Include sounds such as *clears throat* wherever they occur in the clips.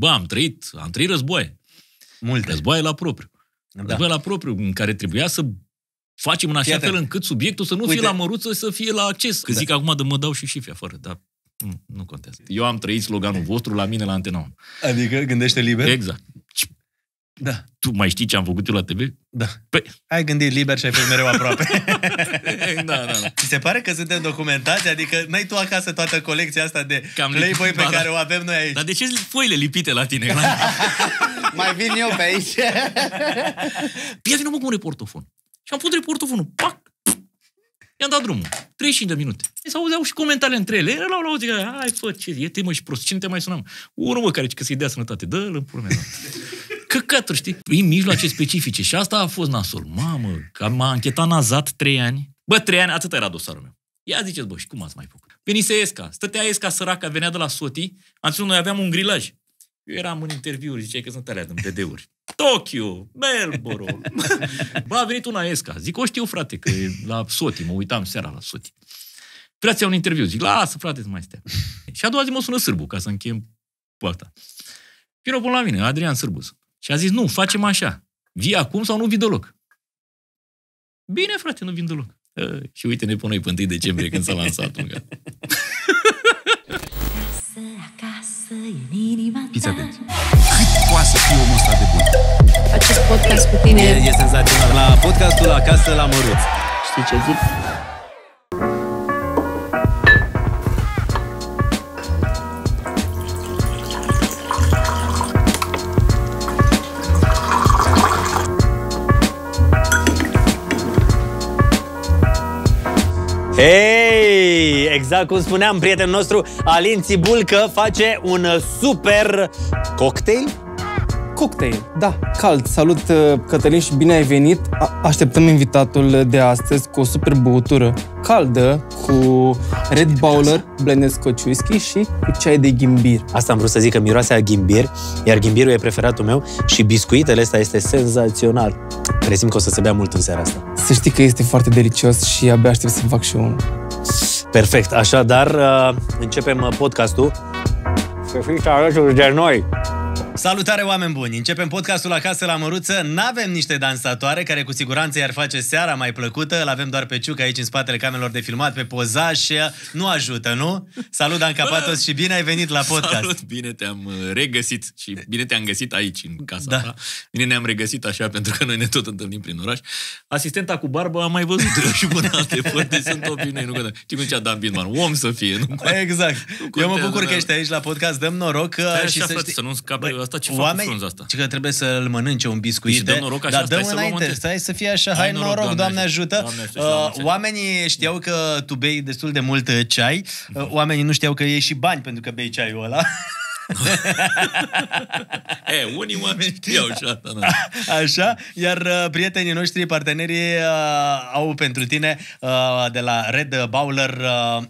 Bă, am trăit, am trăit războaie. Multe. Războaie la propriu. Da. Războaie la propriu, în care trebuia să facem în așa Iată. fel încât subiectul să nu Uite. fie la măruță, să fie la acces. Că da. zic acum de mă dau și șifia afară, dar nu, mm, nu contează. Eu am trăit sloganul vostru la mine la antena. Adică gândește liber? Exact. Da. Tu mai știi ce am făcut eu la TV? Da. Păi... Ai gândit liber și ai fost mereu aproape. *laughs* da, da, da. Ți se pare că suntem documentați? Adică n-ai tu acasă toată colecția asta de Cam Playboy pe da, da. care da. o avem noi aici. Dar de ce foile lipite la tine? *laughs* mai vin eu pe aici. *laughs* Păi ia vină mă cu un reportofon. Și am pus reportofonul. Pac! I-am dat drumul. 35 de minute. Se auzeau și comentarii între ele. Era la zic, hai, fă, ce, e te mă și prost, cine te mai sunam? Unul, mă, care că să-i dea sănătate. Dă-l în pula mea. Da căcături, știi? Prin mijloace specifice. Și asta a fost nasol. Mamă, că m-a închetat nazat trei ani. Bă, trei ani, atât era dosarul meu. Ia ziceți, bă, și cum ați mai făcut? Venise Esca. Stătea Esca săraca, venea de la Soti. Am zis, noi aveam un grilaj. Eu eram în interviuri, ziceai că sunt alea din PD-uri. *laughs* Tokyo, Melbourne. *laughs* Bă, a venit una Esca. Zic, o știu, frate, că e la Soti. Mă uitam seara la Soti. Vreau să iau un interviu. Zic, lasă, frate, mai stea. Și a doua zi mă sună Sârbu, ca să încheiem poarta asta. Vino până la mine, Adrian Sârbus. Și a zis, nu, facem așa. Vii acum sau nu vii deloc? Bine, frate, nu vin deloc. A, ă, și uite-ne pe noi pe 1 decembrie când s-a lansat unga. Fiți atenți. Cât poate să fie omul ăsta de bun? Acest podcast cu tine e, e senzațional. La podcastul Acasă la Măruț. Știi ce zic? Ei, exact cum spuneam, prietenul nostru, Alin Țibulcă face un super cocktail cocktail. Da, cald. Salut, uh, Cătălin, și bine ai venit. A- așteptăm invitatul de astăzi cu o super băutură caldă cu Red Bowler, blended scotch whisky și cu ceai de ghimbir. Asta am vrut să zic, că miroase a ghimbir, iar ghimbirul e preferatul meu și biscuitele ăsta este senzațional. Presim că o să se bea mult în seara asta. Să știi că este foarte delicios și abia aștept să fac și unul. Perfect, așadar uh, începem uh, podcastul. Să fiți alături de noi! Salutare, oameni buni! Începem podcastul Acasă la Măruță. N-avem niște dansatoare care cu siguranță i-ar face seara mai plăcută. Îl avem doar pe Ciuc aici în spatele camerelor de filmat, pe și Nu ajută, nu? Salut, Dan Capatos, și bine ai venit la podcast. Salut, bine te-am uh, regăsit și bine te-am găsit aici, în casa da. ta. Bine ne-am regăsit așa, pentru că noi ne tot întâlnim prin oraș. Asistenta cu barbă am mai văzut și până alte părți. Sunt bine, nu contează. Știi cum cea Dan Bidman? Om să fie. Nu exact. Nu Eu mă bucur că da. ești aici la podcast. Dăm noroc. Stai uh, și să, știi... să nu scape asta ce fac cu asta? Că trebuie să-l mănânce un biscuit. Păi și dă da? noroc așa, dar dă înainte, să stai să fie așa, hai hai noroc, noroc doamne doamne ajută. Doamne ajută. Doamne uh, oamenii știau că tu bei destul de mult uh, ceai, uh, oamenii nu știau că iei și bani pentru că bei ceaiul ăla. *laughs* *laughs* e, eh, unii oameni știau și asta. Da. Așa, iar uh, prietenii noștri, partenerii, uh, au pentru tine uh, de la Red Bowler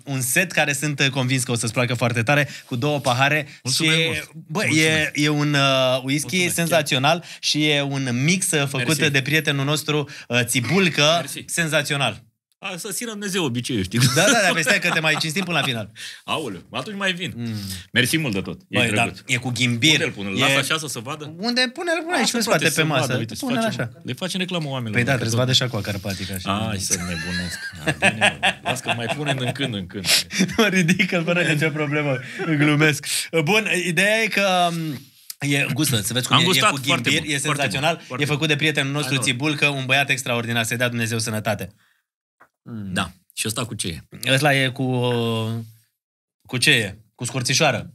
un set care sunt convins că o să-ți placă foarte tare, cu două pahare. Mulțumesc și, mult. bă, Mulțumesc. E, e un whisky Mulțumesc, senzațional și e un mix făcut Mersi. de prietenul nostru Țibulcă, Mersi. senzațional asasină Dumnezeu obiceiul, știi? Da, da, da, stai că te mai cinstim până la final. Aule, atunci mai vin. Mm. Mersi mult de tot. E, da, e cu ghimbir. Unde-l pune? E... Lasă așa să se vadă? Unde? Pune-l, pune aici în spate pe masă. Vadă, uite, pune facem, așa. Le face reclamă oamenilor. Păi da, trebuie să vadă și acolo carpatica. Așa. Ai să nebunesc. Lasă că mai punem în când în când. *laughs* Mă ridică fără nicio problemă. Glumesc. Bun, ideea e că um, E gustă, să vezi cum Am e, gustat, e cu ghimbir, bun, e senzațional, bun, e făcut de prietenul nostru da, Țibulcă, un băiat extraordinar, să-i dea Dumnezeu sănătate. Mm. Da. Și ăsta cu ce e? Ăsta e cu... Cu ce e? Cu scurțișoară.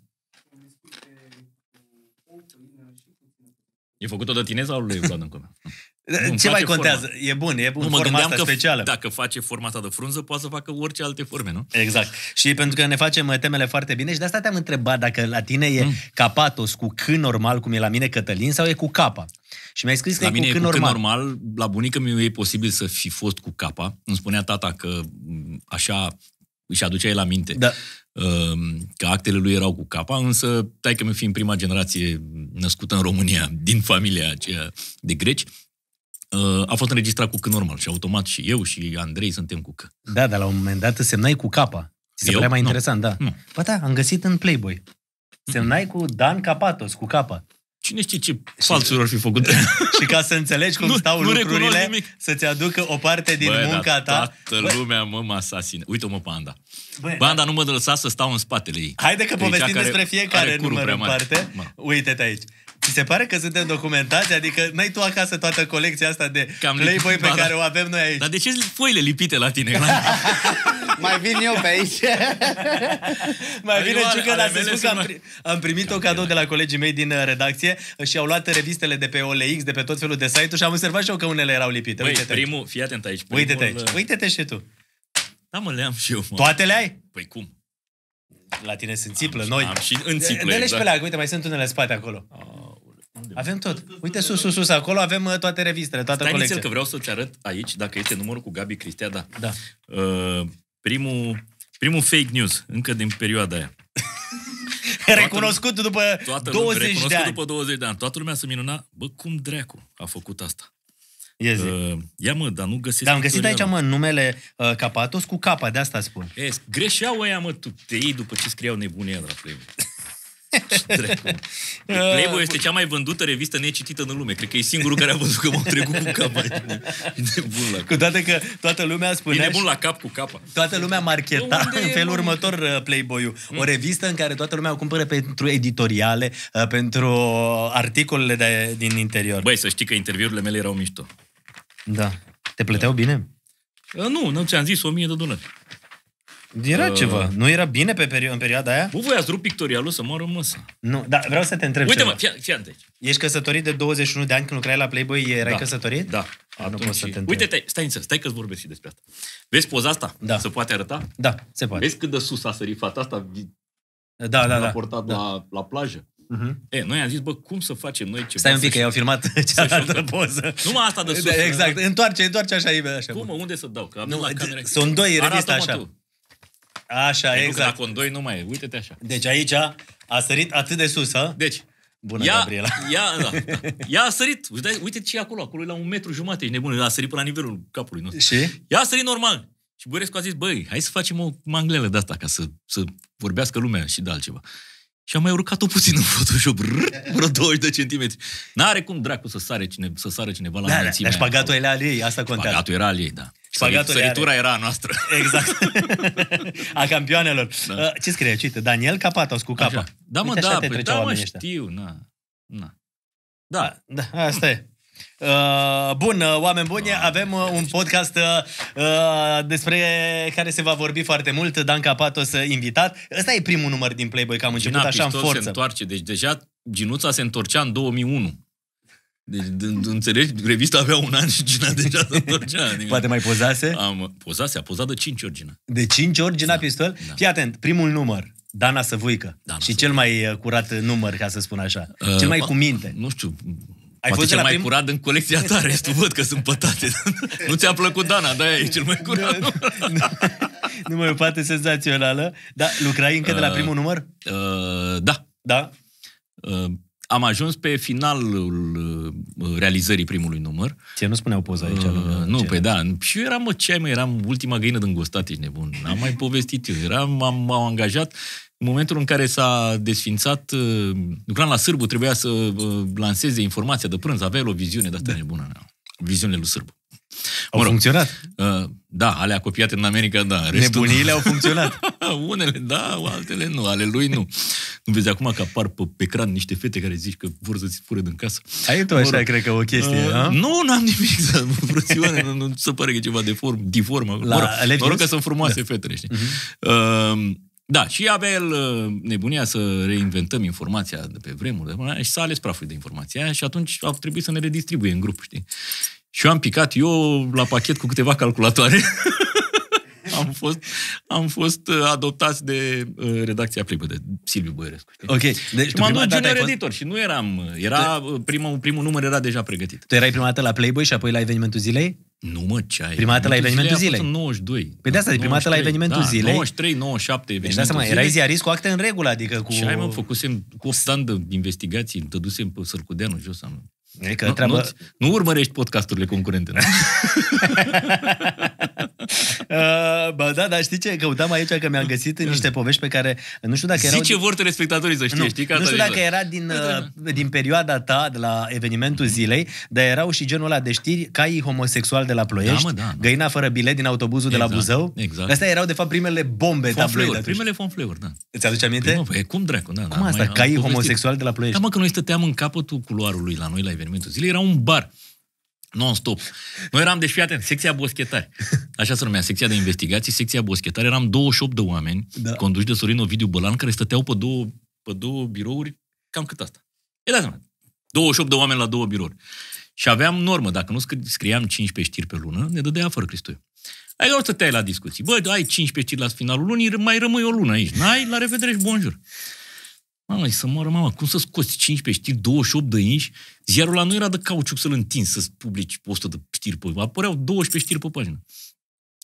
E făcut-o de tine sau lui Vlad Încobe? *laughs* Ce mai contează? Forma. E bun, e bun. Nu, mă forma asta că specială. dacă face formata de frunză, poate să facă orice alte forme, nu? Exact. Și pentru că ne facem uh, temele foarte bine și de asta te-am întrebat dacă la tine e mm. capatos cu C normal, cum e la mine Cătălin, sau e cu capa. Și mi-ai scris că la e mine cu C, e cu normal. normal. La bunica mi e posibil să fi fost cu capa. Îmi spunea tata că mm, așa își aducea el minte. Da um, că actele lui erau cu capa, însă, tai că mi în prima generație născută în România, din familia aceea de greci, Uh, a fost înregistrat cu C normal și automat și eu și Andrei suntem cu C. Da, dar la un moment dat semnai cu capa. se părea mai nu. interesant, da. Nu. Ba da, am găsit în Playboy. Semnai cu Dan Capatos, cu capa. Cine știe ce falsuri ar fi făcut? *laughs* și ca să înțelegi cum nu, stau nu lucrurile, să-ți aducă o parte din Bă, da, munca da, ta. Toată Bă. lumea mă, mă asasină. Uite-mă pe Anda. Bă, Banda da. nu mă lăsa să stau în spatele ei. Haide că povestim despre fiecare număr în parte. Uite-te aici. Ți se pare că suntem documentați? Adică n-ai tu acasă toată colecția asta de Cam Playboy pe da, da. care da. o avem noi aici. Dar de ce foile lipite la tine? *laughs* Mai vin eu pe aici. *laughs* Mai vine Ciucă, dar să spun că am, pri- am primit o cadou de la colegii mei din uh, redacție și au luat revistele de pe OLX, de pe tot felul de site-uri și am observat și eu că unele erau lipite. Băi, Uite-te primul, aici. fii atent aici. Primul... Uite-te aici. Uh, Uite-te și tu. Da, mă, le am și eu, mă. Toate le ai? Păi cum? La tine sunt țiplă, am, noi. Am și în țiplă, Dă-le exact. și pe exact. leac, uite, mai sunt unele spate acolo. Oh. Unde avem tot. Uite sus, sus, sus, acolo avem uh, toate revistele, toată Stai colecția. că vreau să-ți arăt aici, dacă este numărul cu Gabi Cristea, da. da. Uh, primul, primul fake news, încă din perioada aia. *laughs* Toată, recunoscut după toată, 20 recunoscut de ani. după 20 de ani. Toată lumea se minuna, bă, cum dracu a făcut asta? Yes. Uh, ia mă, dar nu găsesc... Dar am găsit aici, mă, numele uh, Capatos cu capa, de asta spun. E, greșeau ăia, mă, tu te iei după ce scriau nebunia, dragul Păi, ah, Playboy este cea mai vândută revistă necitită în lume. Cred că e singurul care a văzut că m au trecut cu capa. De *laughs* bun la cap. Cu toate că toată lumea spunea... E bun la cap cu capa. Toată lumea marcheta în felul e, următor uh, Playboy-ul. Mm. O revistă în care toată lumea o cumpără pentru editoriale, uh, pentru articolele de, din interior. Băi, să știi că interviurile mele erau mișto. Da. Te plăteau da. bine? Uh, nu, nu ți-am zis, o mie de dolari. Era uh, ceva. Nu era bine pe perio- în perioada aia? Bă, voi ați rupt pictorialul să mă măsa. Nu, dar vreau să te întreb Uite ceva. mă, fii, fii deci. Ești căsătorit de 21 de ani când lucrai la Playboy, erai da. căsătorit? Da. Atunci... Nu pot să te întreb. Uite, stai, stai, stai că-ți vorbesc și despre asta. Vezi poza asta? Da. Se poate arăta? Da, se poate. Vezi cât de sus a sărit fata asta? Da, da, da. portat da. la, la plajă? Uh-huh. E, noi am zis, bă, cum să facem noi ceva? Stai un pic, că i-au filmat cealaltă poză. Numai asta de sus. Da. exact, întoarce, întoarce așa, așa. Cum, mă, unde să dau? Că am nu, la camera. Sunt doi, revista așa. Tu. Așa, Te exact. Dacă doi nu mai e. Uite-te așa. Deci aici a sărit atât de sus, ha? Deci, Bună, ia, Gabriela. *laughs* Ia, da, Ia da. a sărit. Uite ce e acolo. Acolo e la un metru jumate. E nebun. A sărit până la nivelul capului. Nu? Și? Ia a sărit normal. Și Bărescu a zis, băi, hai să facem o manglelă de asta ca să, să vorbească lumea și de altceva și am mai urcat-o puțin în Photoshop, vreo 20 de centimetri. N-are cum dracu să, sare cine, să sare cineva la da, înălțimea. Da, dar șpagatul era al ei, asta contează. Șpagatul era al ei, da. Spagatul Săritura are. era a noastră. Exact. *laughs* a campioanelor. Da. Uh, ce scrie? Uite, Daniel Capatos cu capa. Da, mă, Uite, da, păi, da, mă, știu, na. na. Da. da. Asta e. Uh, bun, uh, oameni buni, avem uh, un podcast uh, despre care se va vorbi foarte mult. Dan Capatos invitat. Ăsta e primul număr din Playboy, că am început Gina așa în forță. se întoarce, deci deja Ginuța se întorcea în 2001. Deci, înțelegi, revista avea un an și Gina *laughs* deja se întorcea. Adică Poate mai pozase? Am, pozase, a pozat de 5 ori Gina. De 5 ori Gina da, Pistol? Da. Fii atent, primul număr, Dana Săvuică. Dana și Săvuică. cel mai curat număr, ca să spun așa. Uh, cel mai cu minte. Nu știu, ai fost cel mai prim... curat în colecția ta, *laughs* restul văd că sunt pătate. *laughs* nu ți-a plăcut, Dana, da, e cel mai curat. Nu, nu, nu mai poate senzațională. Da, lucrai încă uh, de la uh, primul număr? Uh, da. Da? Uh, am ajuns pe finalul uh, realizării primului număr. Ce nu spuneau poza aici? Uh, nu, pe păi da. Și eu eram, mă, ce mai eram ultima găină din gustat, ești nebun. N-am mai povestit eu. Eram, am, m-am angajat în momentul în care s-a desfințat, lucram la Sârbu, trebuia să lanseze informația de prânz, el o viziune de asta da. nebună. Viziunile lui Sârbu. Au mă rog, funcționat? Da, alea copiate în America, da. Restul... Nebuniile au funcționat. Unele da, altele nu, ale lui nu. Nu vezi acum că apar pe, ecran niște fete care zici că vor să-ți fure din casă. Ai tu așa, mă rog, cred că o chestie, uh, Nu, n-am nimic, să frățioare, nu, nu se pare că e ceva de form, diform. La mă rog, mă rog că sunt frumoase da. fetele, știi. Uh-huh. Uh, da, și avea el uh, nebunia să reinventăm informația de pe vremuri de și s-a ales praful de informația aia și atunci a trebuit să ne redistribuie în grup, știi? Și eu am picat eu la pachet cu câteva calculatoare. *laughs* am, fost, am fost uh, adoptați de uh, redacția Playboy, de Silviu Băierescu. Știi? Ok. Deci și m-am dus junior fost... editor și nu eram... Uh, era, primul, primul număr era deja pregătit. Tu erai prima dată la Playboy și apoi la evenimentul zilei? Nu mă, ce ai. Prima dată la evenimentul zilei. Zile. 92. Păi de asta, de prima dată la evenimentul da, zilei. 93, 97 păi evenimentul deci, zilei. erai ziarist cu acte în regulă, adică cu... Și ai mă, făcusem cu ani de investigații, te dusem pe Sărcudeanu jos, am... Adică nu, treabă... nu, nu urmărești podcasturile concurente, nu? *laughs* *laughs* uh, bă, da, dar știi ce? Căutam aici că mi-am găsit niște povești pe care nu știu dacă erau... Zice din... vor spectatorii să știe, nu, știi? Că nu știu dacă era din, da, da, da. din perioada ta, de la evenimentul zilei, dar erau și genul ăla de știri, caii homosexual de la Ploiești, da, mă, da, da. găina fără bilet din autobuzul exact, de la exact, Buzău. Exact. Astea erau, de fapt, primele bombe tabloide. Primele fonfleuri, da. Îți aduce aminte? Primă, păi, păi cum dracu, da. Cum da, asta? Caii homosexual de la Ploiești. Da, mă, că noi stăteam în capătul culoarului la noi, la evenimentul zilei, era un bar non-stop. Noi eram, deci fii atent, secția boschetari. Așa se numea, secția de investigații, secția boschetari. Eram 28 de oameni, da. conduși de Sorin Ovidiu Bălan, care stăteau pe două, pe două birouri, cam cât asta. E da 28 de oameni la două birouri. Și aveam normă, dacă nu scriam 15 știri pe lună, ne dădea afară Cristoiu. Ai nu stăteai la discuții. Băi, ai 15 știri la finalul lunii, mai rămâi o lună aici. N-ai, la revedere și bonjour. Mamă, să moară mama, cum să scoți 15 știri, 28 de inși? Ziarul la noi era de cauciuc să-l întinzi, să publici 100 de știri pe... Apăreau 12 știri pe pagină.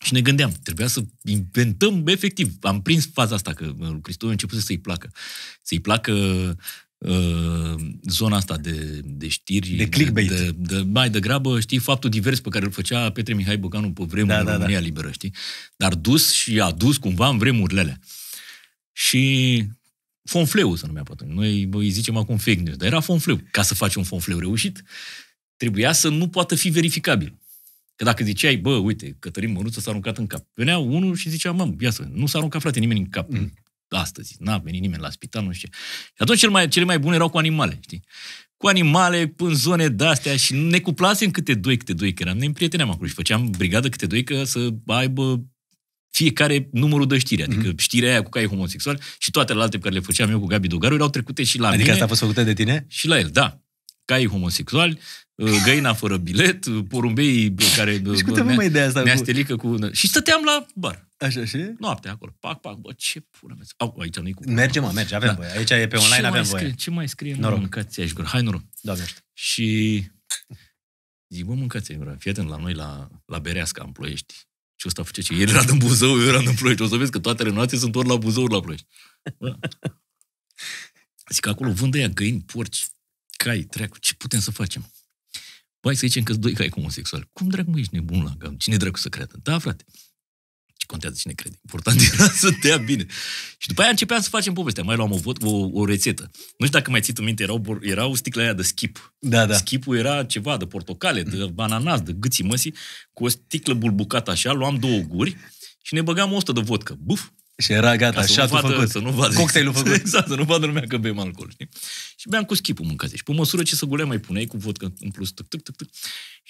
Și ne gândeam, trebuia să inventăm, efectiv, am prins faza asta, că lui Cristoiu a început să-i placă. Să-i placă uh, zona asta de, de știri. De clickbait. De, de, mai degrabă, știi, faptul divers pe care îl făcea Petre Mihai Bocanu pe vremuri da, în da, da. România da. Liberă, știi? Dar dus și a dus cumva în vremurile alea. Și fonfleu să numea pe Noi îi zicem acum fake news, dar era fonfleu. Ca să faci un fonfleu reușit, trebuia să nu poată fi verificabil. Că dacă ziceai, bă, uite, Cătălin Măruță s-a aruncat în cap. Venea unul și zicea, mamă, ia să, nu s-a aruncat, frate, nimeni în cap. Mm. Astăzi, n-a venit nimeni la spital, nu știu ce. Și atunci cele mai, cele mai bune erau cu animale, știi? Cu animale, în zone de-astea și ne cuplasem câte doi, câte doi, că eram, ne împrieteneam acolo și făceam brigadă câte doi că să aibă fiecare numărul de știri. Adică mm-hmm. știrea aia cu care e homosexual și toate alte pe care le făceam eu cu Gabi Dogaru erau trecute și la adică mine. Adică asta a fost făcută de tine? Și la el, da. Cai homosexual, uh, găina fără bilet, uh, porumbei care uh, mea, ideea asta cu... stelică cu... Și stăteam la bar. Așa, și? Noaptea acolo. Pac, pac, bă, ce pula mea. Au, aici nu-i cu... Merge, mă, merge, avem da. voie. Aici e pe online, ce avem voie. Ce mai scrie? Noroc. Mâncați aici, gură. Hai, noroc. Doamne Și zic, bă, mâncați aici, gură. Fii atent, la noi, la, la Bereasca, în Ploiești, ce ăsta face ce? El era în Buzău, eu eram în Ploiești. O să vezi că toate renovații sunt ori la Buzău, ori la Ploiești. Da. Zic, acolo vând aia găini, porci, cai, treacu. Ce putem să facem? Băi, să zicem că doi cai cu Cum dracu mă ești nebun la gam? Cine dracu să creadă? Da, frate contează cine crede. Important *laughs* era să ia bine. Și după aia începeam să facem povestea. Mai luam o, vot, o, o rețetă. Nu știu dacă mai ții tu minte, erau, erau sticla aia de skip. Da, da. Skipul era ceva de portocale, de bananas, de gâții măsii, cu o sticlă bulbucată așa, luam două guri și ne băgam 100 de vodcă. Buf! Și era gata, așa a făcut. Să nu vadă, Cocktailul făcut. *laughs* Exact, să nu vadă lumea că bem alcool. Știi? Și beam cu schipul mâncate. Și pe măsură ce să gulea mai puneai cu vodcă în plus, tuc tuc tuc tuc.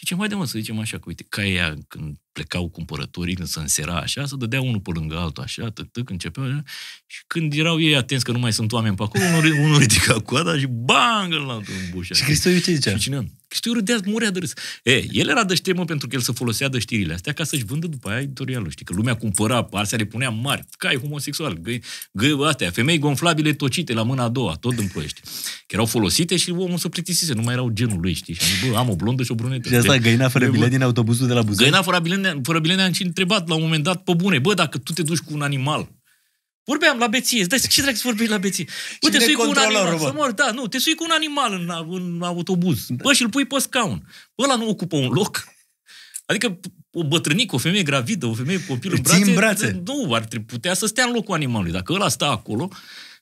Și ce mai de mă, să zicem așa, că uite, ca ea, când plecau cumpărătorii, când se însera așa, să dădea unul pe lângă altul așa, tătâc, începeau așa, și când erau ei atenți că nu mai sunt oameni pe acolo, unul, unul ridica coada și bang, în altul în bușa. Și Cristoiu ce zicea? Și cine? Cristoiu râdea, murea de râs. E, el era dăștept, mă, pentru că el să folosea de știrile astea ca să-și vândă după aia editorialul, Știi că lumea cumpăra, astea le punea mari, cai homosexual, găi, găi, astea, femei gonflabile tocite la mâna a doua, tot în ploiești. Că erau folosite și omul se plictisise, nu mai erau genul lui, știi? Și am zis, bă, am o blondă și o brunetă. Și asta, găina fără bilet din autobuzul de la Buzău? Găina fără bilet, fără bilet ne-am și întrebat la un moment dat, pe bune, bă, dacă tu te duci cu un animal, Vorbeam la beție. dai ce dracu să vorbești la beție? Bă, te sui cu un animal. Bă. Să mor, da, nu, te sui cu un animal în, în autobuz. Da. Bă, și îl pui pe scaun. Bă, ăla nu ocupă un loc. Adică o bătrânică, o femeie gravidă, o femeie cu copil în brațe, în brațe, nu ar trebui, putea să stea în locul animalului. Dacă ăla stă acolo,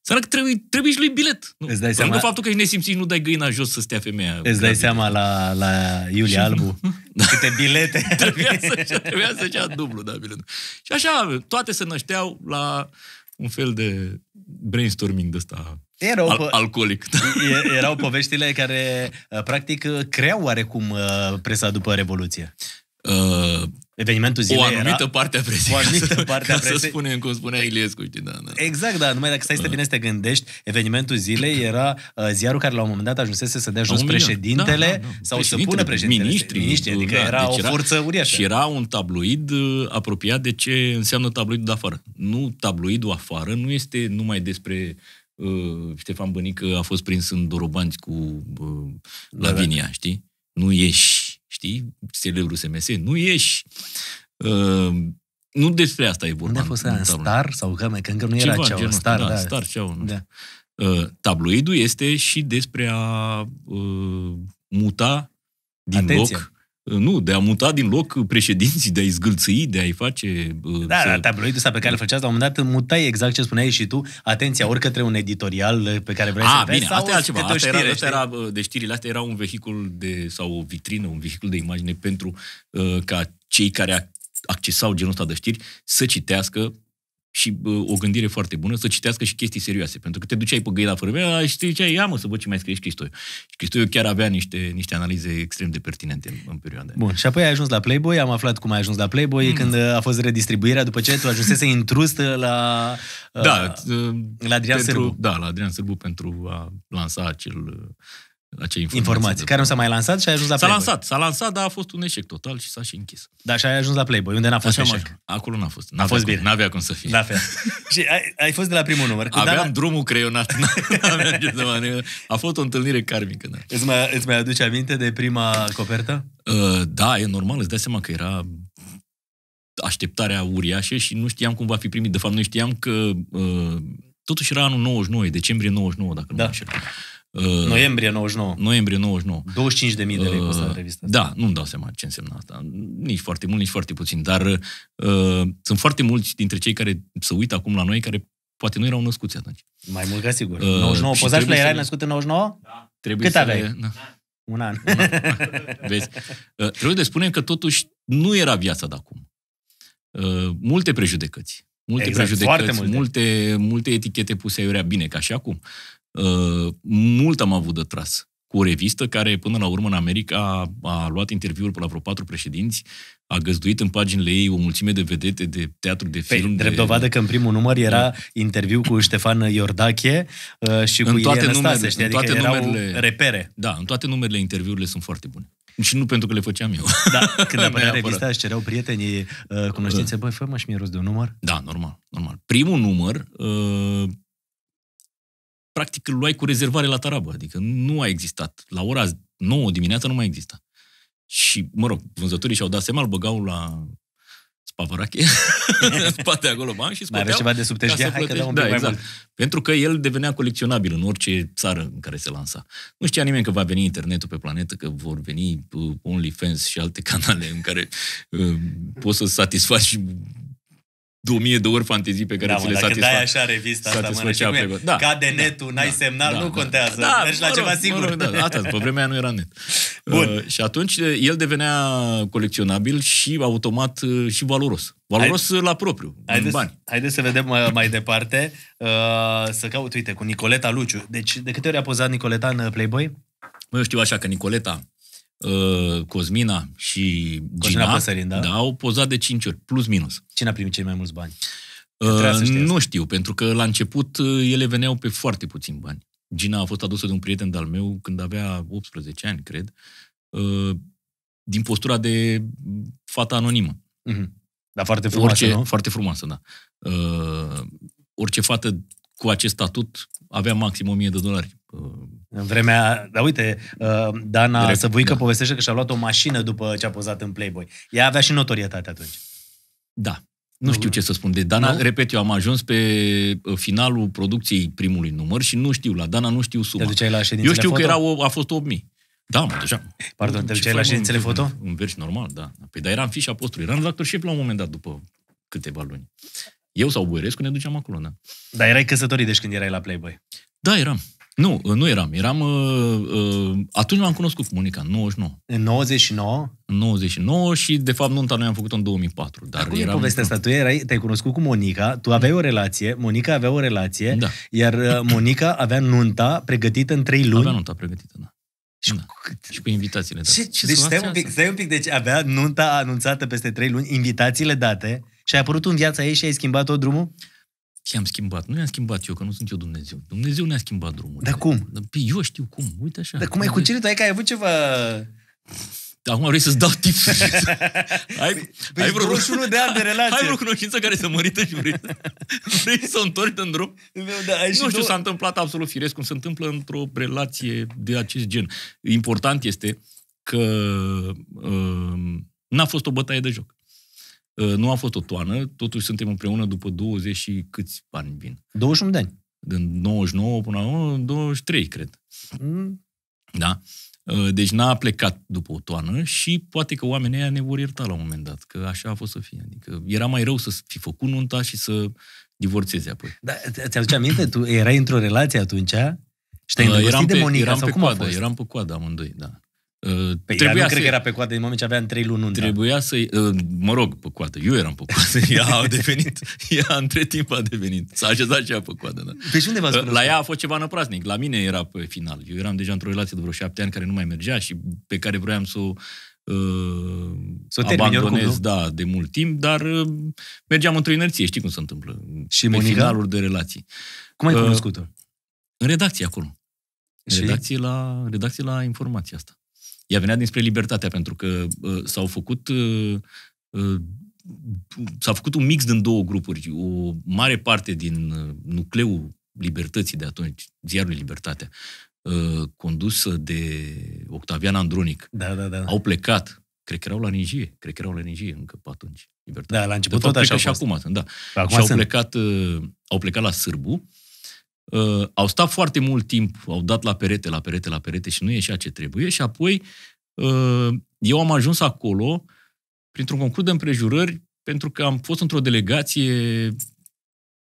Sărac, trebuie, trebuie și lui bilet. Nu? Îți dai adică seama... faptul că ești nesimțit, nu dai găina jos să stea femeia. Îți dai seama la, la Iulia Albu da. *laughs* câte bilete. *laughs* trebuia, să, trebuia să dublu, da, bilet. Și așa, toate se nășteau la un fel de brainstorming de ăsta erau, Al- alcoolic. *laughs* erau poveștile care, uh, practic, uh, creau oarecum uh, presa după Revoluție. Uh, Evenimentul zilei o anumită era... parte a presei. O anumită ca parte a presei. Să spunem cum spunea Iliescu, știi, da, da. Exact, da. Numai dacă stai să da. bine să te gândești, evenimentul zilei era uh, ziarul care la un moment dat ajunsese să dea jos președintele da, da, da. sau președintele, să pună președintele. Ministrii. ministrii adică da, era deci o forță era, uriașă. Și era un tabloid uh, apropiat de ce înseamnă tabloidul de afară. Nu, tabloidul afară nu este numai despre uh, Ștefan Bănică a fost prins în dorobanți cu uh, Lavinia, da, da. știi? Nu ieși știi, celebru SMS, nu ieși. Uh, nu despre asta e vorba. nu a fost în, în Star sau că, că încă nu era Ceva, ceva Star, da, da. Star, cea da. Uh, tabloidul este și despre a uh, muta din Atenție. loc nu, de a muta din loc președinții, de a-i zgâlțâi, de a-i face... Uh, da, să... da, tabloidul ăsta pe care îl făceați, la un moment dat mutai exact ce spuneai și tu, atenția, ori către un editorial uh, pe care vrei a, să bine, sau asta e altceva. Asta știre, era, asta era, uh, de știrile astea era un vehicul de, sau o vitrină, un vehicul de imagine pentru uh, ca cei care accesau genul ăsta de știri să citească și o gândire foarte bună, să citească și chestii serioase. Pentru că te duceai pe găi fără fărâmea și te ziceai, ia mă să văd ce mai scrie și Cristoiu. Și Cristoiu chiar avea niște, niște analize extrem de pertinente în, în perioada Bun, și apoi ai ajuns la Playboy, am aflat cum ai ajuns la Playboy, mm. când uh, a fost redistribuirea, după ce tu ajunsese intrustă uh, la, da, uh, la Adrian pentru, Sârbu. Da, la Adrian Sârbu pentru a lansa acel acea informații. informație care nu s-a mai lansat și a ajuns la s-a Playboy. S-a lansat, s-a lansat, dar a fost un eșec total și s-a și închis. Da, și a ajuns la Playboy, unde n-a fost Așa eșec. acolo n-a fost. N-a, a fost bine. N-avea cum să fie. La da, fel. *laughs* și ai, ai, fost de la primul număr. Când Aveam Dana... drumul creionat. *laughs* a fost o întâlnire karmică. Da. Îți, mai, îți mai aduce aminte de prima copertă? Uh, da, e normal, îți dai seama că era așteptarea uriașă și nu știam cum va fi primit. De fapt, noi știam că uh, totuși era anul 99, decembrie 99, dacă nu da. mă înșel. Uh, noiembrie 99. Noiembrie 99. 25.000 de lei uh, costa revista asta. Da, nu-mi dau seama ce înseamnă asta. Nici foarte mult, nici foarte puțin. Dar uh, sunt foarte mulți dintre cei care se uită acum la noi, care poate nu erau născuți atunci. Mai mult ca sigur. Uh, 99, pozați erai să... născut în 99? Da. Trebuie Cât să aveai? Le... Da. Un an. Un an. *laughs* Vezi? Uh, trebuie să spunem că totuși nu era viața de acum. Uh, multe prejudecăți. Multe exact, prejudecăți, multe. multe, multe etichete puse aiurea bine, ca și acum. Uh, mult am avut de tras cu o revistă care, până la urmă, în America a, a luat interviuri pe la vreo patru președinți, a găzduit în paginile ei o mulțime de vedete de teatru, de păi, film. Păi, de... drept dovadă că în primul număr era interviu cu Ștefan Iordache uh, și în cu toate Ilie Năstase, știi? în adică toate erau numerele, repere. Da, în toate numerele interviurile sunt foarte bune. Și nu pentru că le făceam eu. Da, *laughs* când apărea revista, își cereau prietenii uh, cunoștințe, uh. băi, fă mă și mie rost de un număr. Da, normal, normal. Primul număr, uh, practic îl luai cu rezervare la tarabă. Adică nu a existat. La ora 9 dimineața nu mai exista. Și, mă rog, vânzătorii și-au dat seama, îl băgau la spavărache, *laughs* spate acolo bani și scoteau. Mai ceva de sub hai că dau un da, exact. mult. Pentru că el devenea colecționabil în orice țară în care se lansa. Nu știa nimeni că va veni internetul pe planetă, că vor veni uh, OnlyFans și alte *laughs* canale în care uh, poți să satisfaci 2000 de ori fantezii pe care da, ți le satisfac. Da, așa revista asta, mă, și e? da, cade da, netul, da, n-ai semnal, da, nu da. contează, da, mergi mă rog, la ceva sigur. Mă rog, da, atât, da, pe vremea nu era net. Bun. Uh, și atunci uh, el devenea colecționabil și automat uh, și valoros. Valoros Hai, uh, la propriu, haideți, bani. Haideți să vedem mai, uh, mai departe, uh, să caut, uite, cu Nicoleta Luciu. Deci, de câte ori a pozat Nicoleta în Playboy? Mă, eu știu așa că Nicoleta Uh, Cosmina și Cosmina Gina Păsărin, da? Da, au pozat de 5 ori, plus minus. Cine a primit cei mai mulți bani? Uh, nu știu, pentru că la început uh, ele veneau pe foarte puțin bani. Gina a fost adusă de un prieten de-al meu când avea 18 ani, cred, uh, din postura de fata anonimă. Uh-huh. Dar foarte frumoasă, orice, nu? Foarte frumoasă, da. Uh, orice fată cu acest statut avea maxim 1000 de dolari. În vremea, da uite, uh, Dana Direct, Săvuică da. povestește că și-a luat o mașină după ce a pozat în Playboy. Ea avea și notorietate atunci. Da. Nu știu ce să spun. De Dana, nu? Da. repet, eu am ajuns pe uh, finalul producției primului număr și nu știu, la Dana nu știu suma. Te la Eu știu foto? că era o, a fost 8000. Da, mă, deja. Pardon, te duceai la ședințele în, foto? În, în versi normal, da. Păi, dar eram fișa postului. Eram redactor șef la un moment dat, după câteva luni. Eu sau Buirescu ne duceam acolo, da. Dar erai căsătorit, deci când erai la Playboy. Da, eram. Nu, uh, nu eram. Eram... Uh, uh, atunci m-am cunoscut cu Monica, în 99. În 99? În 99 și, de fapt, nunta noi am făcut-o în 2004. Dar Acum eram... e povestea asta. Tu erai, te-ai cunoscut cu Monica, tu aveai o relație, Monica avea o relație, da. iar uh, Monica avea nunta pregătită în 3 luni. Avea nunta pregătită, da. Și, da. cu... și cu invitațiile date. Ce, ce deci stai un pic, stai un pic. Deci avea nunta anunțată peste 3 luni, invitațiile date și ai apărut în viața ei și ai schimbat tot drumul? I-am schimbat. Nu i-am schimbat eu, că nu sunt eu Dumnezeu. Dumnezeu ne-a schimbat drumul. Dar cum? Păi, eu știu cum, uite așa. Dar cum ai cucerit? Ai că ai avut ceva... Acum vrei să-ți dau tip. *laughs* ai, păi ai păi, vreo de ani de relație. Ai vreo cunoștință care să mărită și vrei, *laughs* vrei să o întorci în drum? Da, nu știu, două... s-a întâmplat absolut firesc cum se întâmplă într-o relație de acest gen. Important este că uh, n-a fost o bătaie de joc. Ă, nu a fost o toană, totuși suntem împreună după 20 și câți ani vin? 21 de ani. Din 99 până la 23, cred. Mm. Da? Ă, deci n-a plecat după o toană și poate că oamenii aia ne vor ierta la un moment dat, că așa a fost să fie. Adică era mai rău să fi făcut nunta și să divorțezi apoi. Da, ți-aduce aminte? Tu erai într-o relație atunci și te-ai ă, îndrăgostit de Monica eram sau pe cum coadă, a fost? Eram pe coadă amândoi, da păi trebuia nu să... cred că era pe coadă din moment ce aveam trei luni unde. Da. Trebuia da. să... mă rog, pe coadă. Eu eram pe coadă. *laughs* Ea a *laughs* devenit... ea între timp a devenit. S-a așezat și ea pe coadă, da. Pe unde v-ați ă, La ea a fost ceva năprasnic. La mine era pe final. Eu eram deja într-o relație de vreo șapte ani care nu mai mergea și pe care vroiam să o ă, Să s-o abandonez, oricum, da, de mult timp, dar ă, mergeam într-o inerție, știi cum se întâmplă. Și pe Monica? finaluri de relații. Cum ai cunoscut-o? în redacție acolo. În redacție la, redacție la informația asta. Ea venea dinspre libertatea, pentru că uh, s-au făcut uh, uh, s-a făcut un mix din două grupuri. O mare parte din uh, nucleul libertății de atunci, ziarul Libertatea, uh, condusă de Octavian Andronic, da, da, da. au plecat. Cred că erau la Nigie, cred că erau la Nigie încă pe atunci. Libertatea. Da, la început de fapt, tot așa și acum, da. Acum și au plecat, uh, au plecat la Sârbu uh, au stat foarte mult timp, au dat la perete, la perete, la perete și nu ieșea ce trebuie și apoi uh, eu am ajuns acolo printr-un concurs de împrejurări pentru că am fost într-o delegație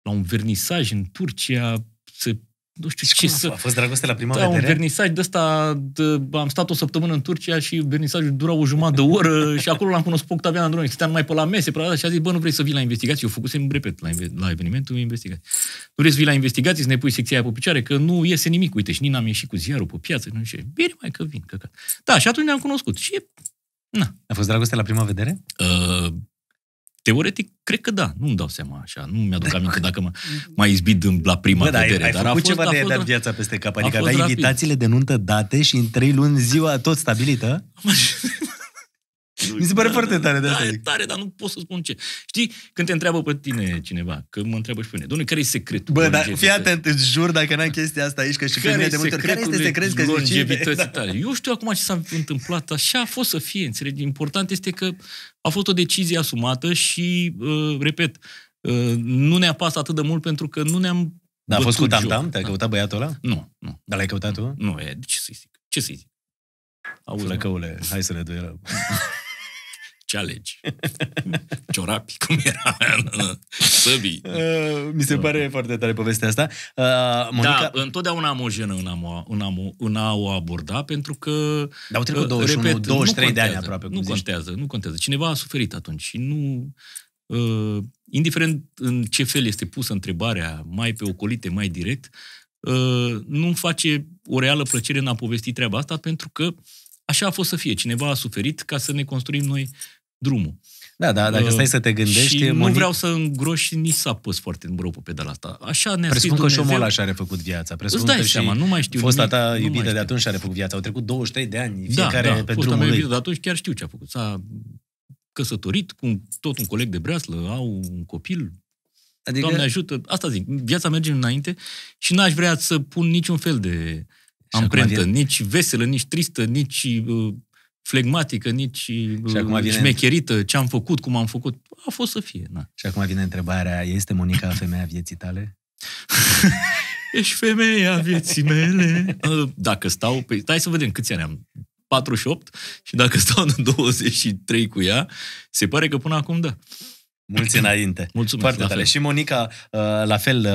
la un vernisaj în Turcia, să nu știu ce să... A fost dragoste la prima da, vedere? un vernisaj de ăsta, de, am stat o săptămână în Turcia și vernisajul dura o jumătate de oră *laughs* și acolo l-am cunoscut pe Octavian Andronic. Stăteam mai pe la mese pe la și a zis, bă, nu vrei să vii la investigații? Eu făcusem, repet, la, la evenimentul investigații. Nu vrei să vii la investigații, să ne pui secția aia pe picioare, că nu iese nimic. Uite, și n am ieșit cu ziarul pe piață, nu știu. Bine, mai că vin, căcat. Da, și atunci ne-am cunoscut. Și Na. A fost dragoste la prima vedere? Uh, Teoretic, cred că da, nu-mi dau seama așa, nu mi-aduc aminte dacă mă, *laughs* m-a izbit la prima Bă, vedere. Ai, ai dar făcut a fost, ceva de a dat viața peste cap, adică aveai invitațiile de nuntă date și în trei luni ziua tot stabilită? Nu Mi se pare da, foarte da, tare de da, asta. Da, e tare, dar nu pot să spun ce. Știi, când te întreabă pe tine cineva, că mă întreabă și pe mine, domnule, care e secretul? Bă, dar fii atent, îți jur dacă n-am chestia asta aici, că și care pe mine de multe care este secretul că longevității tale? *laughs* Eu știu acum ce s-a întâmplat, așa a fost să fie, înțelegi? Important este că a fost o decizie asumată și, uh, repet, uh, nu ne-a pas atât de mult pentru că nu ne-am Dar a fost cu tamtam? Te-a da. căutat băiatul ăla? Nu, nu. Dar l-ai căutat nu, tu? Nu, e, ce să-i zic? Ce să-i zic? Auzi, Flăcăule, hai să le duie *laughs* Ce alegi? Ciorapi? Cum era? Săbii? *laughs* Uh, mi se pare foarte tare povestea asta. Uh, Monica... Da, întotdeauna am o jenă în a, în, a, în a o aborda, pentru că... Dar au trecut 21, uh, repet, 23 contează, de ani aproape. Nu contează, zici. nu contează. Cineva a suferit atunci și nu... Uh, indiferent în ce fel este pusă întrebarea, mai pe ocolite, mai direct, uh, nu face o reală plăcere în a povesti treaba asta, pentru că așa a fost să fie. Cineva a suferit ca să ne construim noi drumul. Da, da, dacă uh, stai să te gândești... Și moni... nu vreau să îngroși nici să pus foarte rău pe pedala asta. Așa ne-a Presupun că și omul așa și-a refăcut viața. Presupun Îți dai că seama, nu mai știu Fosta nimic, ta iubită de atunci și-a refăcut viața. Au trecut 23 de ani, da, fiecare da, da, pe drumul lui. de atunci chiar știu ce a făcut. S-a căsătorit cu tot un coleg de breaslă, au un copil, Adică... Doamne ajută, asta zic, viața merge înainte și n-aș vrea să pun niciun fel de amprentă, nici veselă, nici tristă, nici uh, flegmatică, nici și acum vine... șmecherită, ce am făcut, cum am făcut. A fost să fie. Na. Și acum vine întrebarea, este Monica femeia vieții tale? *laughs* Ești femeia vieții mele. Dacă stau, păi, stai să vedem câți ani am. 48 și dacă stau în 23 cu ea, se pare că până acum da. Mulți înainte. *coughs* Mulțumesc. Foarte tare. Și Monica, uh, la fel,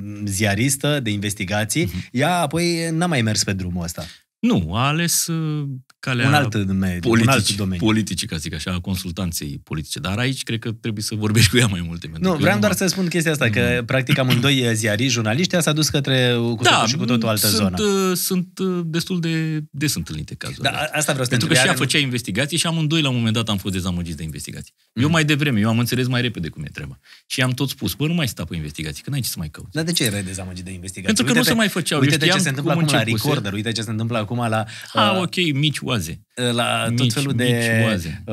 uh, ziaristă de investigații, uh-huh. ea apoi n-a mai mers pe drumul ăsta. Nu, a ales uh, calea un alt domeniu, politici, un alt domeniu. politici, ca zic așa, a consultanței politice. Dar aici cred că trebuie să vorbești cu ea mai multe. Nu, vreau doar numai... să spun chestia asta, că mm. practic amândoi *laughs* ziarii, jurnaliști, s-a dus către cu da, și cu totul altă sunt, zonă. Uh, sunt uh, destul de des întâlnite cazuri. Da, asta vreau să Pentru că și ea în... făcea investigații și amândoi la un moment dat am fost dezamăgiți de investigații. Mm. Eu mai devreme, eu am înțeles mai repede cum e treaba. Și am tot spus, bă, nu mai sta pe investigații, că n-ai ce să mai cauți. Dar de ce erai dezamăgit de investigații? Pentru că uite nu pe, se mai făceau. Uite ce se întâmplă acum la recorder, uite ce se întâmplă acum la... Ah, uh, ok, mici oaze. La mici, tot felul mici, de oaze.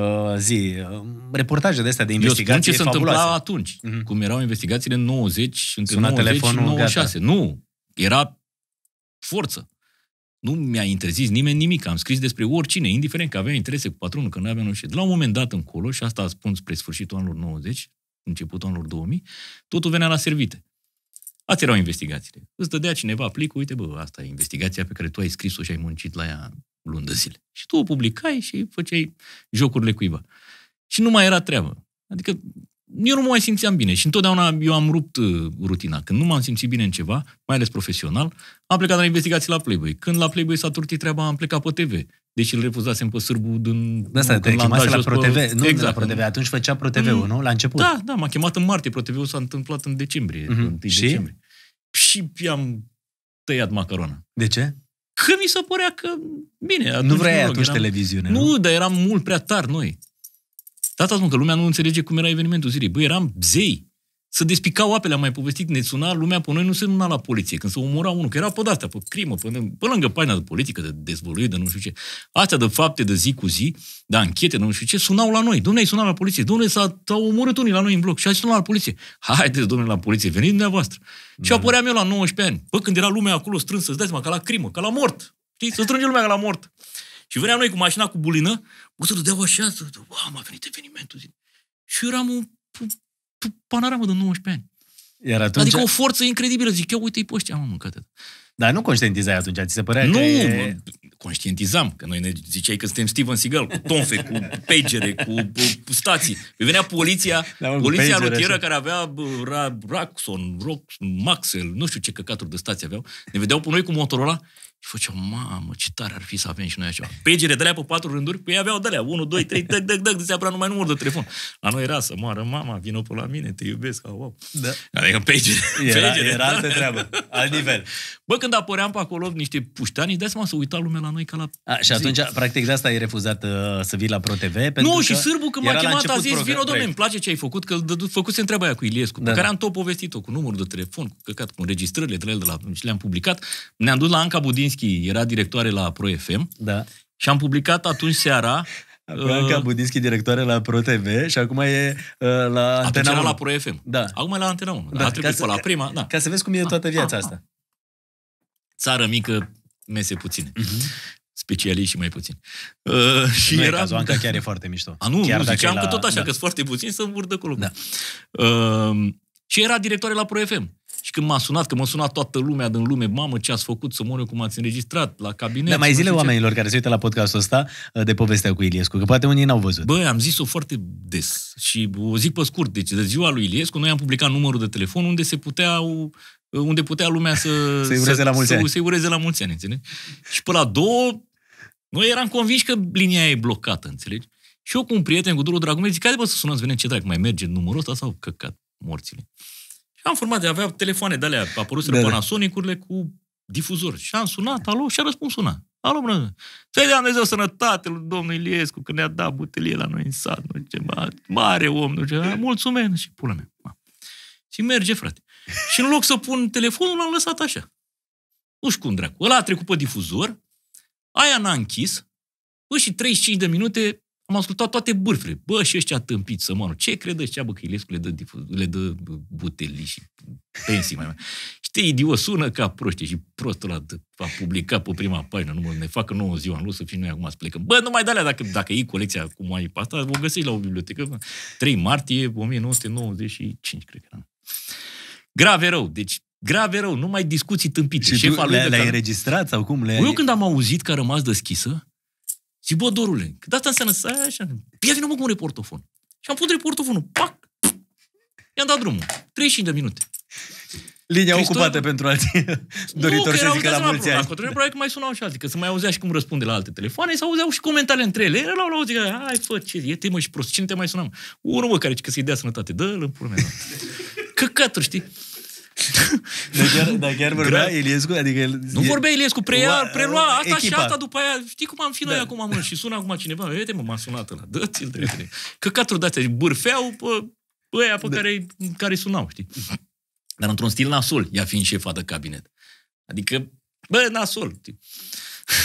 zi, reportaje de astea de investigații Eu spun ce fabuloase. se întâmpla atunci, mm-hmm. cum erau investigațiile în 90, între Suna 90 și 96. Gata. Nu, era forță. Nu mi-a interzis nimeni nimic. Am scris despre oricine, indiferent că aveam interese cu patronul, că nu aveam știu. De la un moment dat încolo, și asta spun spre sfârșitul anilor 90, începutul anilor 2000, totul venea la servite. Astea erau investigațiile. Îți dădea cineva plicul, uite, bă, asta e investigația pe care tu ai scris-o și ai muncit la ea luni de zile. Și tu o publicai și făceai jocurile cuiva. Și nu mai era treabă. Adică eu nu mă mai simțeam bine și întotdeauna eu am rupt uh, rutina. Când nu m-am simțit bine în ceva, mai ales profesional, am plecat la investigații la Playboy. Când la Playboy s-a turtit treaba, am plecat pe TV. Deci îl refuzasem pe sârbu din... De asta, te la ProTV, pe... nu exact, la ProTV, atunci făcea ProTV-ul, mm. nu? La început. Da, da, m-a chemat în martie, ProTV-ul s-a întâmplat în decembrie, mm-hmm. 1 și? decembrie. Și am tăiat macarona. De ce? Că mi se părea că, bine, Nu vrei atunci eram, televiziune, nu? Nu, dar eram mult prea tari noi. Tata spun că lumea nu înțelege cum era evenimentul zilei. Băi, eram zei să despicau apele, am mai povestit, ne suna lumea pe noi, nu se suna la poliție, când se omora unul, că era pe asta, pe crimă, pe, pe lângă paina de politică, de dezvoluire, de nu știu ce. Astea de fapte de zi cu zi, de anchete, de nu știu ce, sunau la noi. Domnule, ai sunat la poliție. Domnule, s-a omorât unii la noi în bloc și ai sunat la poliție. Haideți, domnule, la poliție, veniți dumneavoastră. Da. Și apăream eu la 19 ani. Bă, când era lumea acolo strânsă, îți dai seama, ca la crimă, ca la mort. Știi? Să strânge lumea ca la mort. Și veneam noi cu mașina cu bulină, o să dădeau așa, să, a, am venit evenimentul. Zi. Și eram un panoramă de 19 ani. Iar atunci... Adică o forță incredibilă. Zic eu, uite-i pe ăștia, mă, mâncă Dar nu conștientizai atunci, ți se părea nu, că e... conștientizam, că noi ne ziceai că suntem Steven Seagal, cu tonfe, cu pegere, cu, cu stații. Pe venea poliția, *laughs* da, mă, poliția rutieră așa. care avea Raxon, Rox, Maxel, nu știu ce căcaturi de stații aveau. Ne vedeau pe noi cu motorul ăla și făceau, mamă, ce tare ar fi să avem și noi așa. Pegere de pe patru rânduri, pe ei aveau de 1, 2, 3, dăg, dăg, dăg, de seapra numai număr de telefon. La noi era să moară mama, vină pe la mine, te iubesc, au, wow. Da. Adică pegere. Era, pegere, era altă treabă, alt nivel. Bă, când apăream pe acolo niște puștani, de seama să uita lumea la noi ca la... A, și atunci, zi. practic, de asta ai refuzat uh, să vii la ProTV? Pentru nu, și sârbu când m-a chemat a zis, vino, domnule, îmi place ce ai făcut, că se întreba aia cu Iliescu, da, pe da. care am tot povestit-o, cu numărul de telefon, cu căcat, cu înregistrările de la el, de la, și le-am publicat. Ne-am dus la Anca Budin Budinski era directoare la Pro FM, da. și am publicat atunci seara Bianca uh, Budinski, directoare la Pro TV și acum e uh, la Antena 1. la Pro FM. Da. Acum e la Antena 1. Da, a trecut pe la prima. Da. Ca să vezi cum e toată ah, viața a, ah, a, a. asta. Ah. Țară mică, mese puține. Uh-huh. Specialiști mai puțin. Uh, și nu era... cazul, Anca chiar e foarte mișto. A, nu, chiar nu ziceam la... că tot așa, da. că sunt foarte puțin să învârt de acolo. Da. Uh, și era directoare la Pro FM. Și când m-a sunat, că m-a sunat toată lumea din lume, mamă, ce ați făcut, să eu, cum ați înregistrat la cabinet. Dar mai zile oamenilor ce... care se uită la podcastul ăsta uh, de povestea cu Iliescu, că poate unii n-au văzut. Băi, am zis-o foarte des și o zic pe scurt. Deci, de ziua lui Iliescu, noi am publicat numărul de telefon unde se puteau uh, unde putea lumea să... se *laughs* ureze să, la să, să ureze la mulți ani, înțelegi? Și pe la două, noi eram convinși că linia e blocată, înțelegi? Și eu cu un prieten, cu Duru Dragomir, zic, haide bă să sunați, vedem ce dracu, mai merge numărul ăsta sau căcat morțile am format de aveau telefoane de alea, apăruseră da, da. panasonic cu difuzor. Și am sunat, alo, și a răspuns una. Alo, bună. Să-i dea Dumnezeu sănătate lui domnul Iliescu, că ne-a dat butelie la noi în sat, nu ce, Mare om, nu ce, Mulțumesc. Și pula mea. Și merge, frate. Și în loc să pun telefonul, l-am lăsat așa. Nu știu cum dracu. Ăla a trecut pe difuzor, aia n-a închis, și 35 de minute am ascultat toate bârfele. Bă, și ăștia tâmpiți, să mă Ce credeți ce bă, că Ilescu le dă, le dă butelii și pensii mai mari. te idiot, sună ca proști și prostul ăla a publicat pe prima pagină, nu ne facă nouă ziua în să fim noi acum să plecăm. Bă, nu mai dalea, dacă, dacă iei colecția cum ai pe asta, vă găsești la o bibliotecă. 3 martie 1995, cred că era. Grave rău, deci grave rău, numai discuții tâmpite. Și Șefa tu le, le-ai înregistrat sau cum? le Eu când am auzit că a rămas deschisă, și bă, dorule, că de asta înseamnă să ai așa. Păi ia vină mă cu un reportofon. Și am pus reportofonul. Pac! I-am dat drumul. 35 de minute. Linia Cristo... ocupată pentru alții doritori să zică la mulți ani. Acolo, probabil că mai sunau și alții, că se mai auzea și cum răspunde la alte telefoane, sau auzeau și comentariile între ele. Erau la auzi, hai, fă, ce, e temă și prost, cine te mai sunam? Unul, mă, care că să-i dea sănătate, dă-l în pula mea. știi? Dar chiar, dar chiar vorbea Gra- Iliescu? Adică el, nu vorbea Iliescu, preia, prelua asta echipa. și asta după aia. Știi cum am fi noi da. acum, mă? Și sună acum cineva. Uite, mă, m-a sunat ăla. Dă-ți-l trebuie. *laughs* Căcaturi de-astea. Bârfeau pe ăia pe da. care, care sunau, știi? Dar într-un stil nasol, ea fiind șefa de cabinet. Adică, bă, nasol. Știi?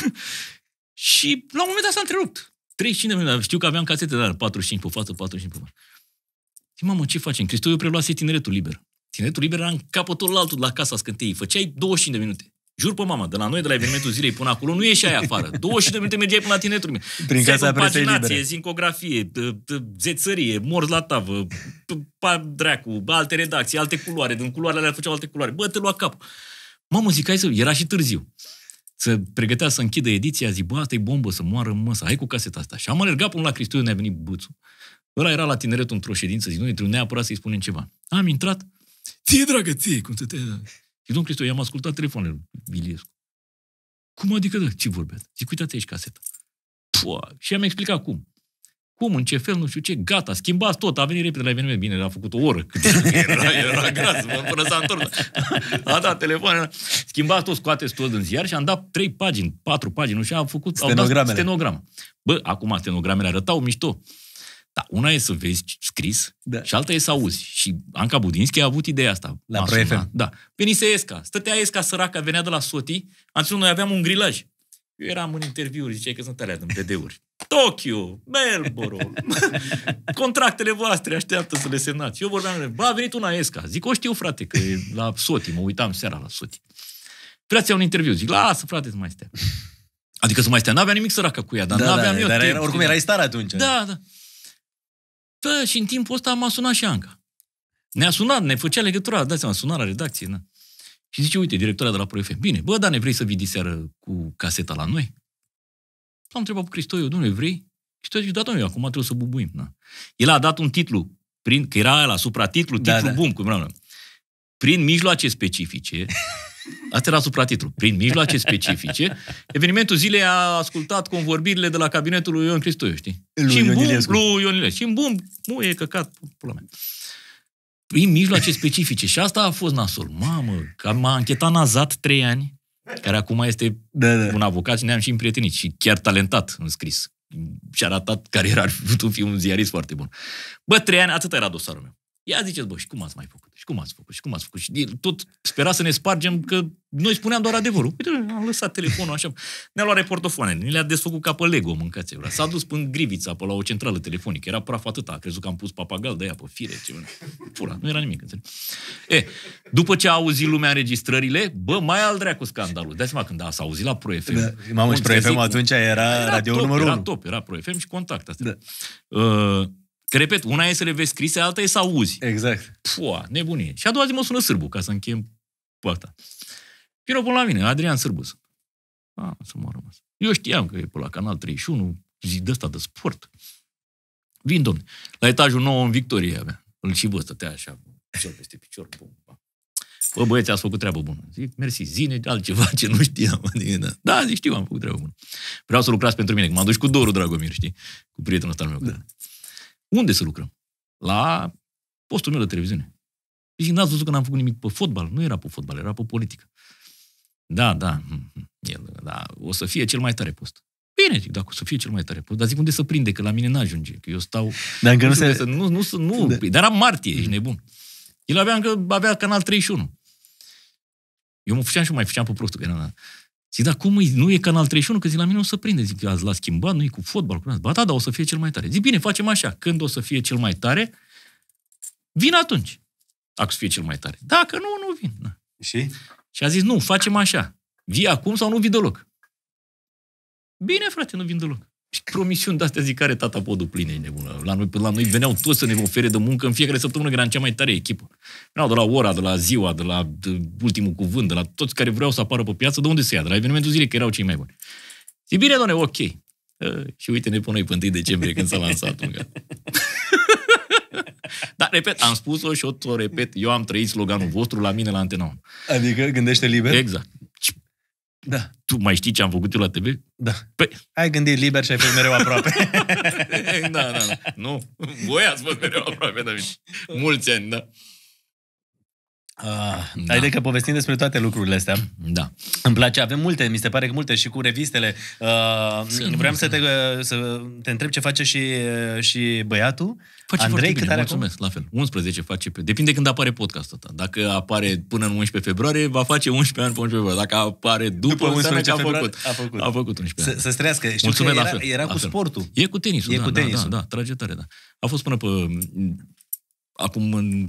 *laughs* și la un moment dat s-a întrerupt. 35 de minute. Știu că aveam casete, dar 45 pe față, 45 pe față. Zic, mamă, ce facem? Cristoiu preluase tineretul liber. Tineretul liber era în capătul altul la casa scânteii. Făceai 25 de minute. Jur pe mama, de la noi, de la evenimentul zilei până acolo, nu ieșeai afară. 20 *laughs* de minute mergeai până la tineretul liber. Prin casa paginație, zincografie, zețărie, morți la tavă, pa, dracu, alte redacții, alte culoare, din culoarele alea făceau alte culoare. Bă, te lua cap. Mamă, zic, hai să... Era și târziu. Să pregătea să închidă ediția, zic, bă, asta e bombă, să moară măsa, hai cu caseta asta. Și am alergat până la Cristoiu, ne-a venit buțul. Ăla era la tineretul într-o ședință, zic, nu, trebuie neapărat să-i spunem ceva. Am intrat, Ție, dragă, ție, cum să te... Și domnul Cristo, i-am ascultat telefonul Iliescu. Cum adică, da? Ce vorbea? Zic, uitați aici caseta. Pua. Și am explicat cum. Cum, în ce fel, nu știu ce, gata, schimbați tot, a venit repede la eveniment. Bine, a făcut o oră, era, era gras, mă, până s-a întors. A dat telefonul, schimbați tot, scoateți tot în ziar și am dat trei pagini, patru pagini, nu știu, am făcut, au dat stenogramă. Bă, acum stenogramele arătau mișto. Da, una e să vezi scris da. și alta e să auzi. Și Anca Budinski a avut ideea asta. La Pro Da. Venise Esca. Stătea Esca săraca, venea de la Soti. Am zis, noi aveam un grilaj. Eu eram în interviuri, ziceai că sunt alea din PD-uri. *laughs* Tokyo, Melbourne, *laughs* contractele voastre așteaptă să le semnați. Eu vorbeam, bă, a venit una Esca. Zic, o știu, frate, că e la Soti, mă uitam seara la Soti. Vreau să iau un interviu. Zic, lasă, frate, să mai stea. Adică să mai stea. N-avea nimic săracă cu ea, dar da, n-aveam da, eu. Dar era, oricum erai star atunci. Da, da. Da, și în timpul ăsta m-a sunat și Anca. Ne-a sunat, ne făcea legătura, dați seama, la redacție, Na. Da. Și zice, uite, directoarea de la FM. bine, bă, dar ne vrei să vii diseară cu caseta la noi? L-am întrebat pe Cristoiu, domnule, vrei? Și tu zici, da, domnule, acum trebuie să bubuim. Na. Da. El a dat un titlu, prin, că era la titlu, da, titlu da, da. bum, cum vreau. Prin mijloace specifice, *laughs* Asta era supratitlu. Prin mijloace specifice, evenimentul zilei a ascultat convorbirile de la cabinetul lui Ion Cristoiu, știi? Lui și în bum, lui Ionilescu. Și în bum, mu, e căcat, pula mea. Prin mijloace specifice. Și asta a fost nasol. Mamă, că m-a închetat Nazat trei ani, care acum este da, da. un avocat și ne-am și împrietenit și chiar talentat în scris. Și-a ratat cariera, ar fi putut fi un ziarist foarte bun. Bă, trei ani, atât era dosarul meu. Ia ziceți, bă, și cum ați mai făcut? Și cum ați făcut? Și cum ați făcut? Și tot spera să ne spargem că noi spuneam doar adevărul. Uite, am lăsat telefonul așa. Ne-a luat reportofoane, ne le-a desfăcut ca pe Lego, mâncați eu. S-a dus până grivița pe la o centrală telefonică. Era praf atâta, a crezut că am pus papagal de aia pe fire. Ce... Pura, nu era nimic. Înțeleg. E, după ce a auzit lumea înregistrările, bă, mai al cu scandalul. Dați seama când a, s-a auzit la Pro FM. Da, mamă, și Pro FM atunci era, era radio top, numărul Era top, era Pro FM și contact. Asta. Da. Uh, Că, repet, una e să le vezi scrise, alta e să auzi. Exact. Pua, nebunie. Și a doua zi mă sună Sârbu, ca să încheiem poarta. Vino până la mine, Adrian Sârbu. A, să mă rămas. Eu știam că e pe la Canal 31, zi de ăsta de sport. Vin, domne. La etajul nou în Victoria avea. Îl și vă stătea așa, cel peste picior. Bum, bam. Bă, băieți, ați făcut treabă bună. Zic, mersi, zine altceva ce nu știam. *laughs* Adică, da, da zic, știu, am făcut treabă bună. Vreau să lucrați pentru mine, că m-am dus cu Doru Dragomir, știi? Cu prietenul ăsta al meu. Da. Care. Unde să lucrăm? La postul meu de televiziune. Păi zic, n-ați văzut că n-am făcut nimic pe fotbal. Nu era pe fotbal, era pe politică. Da, da, hm, hm. el, da, o să fie cel mai tare post. Bine, zic, dacă o să fie cel mai tare post, dar zic unde să prinde, că la mine n-ajunge, că eu stau... Dar încă nu, se... Să, nu, nu, nu, de... Da. Păi, dar am martie, ești nebun. El avea încă, avea canal 31. Eu mă făceam și mai făceam pe prostul, că era, Zic, da, cum e? Nu e canal 31, că zic, la mine o să prinde. Zic, azi l-a schimbat, nu e cu fotbal, cu Ba da, da, o să fie cel mai tare. Zic, bine, facem așa. Când o să fie cel mai tare, vin atunci. Dacă o să fie cel mai tare. Dacă nu, nu vin. Da. Și? Și a zis, nu, facem așa. Vii acum sau nu vii deloc. Bine, frate, nu vin deloc. Și promisiuni de astea zic, care tata podul pline e nebună. La noi, la noi veneau toți să ne ofere de muncă în fiecare săptămână, că eram cea mai tare echipă. Veneau de la ora, de la ziua, de la de ultimul cuvânt, de la toți care vreau să apară pe piață, de unde se ia? De la evenimentul zilei, că erau cei mai buni. Zic, bine, doamne, ok. Uh, și uite-ne pe noi pe 1 decembrie când s-a lansat *laughs* Dar, repet, am spus-o și o, repet, eu am trăit sloganul vostru la mine la Antena Adică gândește liber? Exact. Da. Tu mai știi ce am făcut eu la TV? Da. Păi... Ai gândit liber și ai fost mereu aproape. *laughs* da, da, da. Nu. Voi ați fost mereu aproape, David. Mulți ani, da. Uh, da. Adică că povestim despre toate lucrurile astea. Da. Îmi place, avem multe, mi se pare că multe și cu revistele. Uh, vreau să te, da. să te întreb ce face și, și băiatul. Face Andrei, foarte bine, mulțumesc, acum? la fel. 11 face pe... Depinde când apare podcastul ăsta. Dacă apare până în 11 februarie, va face 11 ani pe 11 februarie. Dacă apare după, după 11 februarie, a făcut. A făcut, a făcut 11 ani. Să trească. Știu mulțumesc, că era, la fel, era la cu fel. sportul. E cu tenisul, e da, cu da, da, tenisul. Da, da, da, trage tare, da. A fost până pe... Acum în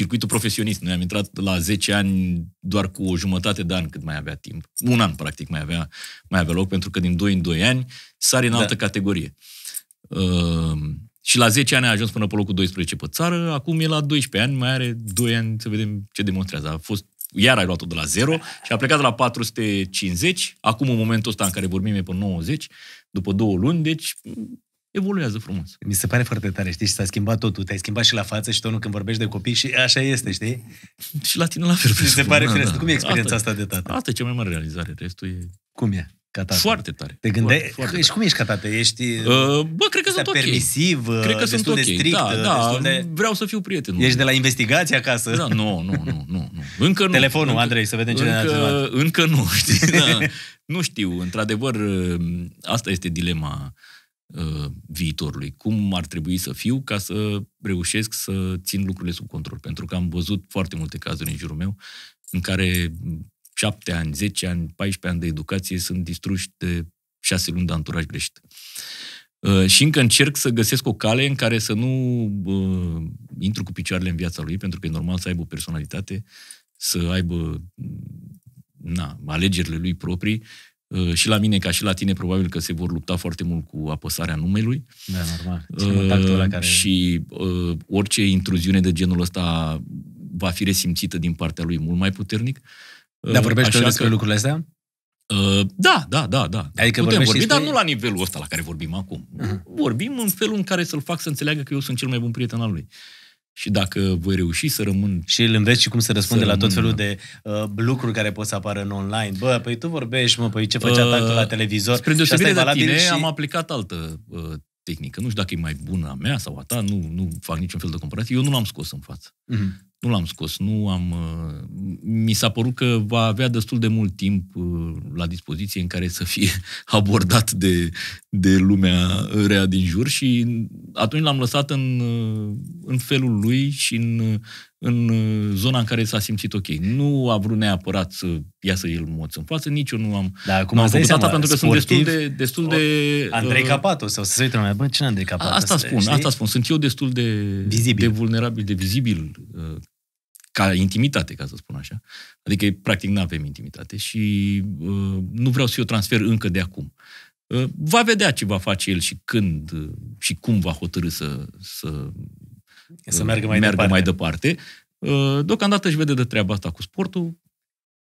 circuitul profesionist. Noi am intrat la 10 ani doar cu o jumătate de an cât mai avea timp. Un an, practic, mai avea, mai avea loc, pentru că din 2 în 2 ani sari în da. categorie. Uh, și la 10 ani a ajuns până pe locul 12 pe țară, acum e la 12 ani, mai are 2 ani să vedem ce demonstrează. A fost iar ai luat-o de la zero și a plecat la 450, acum în momentul ăsta în care vorbim e pe 90, după două luni, deci evoluează frumos. Mi se pare foarte tare, știi, și s-a schimbat totul. Te-ai schimbat și la față și tonul când vorbești de copii și așa este, știi? și la tine la fel. Mi se pare da, Da. Cum e experiența asta, asta de tată? Asta e cea mai mare realizare, restul e... Cum e? Ca tată. Foarte tare. Te gândeai, foarte, foarte ești, cum ești ca tată? Ești uh, uh bă, cred că sunt ok. permisiv, uh, cred că sunt ok. de da, strict, uh, da, da, de... vreau să fiu prieten. Ești de la investigație acasă? Da, nu, nu, nu, nu. Încă nu. Telefonul, încă, Andrei, să vedem ce ne ne-a încă nu, știi? Da. nu știu, într-adevăr, asta este dilema Uh, viitorului. Cum ar trebui să fiu ca să reușesc să țin lucrurile sub control? Pentru că am văzut foarte multe cazuri în jurul meu în care 7 ani, 10 ani, 14 ani de educație sunt distruși de 6 luni de anturaj greșit. Uh, și încă încerc să găsesc o cale în care să nu uh, intru cu picioarele în viața lui, pentru că e normal să aibă o personalitate, să aibă na, alegerile lui proprii Uh, și la mine, ca și la tine, probabil că se vor lupta foarte mult cu apăsarea numelui. Da, normal. Uh, care... Și uh, orice intruziune de genul ăsta va fi resimțită din partea lui mult mai puternic. Uh, dar vorbești Așa despre că... lucrurile astea? Uh, da, da, da, da. Adică Putem vorbi, dar nu la nivelul ăsta la care vorbim acum. Uh-huh. Vorbim în felul în care să-l fac să înțeleagă că eu sunt cel mai bun prieten al lui. Uh, și dacă voi reuși să rămân... Și îl înveți și cum să răspunde la tot felul de uh, lucruri care pot să apară în online. Bă, păi tu vorbești, mă, păi ce făcea uh, tactul la televizor? Spre deosebire de tine, și... am aplicat altă uh, tehnică. Nu știu dacă e mai bună a mea sau a ta, nu, nu fac niciun fel de comparație. Eu nu l-am scos în față. Uh-huh nu l-am scos, nu am... Uh, mi s-a părut că va avea destul de mult timp uh, la dispoziție în care să fie *laughs* abordat de, de lumea rea din jur și atunci l-am lăsat în, uh, în felul lui și în, în zona în care s-a simțit ok. Nu a vrut neapărat să iasă el moț în față, nici eu nu am... Da, acum am făcut asta pentru că sportiv, sunt destul de... Destul de Andrei Capato, sau să se uită mai bă, cine Andrei Capato? Asta spun, asta spun. Sunt eu destul de, vizibil. de vulnerabil, de vizibil ca intimitate, ca să spun așa. Adică, practic, nu avem intimitate și uh, nu vreau să o transfer încă de acum. Uh, va vedea ce va face el și când uh, și cum va hotărâ să, să, uh, să meargă mai meargă departe. Mai departe. Uh, deocamdată își vede de treaba asta cu sportul,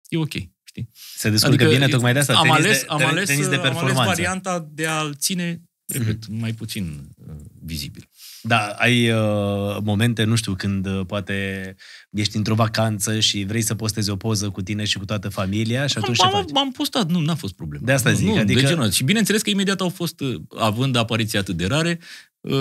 e ok. Știi? Se descurcă adică, bine tocmai de asta, am tenis, ales, de, uh, am ales, tenis de performanță. Am ales varianta de a-l ține, repet, mm-hmm. mai puțin uh, vizibil. Da, ai uh, momente, nu știu, când uh, poate ești într-o vacanță și vrei să postezi o poză cu tine și cu toată familia și atunci am, ce faci? M-am postat, nu, n-a fost problemă. De asta zic. Nu, adică... de genul. Și bineînțeles că imediat au fost, uh, având apariții atât de rare, uh,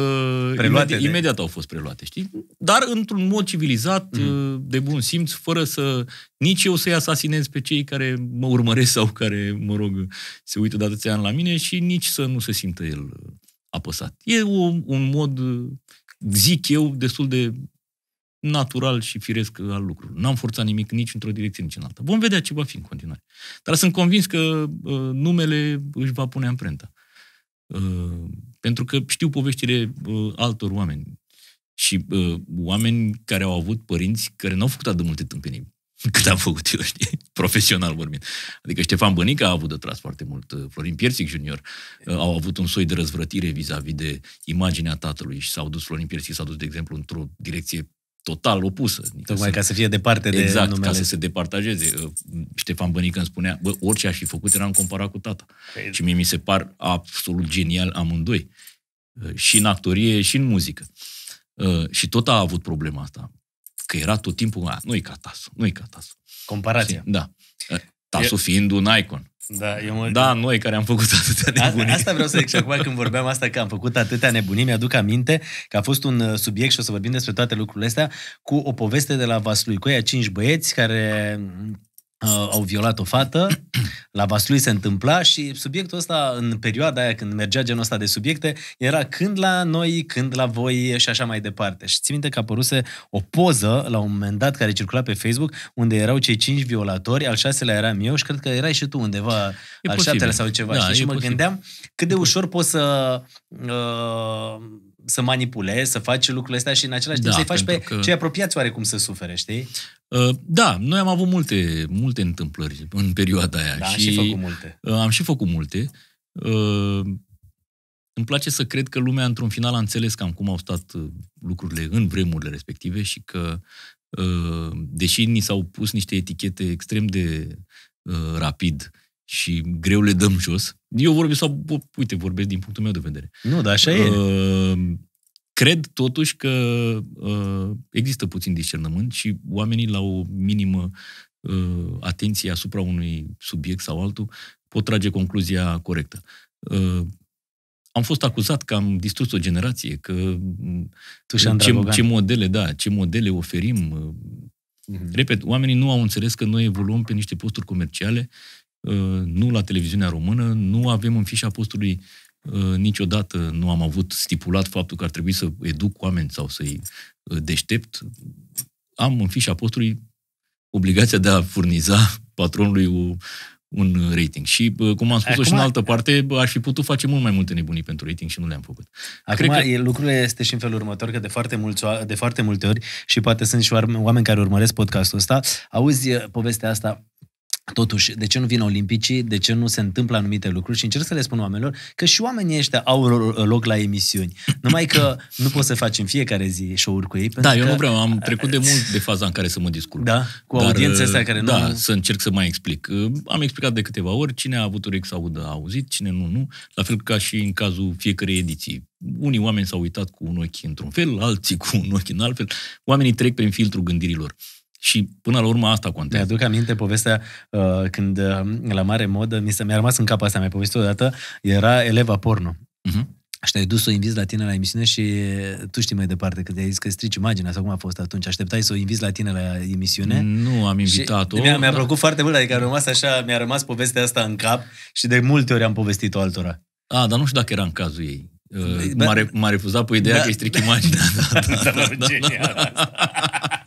preluate imediat, de... imediat au fost preluate, știi? Dar într-un mod civilizat, mm. Uh, de bun simț, fără să nici eu să-i asasinez pe cei care mă urmăresc sau care, mă rog, se uită de atâția ani la mine și nici să nu se simtă el uh, apăsat. E o, un mod, zic eu, destul de natural și firesc al lucrurilor. N-am forțat nimic nici într-o direcție, nici în alta. Vom vedea ce va fi în continuare. Dar sunt convins că uh, numele își va pune amprenta. Uh, pentru că știu poveștile uh, altor oameni și uh, oameni care au avut părinți care n-au făcut atât de multe tâmpenii cât am făcut eu, știi? *laughs* Profesional vorbind. Adică Ștefan Bănică a avut de tras foarte mult, uh, Florin Piersic junior uh, au avut un soi de răzvrătire vis-a-vis de imaginea tatălui și s-au dus, Florin Piersic s-a dus, de exemplu, într-o direcție total opusă. Adică Tocmai ca să fie departe exact, de Exact, ca să se departajeze. Uh, Ștefan Bănică îmi spunea, bă, orice aș fi făcut eram comparat cu tata. Păi... Și mie mi se par absolut genial amândoi. Și în actorie, și în muzică. Și tot a avut problema asta. Că era tot timpul, a, nu-i ca Tasu, nu-i ca Tasu. Comparația. Da. Tasu eu... fiind un icon. Da, eu mă... da, noi care am făcut atâtea nebunii. Asta, asta vreau să zic și acum când vorbeam asta că am făcut atâtea nebunii, mi-aduc aminte că a fost un uh, subiect și o să vorbim despre toate lucrurile astea cu o poveste de la Vaslui Coia, cinci băieți care uh, au violat o fată, *coughs* la Vaslui se întâmpla și subiectul ăsta, în perioada aia când mergea genul ăsta de subiecte, era când la noi, când la voi și așa mai departe. Și ți minte că apăruse o poză la un moment dat care circula pe Facebook, unde erau cei cinci violatori, al șaselea eram eu și cred că erai și tu undeva, e al șaptelea sau ceva. Da, și mă posibil. gândeam cât de ușor poți să... Uh, să manipulezi, să faci lucrurile astea și în același timp da, să-i faci pe că... cei apropiați oarecum să sufere, știi? Uh, da, noi am avut multe, multe întâmplări în perioada aia. Da, și uh, am și făcut multe. Am și făcut multe. Îmi place să cred că lumea într-un final a înțeles cam cum au stat uh, lucrurile în vremurile respective și că deși ni s-au pus niște etichete extrem de rapid și greu le dăm jos. Eu vorbesc sau, uite, vorbesc din punctul meu de vedere. Nu, dar așa uh, e. Cred totuși că uh, există puțin discernământ și oamenii la o minimă uh, atenție asupra unui subiect sau altul pot trage concluzia corectă. Uh, am fost acuzat că am distrus o generație, că tu ce, ce modele, da, ce modele oferim. Mm-hmm. Repet, oamenii nu au înțeles că noi evoluăm pe niște posturi comerciale Uh, nu la televiziunea română, nu avem în fișa postului uh, niciodată nu am avut stipulat faptul că ar trebui să educ oameni sau să-i uh, deștept. Am în fișa postului obligația de a furniza patronului o, un rating. Și, cum am spus Acum... și în altă parte, aș fi putut face mult mai multe nebunii pentru rating și nu le-am făcut. Acum, Cred că... lucrurile este și în felul următor, că de foarte, mulți, de foarte multe ori, și poate sunt și oameni care urmăresc podcastul ăsta, auzi povestea asta, Totuși, de ce nu vin olimpicii, de ce nu se întâmplă anumite lucruri și încerc să le spun oamenilor că și oamenii ăștia au loc la emisiuni. Numai că nu poți să faci în fiecare zi show-uri cu ei. Da, eu că... nu vreau, am trecut de eh, mult de faza în care să mă discurc. Da, cu Dar, audiența asta care eh, nu... Da, să încerc să mai explic. Eh, am explicat de câteva ori, cine a avut urechi să audă a auzit, cine nu, nu. La fel ca și în cazul fiecărei ediții. Unii oameni s-au uitat cu un ochi într-un fel, alții cu un ochi în alt fel. Oamenii trec prin filtrul gândirilor. Și până la urmă asta contează. Mi-aduc aminte povestea uh, când uh, la mare modă, mi mi-a rămas în cap asta, mi-a povestit odată, era eleva porno. Uh-huh. Și te-ai dus să o inviți la tine la emisiune și tu știi mai departe că te-ai zis că strici imaginea sau cum a fost atunci. Așteptai să o inviți la tine la emisiune. Nu am invitat-o. Mi-a, mi-a da. plăcut foarte mult, adică a rămas așa, mi-a rămas povestea asta în cap și de multe ori am povestit-o altora. A, dar nu știu dacă era în cazul ei. da, m-a, re- m-a refuzat pe ideea da, că îi stric imaginea. *laughs* Da, da, da, da, da, da, da, da, da.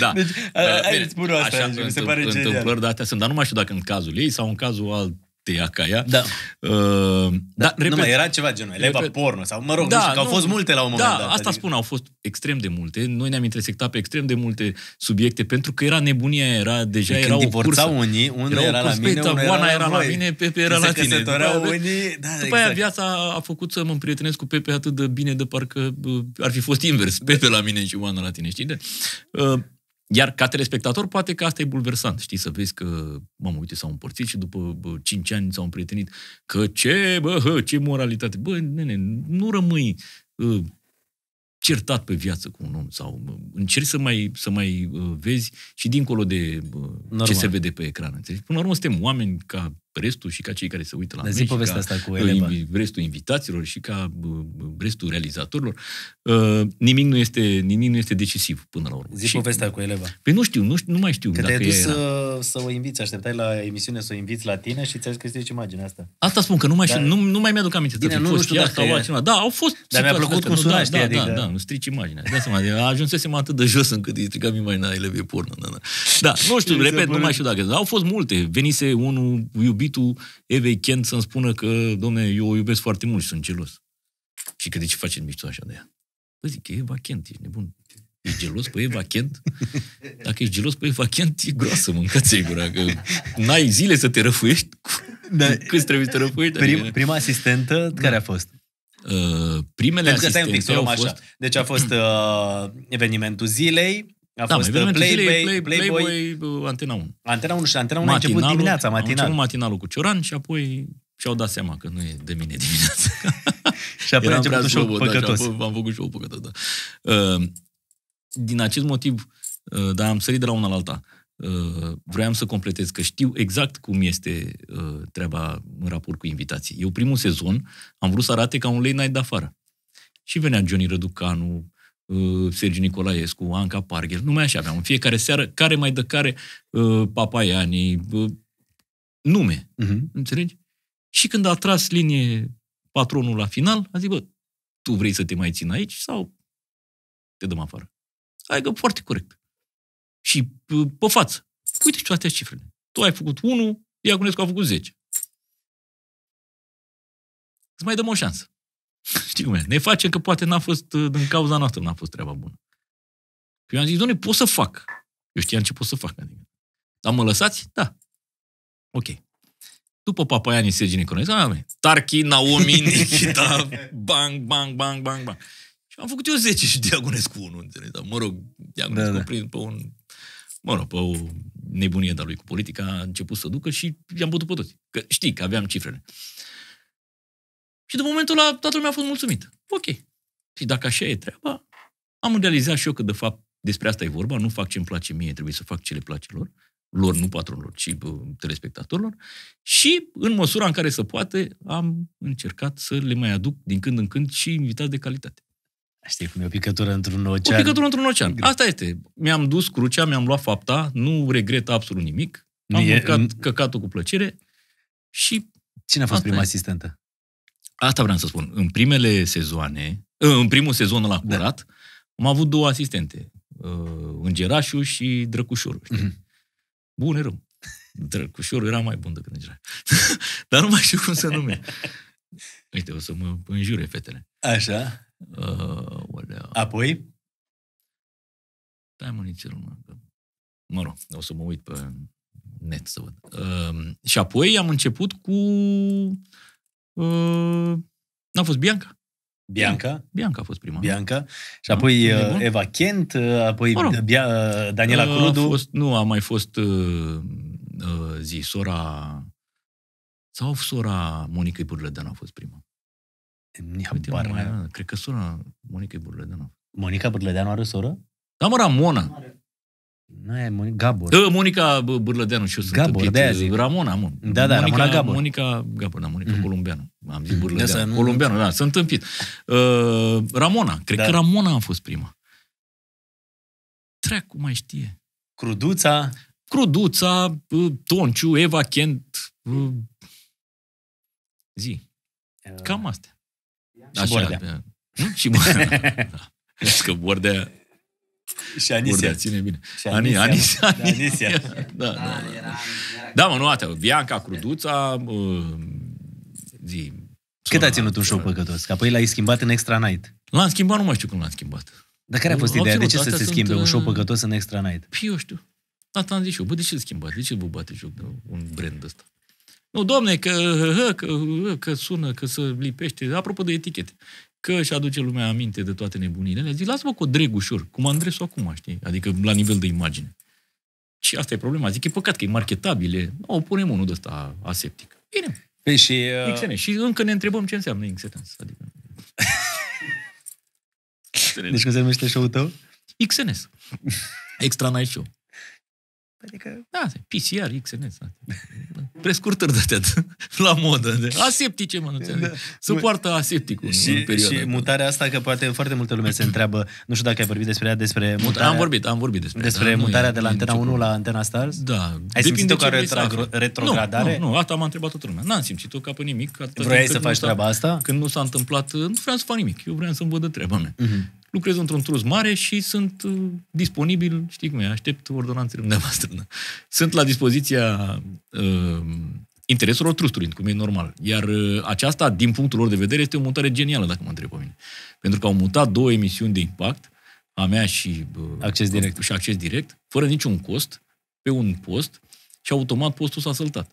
Da. *laughs* Deci, uh, hai să spun asta așa, mi se pare genial. Întâmplări de astea sunt, dar nu mai știu dacă în cazul ei sau în cazul alt ca ea. Da. Uh, da, da repet, nu mai era ceva genul, eleva repet, porno sau mă rog, da, nu știu, că nu, au fost multe la un da, moment da, dat. asta adică... spun, au fost extrem de multe. Noi ne-am intersectat pe extrem de multe subiecte pentru că era nebunia, era deja de păi era când o cursă. unii, unul era, era la mine, unul era, la era la mine, Pepe era la tine. După, unii, da, după exact. aia viața a făcut să mă împrietenesc cu Pepe atât de bine de parcă ar fi fost invers, Pepe la mine și Oana la tine, știi? De? Uh, iar ca telespectator, poate că asta e bulversant, știi, să vezi că, mamă, uite, s-au împărțit și după bă, 5 ani s-au împrietenit, că ce, bă, hă, ce moralitate. Bă, nene, nu rămâi uh, certat pe viață cu un om sau uh, încerci să mai, să mai uh, vezi și dincolo de uh, ce se vede pe ecran, înțelegi? Până la urmă suntem oameni ca restul și ca cei care se uită la noi, zi povestea asta cu uh, eleva. restul invitaților și ca uh, uh, restul realizatorilor, nimic nu este, nimic nu este decisiv până la urmă. Zi și, povestea cu eleva. Păi nu știu, nu, știu, nu mai știu. Că te-ai dus să, să o inviți, așteptai la emisiune să o inviți la tine și ți-ai scris imaginea asta. Asta spun că nu mai, știu, nu, nu mai mi-aduc aminte. Bine, nu, fost, nu știu dacă e... Da, au fost. Dar mi-a plăcut cum suna, da, știi, da, adică... da, da, nu strici imaginea. Da, seama, ajunsesem atât de jos încât îi stricam imaginea elevei porno. Da, da. da, nu știu, repet, nu mai știu dacă. Au fost multe. Venise unul, iubitul Evei Kent să-mi spună că, domne, eu o iubesc foarte mult și sunt gelos. Și că de ce face mișto așa de ea? Păi zic, e Eva Kent, ești nebun. Ești gelos pe Eva Kent? Dacă ești gelos pe Eva Kent, e groasă, mâncați gura, că n-ai zile să te răfuiești. Da. *laughs* Cât trebuie să te răfuiești? Prim, adică- prima asistentă, da. care a fost? Uh, primele Pentru că asistente pic, au fost... Așa. Deci a fost uh, evenimentul zilei, a da, fost uh, Playboy, Playboy, Playboy, uh, Antena 1. Antena 1 și Antena 1 matinalul, a început dimineața, matinal. Am început matinalul cu Cioran și apoi și-au dat seama că nu e de mine dimineața. *laughs* și apoi am a început un show da, păcătos. Da, am făcut show păcătos, da. Uh, din acest motiv, uh, da, am sărit de la una la alta. Uh, vreau să completez, că știu exact cum este uh, treaba în raport cu invitații. Eu primul sezon am vrut să arate ca un late night de afară. Și venea Johnny Răducanu, Uh, Sergiu Nicolaescu, Anca Parghel, numai așa aveam. În fiecare seară, care mai dă care, uh, Papaiani, uh, nume. Uh-huh. Înțelegi? Și când a tras linie patronul la final, a zis, bă, tu vrei să te mai țin aici sau te dăm afară? Hai că foarte corect. Și pe față. Uite și toate cifrele. Tu ai făcut 1, Iaconescu a făcut 10. Îți mai dăm o șansă. Știi cum e? Ne facem că poate n-a fost, uh, din cauza noastră n-a fost treaba bună. Și eu am zis, doamne, pot să fac. Eu știam ce pot să fac. Adică. Dar mă lăsați? Da. Ok. După Papaiani, Sergi Nicolae, Tarki, Naomi, *laughs* Nikita, bang, bang, bang, bang, bang. Și am făcut eu 10 și Diagonescu 1, înțeleg, Dar, mă rog, Diagonescu da, da. prin pe un... Mă rog, pe o nebunie de lui cu politica, a început să ducă și i-am putut pe toți. Că știi că aveam cifrele. Uh, și după momentul ăla toată lumea a fost mulțumită. Ok. Și dacă așa e treaba, am realizat și eu că de fapt despre asta e vorba, nu fac ce îmi place mie, trebuie să fac ce le place lor, lor, nu patronilor, ci telespectatorilor. Și în măsura în care se poate, am încercat să le mai aduc din când în când și invitați de calitate. Știi cum e o picătură într-un ocean. O picătură într-un ocean. Asta este. Mi-am dus crucea, mi-am luat fapta, nu regret absolut nimic. Am e... mâncat căcatul cu plăcere și... Cine a fost prima e. asistentă? Asta vreau să spun. În primele sezoane, în primul sezon la da. curat, da. am avut două asistente. Uh, îngerașu și Drăcușoru. Mm-hmm. Bun, rău. Drăcușorul era mai bun decât Îngerașu. *laughs* Dar nu mai știu cum se nume. Uite, o să mă înjure fetele. Așa. Uh, Apoi? Stai mă nici mă. Mă rog, o să mă uit pe net să văd. Uh, și apoi am început cu Uh, mm, a fost Bianca. Bianca. Bianca a fost prima. Bianca. Și da. apoi da, Eva Kent, uh, apoi mă rog. Bia, uh, Daniela uh, Crudu. A fost, nu, a mai fost uh, uh, zi, sora sau sora Monicăi Burlădan a fost prima. Habar mai, cred că sora Monicăi Burlădan. Monica nu are soră? Da, mă, Ramona. Are. Nu e ă, Monica Gabor. Da, Monica Bârlădeanu și eu sunt Gabor, de zic. Ramona, mă. Da, da, Monica, Ramona Gabor. Monica Gabor, da, Monica mm-hmm. Columbeanu. Am zis Bârlădeanu. Columbeanu, da, sunt întâmpit. Uh, ă, Ramona, cred da. că Ramona a fost prima. Treacu mai știe. Cruduța. Cruduța, Tonciu, Eva Kent, uh, zi. Cam astea. Așa, și Bordea. Da. Nu? Și Bordea. *laughs* da. Că Bordea și Anisia. Urda, ține bine. Și Anisia. Anisia. Da, Anisia. Anisia. Anisia. Da, da, da. da. Era, da, era da. da mă, nu atât. Bianca Cruduța, uh, zi, cât a ținut un show păcătos? Că apoi l-ai schimbat în Extra Night. L-am schimbat, nu mai știu cum l-am schimbat. Dar care a fost ideea? De ce să se schimbe un show uh, păcătos în Extra Night? Păi eu știu. Asta am zis eu. Bă, de ce schimbați? De ce vă bate joc de un brand ăsta? Nu, domne, că, că, că, că sună, că se lipește. Apropo de etichete că își aduce lumea aminte de toate nebunile, zic, lasă-mă cu dreg ușor, cum am dres-o acum, știi? Adică la nivel de imagine. Și asta e problema. Zic, e păcat că e marketabile. O punem unul de ăsta aseptic. Bine. Păi și, uh... și încă ne întrebăm ce înseamnă XNS. Adică... *laughs* deci cum se numește show-ul tău? XNS. Extra Night Show. Adică... Da, PCR, XNS. Da. Prescurtări de atât, *laughs* la modă. De aseptice, mă, nu da. Suportă asepticul și, în perioada. Și mutarea asta, că poate foarte multă lume se întreabă, nu știu dacă ai vorbit despre ea, despre mutarea... Am vorbit, am vorbit despre Despre da, mutarea e, de la Antena 1 la Antena Stars? Da. Ai simțit-o ca retro, retrogradare? Nu, nu, nu, asta m-a întrebat toată lumea. N-am simțit-o ca pe nimic. Vrei să faci treaba asta? Când nu s-a întâmplat, nu vreau să fac nimic. Eu vreau să-mi văd treaba mea. Uh-huh lucrez într-un trus mare și sunt uh, disponibil, știi cum e, aștept ordonanțele dumneavoastră. Da. Sunt la dispoziția uh, intereselor trustului, cum e normal. Iar uh, aceasta, din punctul lor de vedere, este o mutare genială, dacă mă întreb pe mine. Pentru că au mutat două emisiuni de impact, a mea și, uh, acces direct. și acces direct, fără niciun cost, pe un post, și automat postul s-a săltat.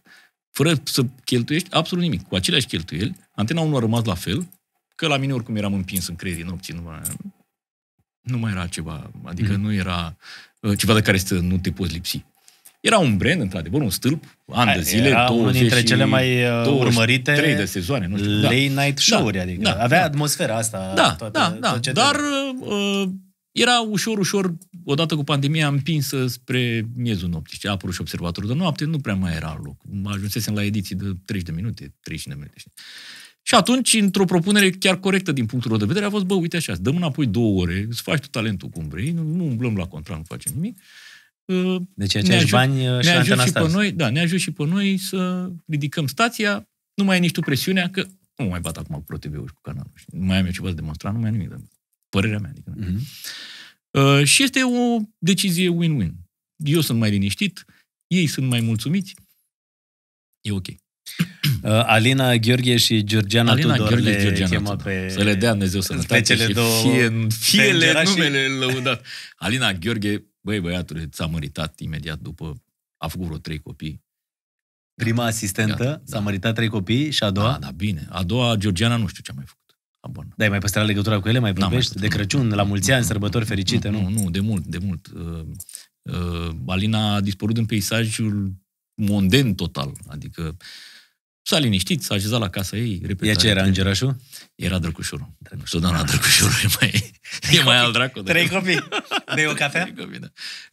Fără să cheltuiești absolut nimic. Cu aceleași cheltuieli, antena 1 a rămas la fel, că la mine oricum eram împins în crezi nopții, nu nu mai era ceva, adică mm. nu era uh, ceva de care să nu te poți lipsi. Era un brand, într-adevăr, un stâlp, ani de zile, era 20 unul dintre cele mai uh, urmărite trei de sezoane, nu știu. Late da. night show-uri, da, adică da, avea da. atmosfera asta. Da, toată, da, da, toată dar uh, era ușor, ușor, odată cu pandemia, împinsă spre miezul nopții. A apărut și observatorul de noapte, nu prea mai era loc. Ajunsesem la ediții de 30 de minute, 35 de minute. Știi? Și atunci, într-o propunere chiar corectă din punctul meu de vedere, a fost, bă, uite așa, dăm înapoi două ore, îți faci tu talentul cum vrei, nu, nu umblăm la contract, nu facem nimic. Ă, deci aceiași ne ajut, bani ă, ne și ajut și pe noi, Da, ne ajut și pe noi să ridicăm stația, nu mai e nici tu presiunea că nu mai bat acum cu protv și cu canalul. Nu mai am eu ceva să demonstra, nu mai am nimic. De părerea mea. Adică. Mm-hmm. Uh, și este o decizie win-win. Eu sunt mai liniștit, ei sunt mai mulțumiți, e ok. Uh, Alina Gheorghe și Georgiana Alina Tudor Gheorghe, le Georgiana chemă Tudor. pe... Să le dea Dumnezeu sănătate pe cele două, fie, fie le numele și... lăudat. Alina Gheorghe, băi băiatule, s-a măritat imediat după, a făcut vreo trei copii. Prima asistentă, Iată, s-a da. măritat trei copii și a doua? Da, da, bine. A doua, Georgiana, nu știu ce a mai făcut. Da, ai mai păstrat legătura cu ele? Mai vorbești? Mai de Crăciun, la mulți ani, sărbători fericite, nu? Nu, nu, de mult, de mult. Uh, uh, Alina a dispărut în peisajul monden total. Adică S-a liniștit, s-a așezat la casa ei. Repet, Ea ce era, Îngerașul? Era Drăgușorul. Drăgușorul. Doamna da. Drăgușorul e mai, e mai al dracu. Da. Trei copii. Bei o cafea? Trei copii, da.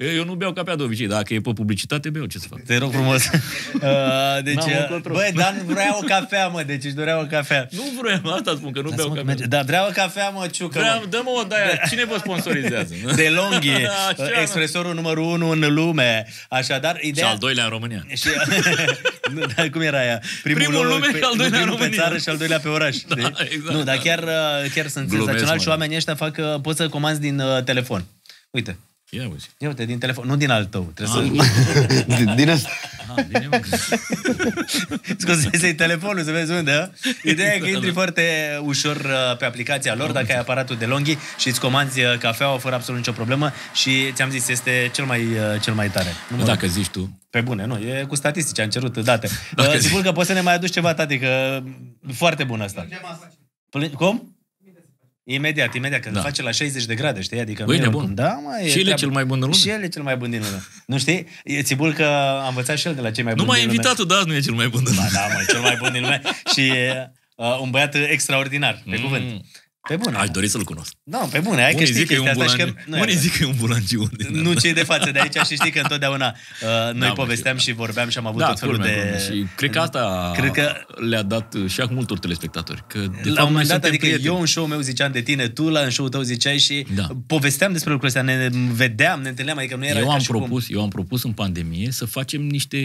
Eu nu beau cafea de obicei, dacă e pe publicitate, beau, ce să fac? Te rog frumos. *laughs* Uh, deci, uh, băi, Dan vrea o cafea, mă, deci își dorea o cafea. Nu vreau, asta spun, că nu da, beau cafea. Da, vrea o cafea, mă, ciucă. Vreau, mă. dă-mă o daia, da. cine vă sponsorizează? *laughs* De Longhi, *laughs* uh, expresorul numărul unu în lume. Așadar, ideea... Și al doilea în România. Și... cum era aia? Primul primul în lume pe, și al doilea în România. pe țară și al doilea pe oraș. da, exact. Nu, dar da. chiar, uh, chiar sunt Glumesc, senzațional mă. și oamenii ăștia fac, uh, poți să comanzi din uh, telefon. Uite, Ia uite. Ia uite, din telefon, nu din al tău. Trebuie ah. să... din, din asta. Scuze, bine, telefonul, să vezi unde, a? *laughs* Ideea e că intri foarte ușor uh, pe aplicația lor, dacă ai aparatul de longhi și îți comanzi uh, cafeaua fără absolut nicio problemă și ți-am zis, este cel mai, uh, cel mai tare. Nu dacă zici tu. Pe bune, nu, e cu statistici, am cerut date. Dacă Sigur zici. că poți să ne mai aduci ceva, tati, că foarte bun asta. Cum? Imediat, imediat, când da. face la 60 de grade, știi? Adică Băi, nu bun. Da, mă, e și el e cel mai bun din lume. Și el e cel mai bun din lume. nu știi? E țibul că a învățat și el de la cei mai buni Nu din invitatul, da, nu e cel mai bun din lume. Da, da, mă, cel mai bun din lume. și uh, un băiat extraordinar, pe mm. cuvânt. Pe bune. Aș dori să-l cunosc. Da, pe bune. Hai că zic că e un bulangiu. Că... Unii zic că e un bulangiu. Nu cei de față de aici și știi că întotdeauna uh, noi da, povesteam și vorbeam și am avut da, tot felul de... Și cred că asta cred că... le-a dat uh, și acum multor telespectatori. Că de la fapt, un moment dat, adică prieteni. eu în show meu ziceam de tine, tu la în show tău ziceai și da. povesteam despre lucrurile astea, ne vedeam, ne întâlneam, adică nu era eu am propus, cum... Eu am propus în pandemie să facem niște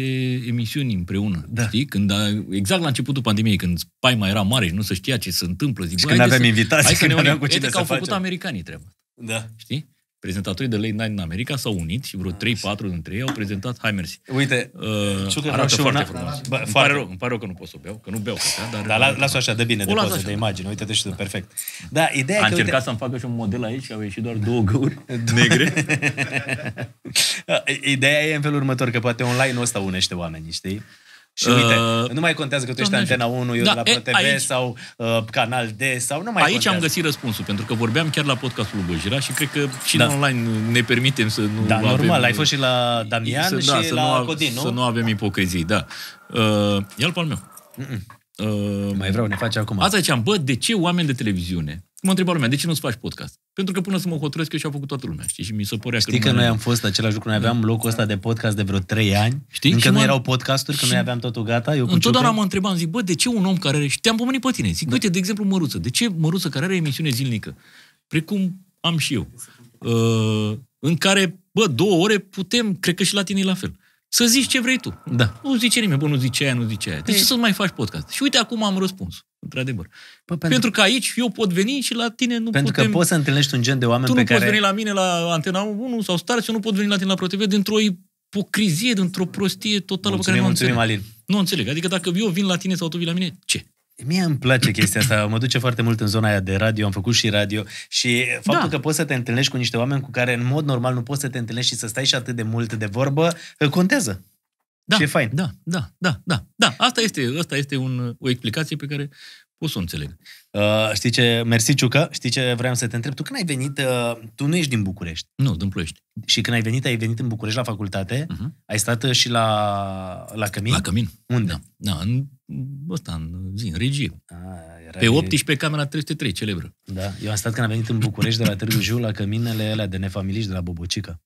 emisiuni împreună. Da. Știi? Când, exact la începutul pandemiei, când spaima era mare și nu se știa ce se întâmplă. Zic, și când aveam invitați. Hai să ne unim. Cu cine Uite că au făcut facem. americanii treaba. Da. Știi? prezentatorii de late night în America s-au unit și vreo 3-4 ah, dintre ei au prezentat, hai mersi. Uite, uh, arată foarte frumos. Bă, îmi, pare rău, îmi pare rău că nu pot să o beau, că nu beau cafea, dar... Da, la, las-o așa de bine, de poză, așa. de imagine, uite-te și tu, da. perfect. Da, ideea Am că, încercat uite... să-mi facă și un model aici, că au ieșit doar două găuri *laughs* negre. *laughs* Da, ideea e în felul următor, că poate online-ul ăsta unește oamenii, știi? Și uite, uh, nu mai contează că tu ești Antena 1, eu da, la ProTV aici, sau uh, Canal D sau nu mai Aici contează. am găsit răspunsul, pentru că vorbeam chiar la podcastul Băjira și cred că și da. online ne permitem să nu Da, avem, normal, ai uh, fost și la Damian să, și da, să la nu, Codin, nu? Să nu avem da. ipocrizii, da. Uh, ia-l pe al meu. Uh, mai vreau, ne face acum. Asta ziceam, bă, de ce oameni de televiziune Mă întreba lumea, de ce nu-ți faci podcast? Pentru că până să mă hotărăsc, eu și-a făcut toată lumea, știi? Și mi se părea știi că... Știi că noi am fost același lucru, noi aveam da. locul ăsta de podcast de vreo trei ani, știi? încă și nu erau podcasturi, că noi aveam totul gata, eu cu Întotdeauna mă întrebam, zic, bă, de ce un om care are... Și te-am pomenit pe tine, zic, da. uite, de exemplu, Măruță, de ce Măruță, care are emisiune zilnică, precum am și eu, uh, în care, bă, două ore putem, cred că și la tine e la fel. Să zici ce vrei tu. Da. Nu zice nimeni, bă, nu zice aia, nu zice aia. De ce păi- să mai faci podcast? Și uite, acum am răspuns într-adevăr. Pă, pentru... pentru că aici eu pot veni și la tine nu Pentru putem... că poți să întâlnești un gen de oameni tu pe care... Tu nu poți veni la mine la Antena 1 sau Star și nu pot veni la tine la ProTV dintr-o ipocrizie, dintr-o prostie totală mulțumim, pe care nu mulțumim, înțeleg. Alin. Nu înțeleg. Adică dacă eu vin la tine sau tu vii la mine, ce? Mie îmi place chestia asta, mă duce foarte mult în zona aia de radio, am făcut și radio și faptul da. că poți să te întâlnești cu niște oameni cu care în mod normal nu poți să te întâlnești și să stai și atât de mult de vorbă, contează. Da, și e fain. Da, da, da, da. da. Asta este, asta este un, o explicație pe care o să o înțeleg. Uh, știi ce, mersi Ciucă, știi ce vreau să te întreb? Tu când ai venit, uh, tu nu ești din București. Nu, din Ploiești. Și când ai venit, ai venit în București la facultate, uh-huh. ai stat uh, și la, la Cămin? La Cămin. Unde? Da, da în, ăsta, în, zi, în regie. A, ah, era pe 18, pe camera 303, celebră. Da, eu am stat când am venit în București de la Târgu Jiu, la Căminele alea de nefamiliști de la Bobocică.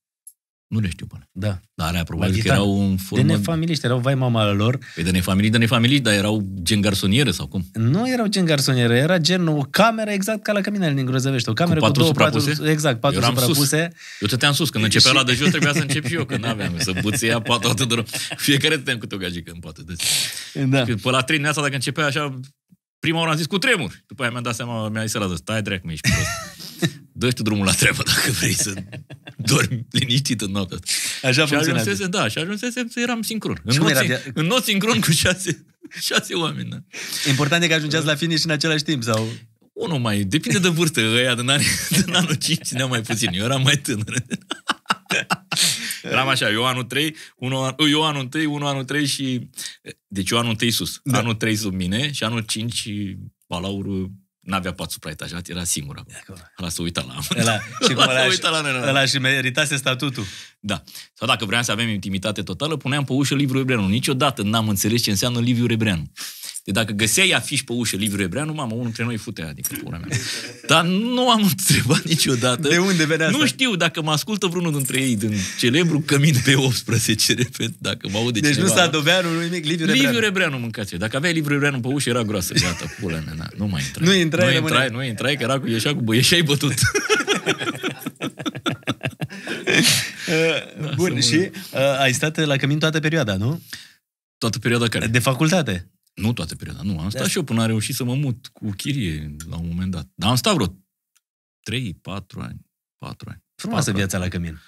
Nu le știu până. Da. Dar are probabil că erau în formă... De nefamiliști, erau vai mama lor. Păi de nefamiliști, de nefamiliști, dar erau gen garsoniere sau cum? Nu erau gen garsoniere, era gen o cameră exact ca la Căminele din Grozăvești. O cameră cu, patru cu două, suprapuse? patru, exact, patru eu suprapuse. Sus. Eu te-am sus, când începea și... la de jos trebuia să încep și eu, că n-aveam să ea patru atât de rău. Fiecare tăteam cu o gagică în patru. Deci, da. Pe la trei neața, dacă începea așa, prima oară am zis cu tremur. După aia mi-am dat seama, mi-a zis la stai dracu, ești prost. *laughs* Dă-și tu drumul la treabă dacă vrei să dormi liniștit în noapte. Așa și ajunsesem, da, și ajunsesem să eram sincron. În nou, era? în not sincron cu șase, *laughs* șase oameni. Da. Important e că ajungeați la finish în același timp, sau... Unul mai, depinde de vârstă, ăia din, anii, *laughs* din anul 5 ne mai puțin, eu eram mai tânăr. *laughs* Eram așa, eu anul 3, unul, eu anul 3, unul anul 3 și... Deci eu anul 3 sus, da. anul 3 sub mine și anul 5 balaurul n-avea pat supraetajat, era singura. Ăla se la ăla, și *laughs* cum la noi, ăla și meritase statutul. Da. Sau dacă vreau să avem intimitate totală, puneam pe ușă Liviu Rebreanu. Niciodată n-am înțeles ce înseamnă Liviu Rebreanu. De dacă găseai afiș pe ușă Liviu Rebreanu, mamă, unul dintre noi futea, adică pura mea. Dar nu am întrebat niciodată. De unde venea asta? Nu știu dacă mă ascultă vreunul dintre ei din celebru Cămin pe 18, *laughs* repet, dacă mă aude deci cineva. Deci nu s-a doveanu, nimic, Liviu Rebreanu. Liviu Rebreanu mâncați Dacă aveai Liviu Rebreanu pe ușă, era groasă, gata, pula mea, na, nu mai intrai. Nu intrai, nu intrai, nu intrai, că era cu ieșa cu băieșai bătut. *laughs* *laughs* da, Bun, și uh, ai stat la Cămin toată perioada, nu? Toată perioada care? De facultate. Nu toată perioada, nu. Am stat da. și eu până am reușit să mă mut cu chirie la un moment dat. Dar am stat vreo 3-4 ani. 4 ani. Frumoasă 4 viața ani. la cămin.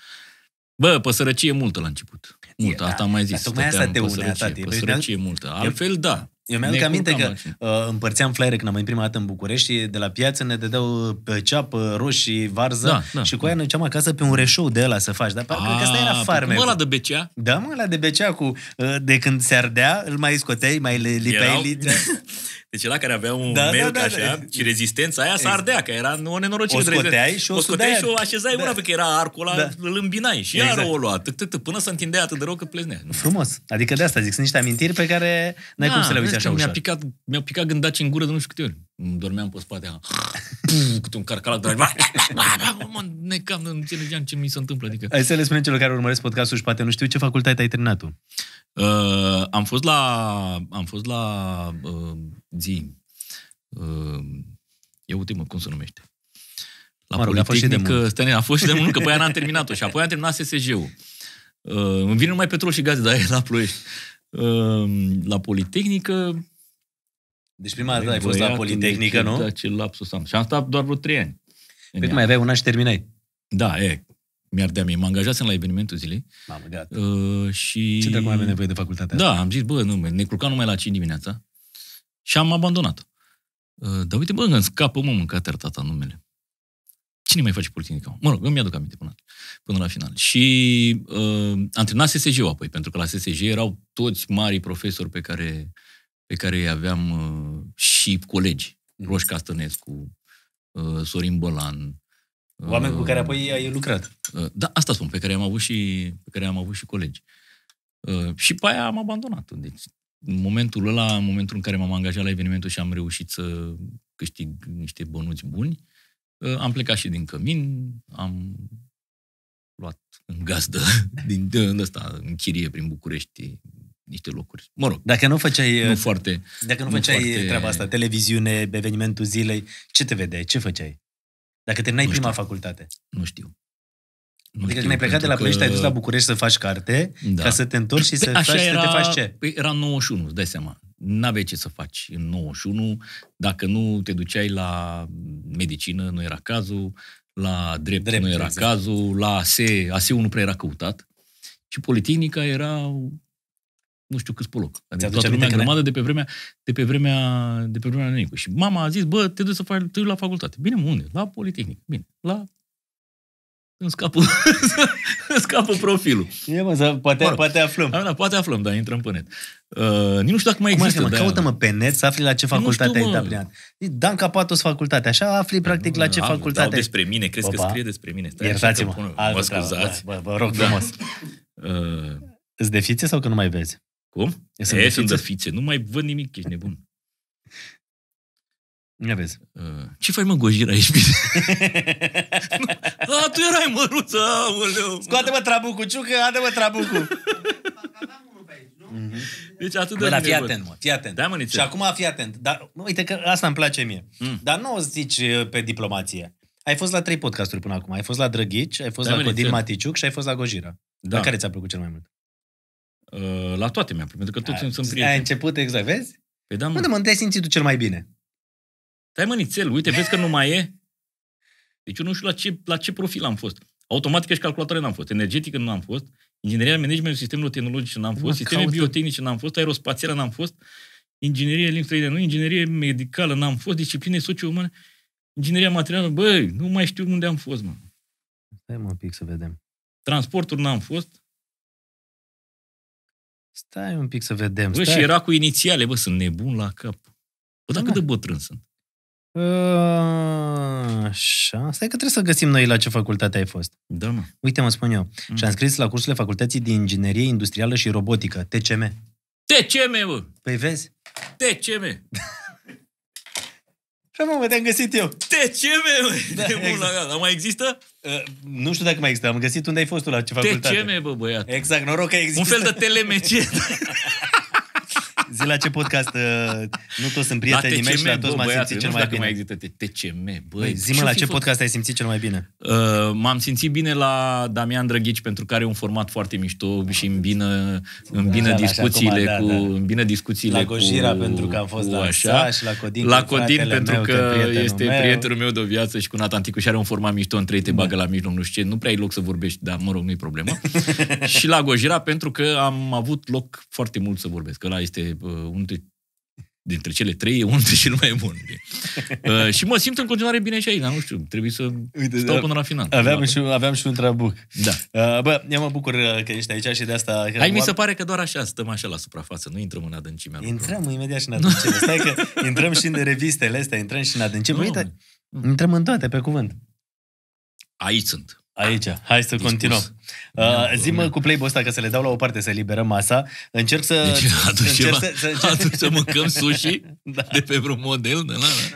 Bă, pe sărăcie multă la început. Multă, e, asta da. am mai zis. Da, tocmai asta te unea, tati. pe sărăcie păi, multă. Altfel, da. Eu mi-aduc aminte că uh, împărțeam flyere când am venit prima dată în București și de la piață ne dădeau pe uh, ceapă, roșii, varză da, da, și cu aia ne duceam acasă pe un reșou de ăla să faci. Dar parcă că asta era ah, farme. Mă, ăla de becea? Da, mă, ăla de becea cu, uh, de când se ardea, îl mai scoteai, mai le lipeai. *laughs* Deci la care avea un da, merg da, da, așa da. și rezistența aia s-a ardea, că era o nenorocire. O scoteai și o, o scoteai și o așezai da. una, că era arcul ăla, da. îl îmbinai și exact. iar o lua, tâc, tâc, tâc, până să întindea atât de rău că pleznea. Frumos. Adică de asta zic, sunt niște amintiri pe care n-ai da, cum să le uiți așa ușor. Mi-a picat, mi-a picat gândaci în gură de nu știu câte ori. Îmi dormeam pe spate, cât un carcalac, dar ne cam, nu înțelegeam ce mi se întâmplă. Adică... Hai să le spunem celor care urmăresc podcastul și poate nu știu ce facultate ai terminat tu. Uh, am fost la, am fost la uh, zi, ehm, e ultimă, cum se numește? La mă rog, a fost și de mult. a fost și de muncă, că păi aia n-am terminat-o și apoi am terminat ssg ul Uh, ehm, îmi vine numai petrol și gaze, dar e la Ploiești. Uh, la Politehnică... Deci prima dată ai fost la Politehnică, nu? Da, ce lapsus am. Și am stat doar vreo trei ani. Cât mai aveai un an și terminai. Da, e. Mi-ar mie. Mă angajasem la evenimentul zilei. Mamă, gata. Uh, și... Ce dacă mai aveai nevoie de facultatea Da, asta? am zis, bă, nu, ne culcam numai la 5 dimineața. Și am abandonat. Uh, dar uite, bă, îmi scapă, mă, mâncate tata numele. Cine mai face politică? Mă rog, îmi aduc aminte până, până la final. Și uh, am terminat ssg ul apoi, pentru că la SSG erau toți marii profesori pe care, pe care îi aveam uh, și colegi. Mm-hmm. Roș Castănescu, uh, Sorin Bălan, uh, Oameni cu care apoi ai lucrat. Uh, da, asta spun, pe care am avut și, pe care am avut și colegi. Și pe aia am abandonat. Deci, în momentul ăla, în momentul în care m-am angajat la evenimentul și am reușit să câștig niște bănuți buni, uh, am plecat și din cămin, am luat în gazdă *laughs* din, ăsta, în chirie prin București, niște locuri. Mă rog. Dacă nu făceai, nu foarte, dacă nu, nu făceai foarte... treaba asta, televiziune, evenimentul zilei, ce te vedeai? Ce făceai? Dacă te n-ai prima știu. facultate. Nu știu. Nu adică când ai plecat de la Ploiești, că... ai dus la București să faci carte, da. ca să te întorci și păi să, păi, faci, era, să te faci ce? Păi era 91, îți dai seama. N-aveai ce să faci în 91. Dacă nu te duceai la medicină, nu era cazul. La drept, drept nu era exact. cazul. La AS, as ul nu prea era căutat. Și Politehnica era nu știu câți pe loc. Adică toată lumea grămadă de pe vremea, de pe vremea, de pe vremea Nenicu. Și mama a zis, bă, te duci să faci, te duci la facultate. Bine, unde? La Politehnic. Bine, la îmi scapă, *laughs* îmi scapă profilul. E, mă, să, poate, mă rog. poate aflăm. Da, da, poate aflăm, da, intrăm pe net. Uh, nu știu dacă mai Cum există. Mă, caută-mă pe net să afli la ce facultate ai dat prin Dan Capatos facultate, așa afli practic nu, la ce am, facultate. Dau despre mine, crezi Opa. că scrie despre mine. Stai Iertați-mă. mă scuzați. Bă, rog da. frumos. Îți uh. defițe sau că nu mai vezi? Cum? E, sunt, defițe, Nu mai văd nimic, ești nebun. Ia vezi. Ă, ce faci, mă, Gojira, aici bine? *laughs* A, tu erai măruță, aoleu. Scoate-mă trabucul, ciucă, adă-mă Mm-hmm. Deci atât de Bă, dar fii atent, mă, fii atent. Da, mă, și acum fii atent. Dar, uite că asta îmi place mie. Mm. Dar nu o zici ă, pe diplomație. Ai fost la trei podcasturi până acum. Ai fost la Drăghici, ai fost da, la Codin Maticiuc și ai fost la Gojira. Da. La care ți-a plăcut cel mai mult? Uh, la toate mi-a plăcut, pentru că toți sunt prieteni. Ai început, exact, vezi? Păi da, mă. Unde mă, te-ai simțit tu cel mai bine? Stai mă, nițel, uite, vezi că nu mai e? Deci eu nu știu la ce, la ce profil am fost. Automatică și calculatoare n-am fost, energetică nu am fost, ingineria management, sistemelor tehnologice n-am fost, sisteme caută. biotehnice n-am fost, aerospațială n-am fost, inginerie limbi străine nu, inginerie medicală n-am fost, discipline socio-umane, ingineria materială, băi, nu mai știu unde am fost, mă. Stai mă un pic să vedem. Transportul n-am fost. Stai un pic să vedem. Bă, stai. și era cu inițiale, bă, sunt nebun la cap. Bă, dacă da, de bătrân sunt. Ă, așa. Stai că trebuie să găsim noi la ce facultate ai fost. Da, mă. Uite, mă spun eu. Mm. Și-am scris la cursurile Facultății de Inginerie Industrială și Robotică, TCM. TCM, mă! Păi vezi? TCM! Și *laughs* păi, mă, te-am găsit eu. TCM, mă! Da, e bun exact. la gata. mai există? Uh, nu știu dacă mai există. Am găsit unde ai fost tu la ce facultate. TCM, bă, băiat. Exact, noroc că există. Un fel de telemecie. *laughs* Zi la ce podcast, uh, nu toți sunt prietenii mei și la toți m-am simțit cel mai bine. mai există TCM, băi. zi la ce podcast ai simțit cel mai bine. Uh, m-am simțit bine la Damian Drăghici, pentru că are un format foarte mișto și în bine discuțiile da, cu... bine da. discuțiile la Gojira, pentru că am fost la așa, și la Codin. La Codin, pentru că este prietenul meu de viață și cu Nathan Ticu și are un format mișto, între trei te bagă da. la mijloc, nu știu ce. Nu prea ai loc să vorbești, dar mă rog, nu-i problemă. *laughs* și la Gojira, pentru că am avut loc foarte mult să vorbesc. Ăla este Uh, unul dintre cele trei e unul dintre cele mai bune. *laughs* uh, și mă simt în continuare bine și aici, dar nu știu, trebuie să Uite, stau da. până la final. Aveam da. și, aveam și un trabuc. Da. Uh, bă, eu mă bucur uh, că ești aici și de asta... Că Hai, mi se pare că doar așa stăm așa la suprafață, nu intrăm în adâncimea. Intrăm lucru. imediat și în adâncime. *laughs* Stai că intrăm și în revistele astea, intrăm și în adâncime. Uite, intrăm în toate, pe cuvânt. Aici sunt. Aici, hai să continuăm. Uh, zi cu playboy ăsta că să le dau la o parte să liberăm masa. Încerc să... Deci, atunci, încerc ceva, să, să, încerc... atunci să mâncăm sushi *laughs* da. de pe vreun model? Da,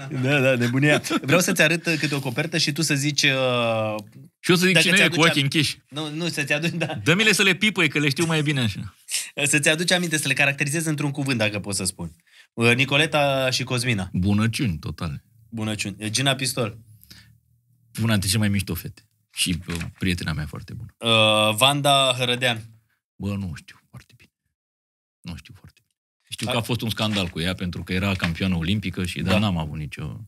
da, da, da nebunia. Vreau să-ți arăt uh, câte o copertă și tu să zici... Uh, și eu să zic cine e cu ochii închiși. Nu, nu, să-ți aduci, da. Dă-mi-le să le pipăi, că le știu mai bine așa. Uh, să-ți aduci aminte, să le caracterizezi într-un cuvânt, dacă pot să spun. Uh, Nicoleta și Cosmina. Bunăciuni, total. Bunăciuni. Gina Pistol. Una dintre cele mai mișto fete și prietena mea foarte bună. Uh, Vanda Hărădean. Bă, nu știu foarte bine. Nu știu foarte bine. Știu a... că a fost un scandal cu ea pentru că era campioană olimpică și da. dar n-am avut nicio...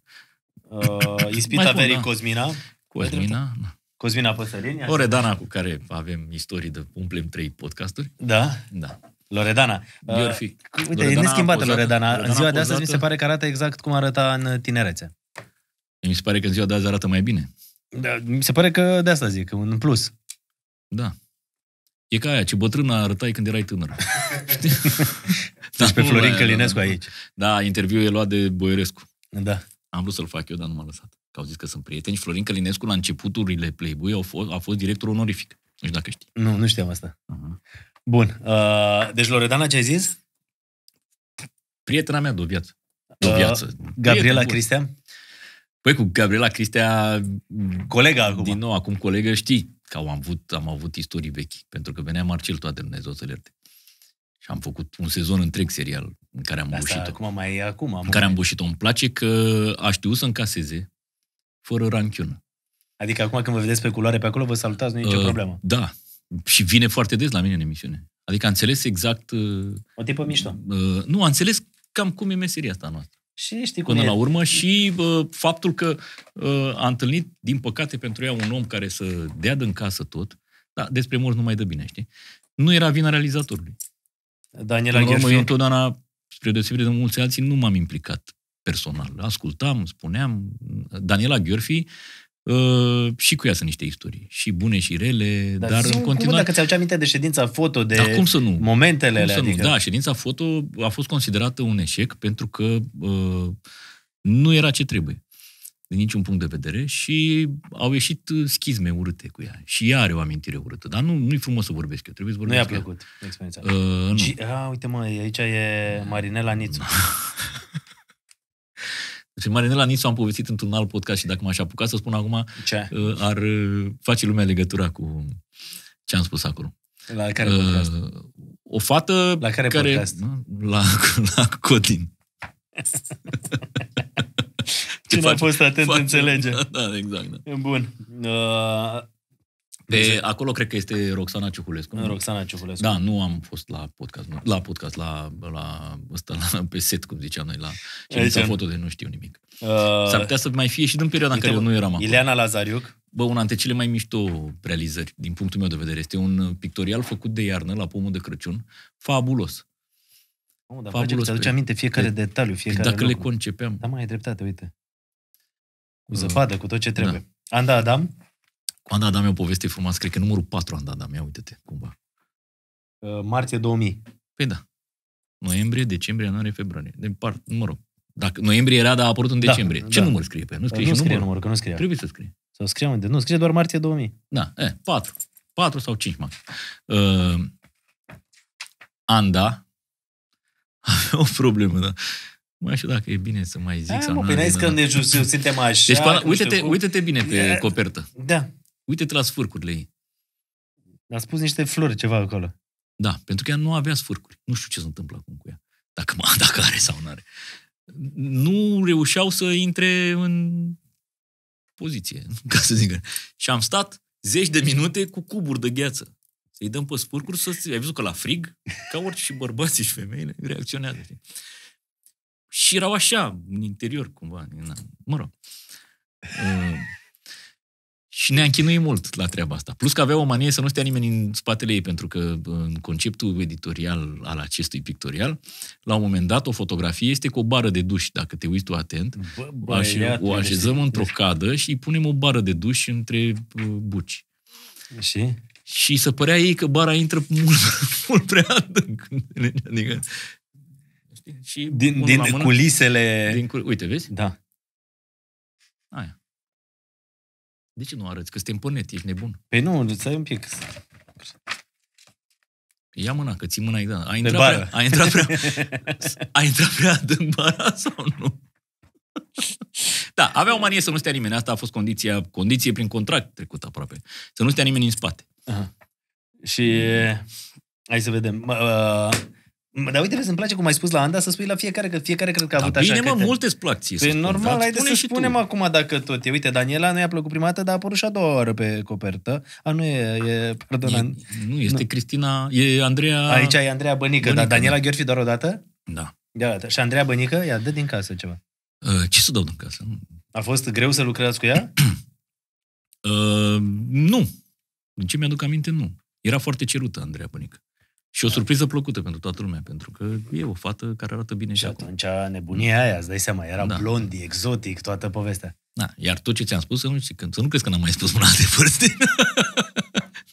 Uh, *coughs* ispita Veri verii da. Cosmina. Cosmina, da. Cosmina Păsălin. Loredana, cu care avem istorii de umplem trei podcasturi. Da? Da. Loredana. Uh, uite, Loredana e neschimbată pozată, Loredana. Loredana. În ziua pozată. de astăzi mi se pare că arată exact cum arăta în tinerețe. Mi se pare că în ziua de azi arată mai bine. Da, mi se pare că de asta zic, un plus. Da. E ca aia, ce bătrână arătai când erai tânăr. *laughs* Știi? da, deci pe Florin Călinescu da, aici. Da, interviul e luat de Boierescu. Da. Am vrut să-l fac eu, dar nu m-a lăsat. Că au zis că sunt prieteni. Florin Călinescu, la începuturile Playboy, au fost, a fost director onorific. Nu știu dacă știi. Nu, nu știam asta. Uh-huh. Bun. Uh, deci, Loredana, ce ai zis? Prietena mea de o viață. De o uh, viață. Uh, Gabriela Cristian? Păi cu Gabriela Cristea... Colega acum. Din nou, acum colegă, știi că am avut, am avut istorii vechi, pentru că venea Marcel toate în le Și am făcut un sezon întreg serial în care am bușit-o. acum mai e acum. Am în care am bușit-o. Îmi place că a știut să încaseze fără ranchiună. Adică acum când vă vedeți pe culoare pe acolo, vă salutați, nu e nicio uh, problemă. Da. Și vine foarte des la mine în emisiune. Adică a înțeles exact... Uh, o tipă mișto. Uh, nu, a înțeles cam cum e meseria asta noastră. Și știi cum Până e. la urmă și bă, faptul că bă, a întâlnit, din păcate pentru ea, un om care să dea din casă tot, da, despre mor nu mai dă bine, știi? Nu era vina realizatorului. Daniela În urmă, eu întotdeauna, spre deosebire de mulți alții, nu m-am implicat personal. Ascultam, spuneam. Daniela Gheorfi Uh, și cu ea sunt niște istorii, și bune și rele, dar, dar în continuare... dacă ți-aduce aminte de ședința foto, de da, cum să nu? momentele cum alea, să adică... nu? Da, ședința foto a fost considerată un eșec pentru că uh, nu era ce trebuie din niciun punct de vedere și au ieșit schizme urâte cu ea. Și ea are o amintire urâtă, dar nu, nu-i frumos să vorbesc eu, trebuie să vorbesc Nu i-a plăcut experiența. Uh, nu. Și, a, uite mă, aici e Marinela Nițu. *laughs* și Marinela Nisu am povestit într-un alt podcast și dacă m-aș apuca să spun acum, Ce? Uh, ar uh, face lumea legătura cu ce am spus acolo. La care uh, podcast? Uh, o fată la care, care podcast? La, *laughs* la Codin. Cine face, a fost atent face, înțelege. Da, *laughs* da exact. Da. Bun. Uh, de exact. acolo cred că este Roxana Ciuculescu. Nu? Roxana Ciuculescu. Da, nu am fost la podcast, nu, la podcast, la, la, ăsta, la, pe set, cum ziceam noi, la ședința deci, foto de nu știu nimic. Uh, S-ar putea să mai fie și din perioada uite, în care eu nu eram acolo. Ileana Lazariuc. Bă, una dintre cele mai mișto realizări, din punctul meu de vedere, este un pictorial făcut de iarnă la pomul de Crăciun, fabulos. Oh, dar fabulos. Îți aminte fiecare de, detaliu, fiecare Dacă exact, lucru. le concepeam. Da, mai ai dreptate, uite. Cu uh, zăpadă, uh, cu tot ce trebuie. Da. Anda Adam? Cu Anda Adamea o poveste frumoasă, cred că numărul 4 Anda ia uite-te, cumva. Uh, martie 2000. Păi da. Noiembrie, decembrie, ianuarie, februarie. De par, mă rog. Dacă noiembrie era, dar a apărut în da, decembrie. Da, Ce da. număr scrie pe Nu uh, scrie, nu și scrie numărul, că nu scrie. Trebuie să scrie. Sau scrie unde? Nu, scrie doar martie 2000. Da, e, 4. 4 sau 5 mai. Uh, Anda *laughs* avea o problemă, da. Mai știu dacă e bine să mai zic Hai, sau mă, nu. Bine, n că ne suntem așa. Deci, uite-te, uite-te bine pe copertă. Da. Uite-te la sfârcurile ei. A spus niște flori ceva acolo. Da, pentru că ea nu avea sfârcuri. Nu știu ce se întâmplă acum cu ea. Dacă, *laughs* dacă are sau nu are. Nu reușeau să intre în poziție, *laughs* ca să zic. Și am stat zeci de minute cu cuburi de gheață. Să-i dăm pe sfârcuri, să Ai văzut că la frig, ca orice și bărbații și femeile, reacționează. Și erau așa, în interior, cumva. Mă rog. *laughs* Și ne-a închinuit mult la treaba asta. Plus că avea o manie să nu stea nimeni în spatele ei, pentru că în conceptul editorial al acestui pictorial, la un moment dat, o fotografie este cu o bară de duș, dacă te uiți tu atent. Bă, bă, așa, o așezăm într-o cadă și îi punem o bară de duș între uh, buci. Și? Și să părea ei că bara intră mult, *laughs* mult prea adânc. Adică, Și din din culisele... Din, uite, vezi? Da. Aia. De ce nu arăți? Că suntem pe net, ești nebun. Păi nu, ai un pic. Ia mâna, că ții mâna da. exact. Ai intrat, prea, ai *laughs* intrat prea, ai intrat prea adânc bara sau nu? da, avea o manie să nu stea nimeni. Asta a fost condiția, condiție prin contract trecut aproape. Să nu stea nimeni în spate. Aha. Și hai să vedem. Uh, dar uite, vezi, îmi place cum ai spus la Anda să spui la fiecare, că fiecare cred că a da, avut bine, așa. Bine, mă, că... multe îți plac ție. Păi normal, da, hai de să spunem tu. acum dacă tot e. Uite, Daniela nu i-a plăcut prima dată, dar a apărut și a doua oară pe copertă. A, nu e, e pardon. E, nu, este nu. Cristina, e Andreea... Aici e Andreea Bănică, Bănică dar Daniela da. Gheorfi doar o dată? Da. Da, și Andreea Bănică, ea dă din casă ceva. Uh, ce să dau din casă? A fost greu să lucrați cu ea? *clears throat* uh, nu. Din ce mi-aduc aminte, nu. Era foarte cerută Andreea Bănică. Și o surpriză plăcută pentru toată lumea, pentru că e o fată care arată bine și, și atunci acum. nebunia da. aia, îți dai seama, era da. blondi, exotic, toată povestea. Da, iar tot ce ți-am spus, să nu, să nu crezi că n-am mai spus până alte părți.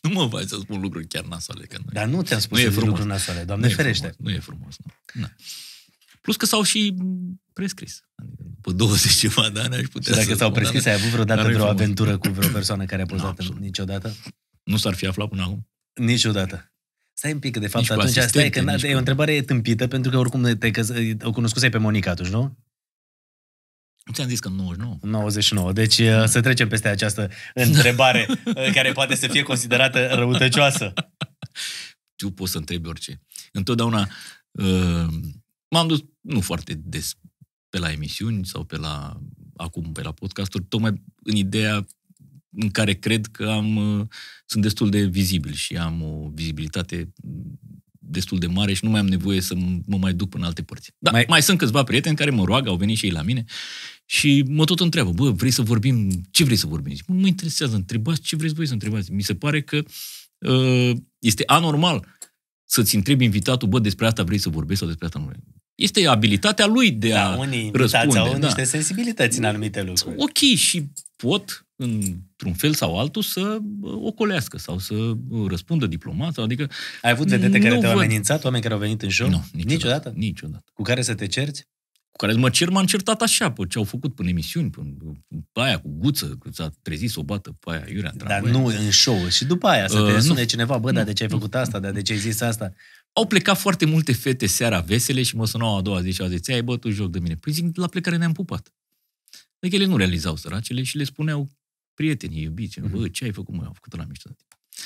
nu mă faci să spun lucruri chiar nasoale. Că nu Dar nu ți-am spus nu e frumos. lucruri nasoale, Doamne nu ferește. frumos, nu e frumos, nu. Da. Plus că s-au și prescris. Adică după 20 ceva de ani aș putea și dacă s-au prescris, ai avut vreodată vreo frumos. aventură cu vreo persoană care a *laughs* pozat niciodată? Nu s-ar fi aflat până acum. Niciodată. Stai un pic, că de fapt nici atunci asta că e o întrebare tâmpită, pentru că oricum te, căs... o cunoscusei pe Monica atunci, nu? Ți-am zis că în 99. 99. Deci uh, mm. să trecem peste această întrebare *laughs* uh, care poate să fie considerată răutăcioasă. Tu poți să întrebi orice. Întotdeauna uh, m-am dus, nu foarte des, pe la emisiuni sau pe la, acum pe la podcasturi, tocmai în ideea în care cred că am, uh, sunt destul de vizibil și am o vizibilitate destul de mare și nu mai am nevoie să mă mai duc în alte părți. Dar mai... mai sunt câțiva prieteni care mă roagă, au venit și ei la mine și mă tot întreabă, bă, vrei să vorbim? Ce vrei să vorbim? Zic, mă interesează, întrebați ce vreți voi să întrebați. Mi se pare că uh, este anormal să-ți întrebi invitatul, bă, despre asta vrei să vorbești sau despre asta nu vrei. Este abilitatea lui de da, a unii răspunde. au da. niște sensibilități în anumite lucruri. Ok, și pot într-un fel sau altul, să uh, ocolească sau să uh, răspundă diplomat. Sau, adică Ai avut vedete care te-au văd... amenințat, oameni care au venit în joc? Nu, niciodată. niciodată. Niciodată. Cu care să te cerți? Cu care mă cer, m-am certat așa, pe ce au făcut până emisiuni, până pe aia cu guță, că s-a trezit să o bată pe aia, iurea. Dar nu în show. Și după aia să te uh, sune nu. cineva, bă, dar de ce ai făcut asta, dar de ce ai zis asta? Au plecat foarte multe fete seara vesele și mă sunau a doua zi și au zis, ai bătut joc de mine. Păi zic, la plecare ne-am pupat. Adică ele nu realizau săracele și le spuneau prietenii, iubiți, mm-hmm. bă, ce ai făcut, mă, am făcut la mișto.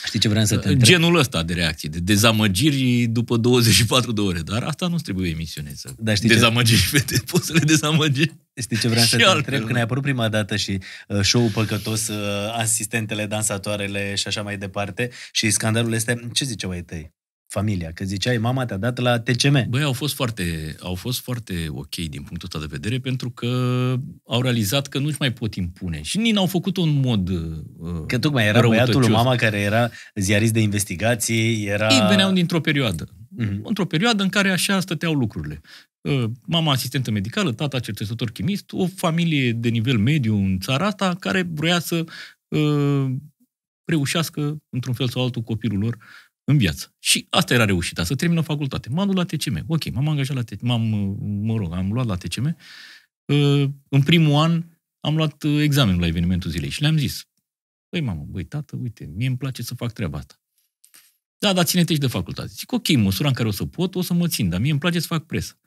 Știi ce vreau să ă, te întreb? Genul ăsta de reacție, de dezamăgiri după 24 de ore, dar asta nu trebuie emisiunea Da, știi dezamăgiri, ce... Te, poți să le dezamăgi. Știi ce vreau să te întreb? Când ai apărut prima dată și ă, show-ul păcătos, ă, asistentele, dansatoarele și așa mai departe și scandalul este, ce ziceau ai tăi? familia? Că ziceai, mama te-a dat la TCM. Băi, au fost foarte, au fost foarte ok din punctul ăsta de vedere pentru că au realizat că nu-și mai pot impune. Și nici n-au făcut un mod uh, Că tocmai era băiatul lui mama care era ziarist de investigații, era... Ei veneau dintr-o perioadă. Mm-hmm. Într-o perioadă în care așa stăteau lucrurile. Uh, mama asistentă medicală, tata cercetător chimist, o familie de nivel mediu în țara asta care vroia să uh, reușească, într-un fel sau altul, copilul lor în viață. Și asta era reușita, să termină facultate. M-am dus la TCM. Ok, m-am angajat la TCM, m-am, mă rog, am luat la TCM. Uh, în primul an am luat uh, examenul la evenimentul zilei și le-am zis, Păi, mamă, băi tată, uite, mie îmi place să fac treaba asta. Da, dar ține-te și de facultate. Zic, ok, măsura în care o să pot, o să mă țin, dar mie îmi place să fac presă.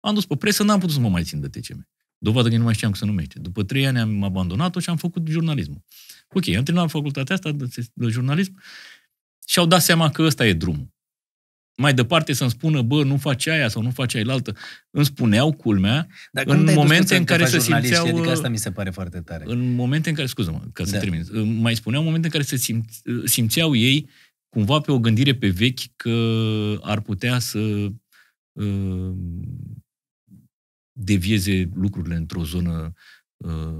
Am dus pe presă, n-am putut să mă mai țin de TCM. Dovadă că nu mai știam cum se numește. După trei ani am abandonat-o și am făcut jurnalismul. Ok, am terminat facultatea asta de, de jurnalism și-au dat seama că ăsta e drumul. Mai departe să-mi spună, bă, nu faci aia sau nu faci altă. Îmi spuneau, culmea, Dar în momente în care se simțeau... Adică asta mi se pare foarte tare. În momente în care, scuză-mă, că da. să termin. Mai spuneau momente în care se simț, simțeau ei cumva pe o gândire pe vechi că ar putea să uh, devieze lucrurile într-o zonă uh, Uh,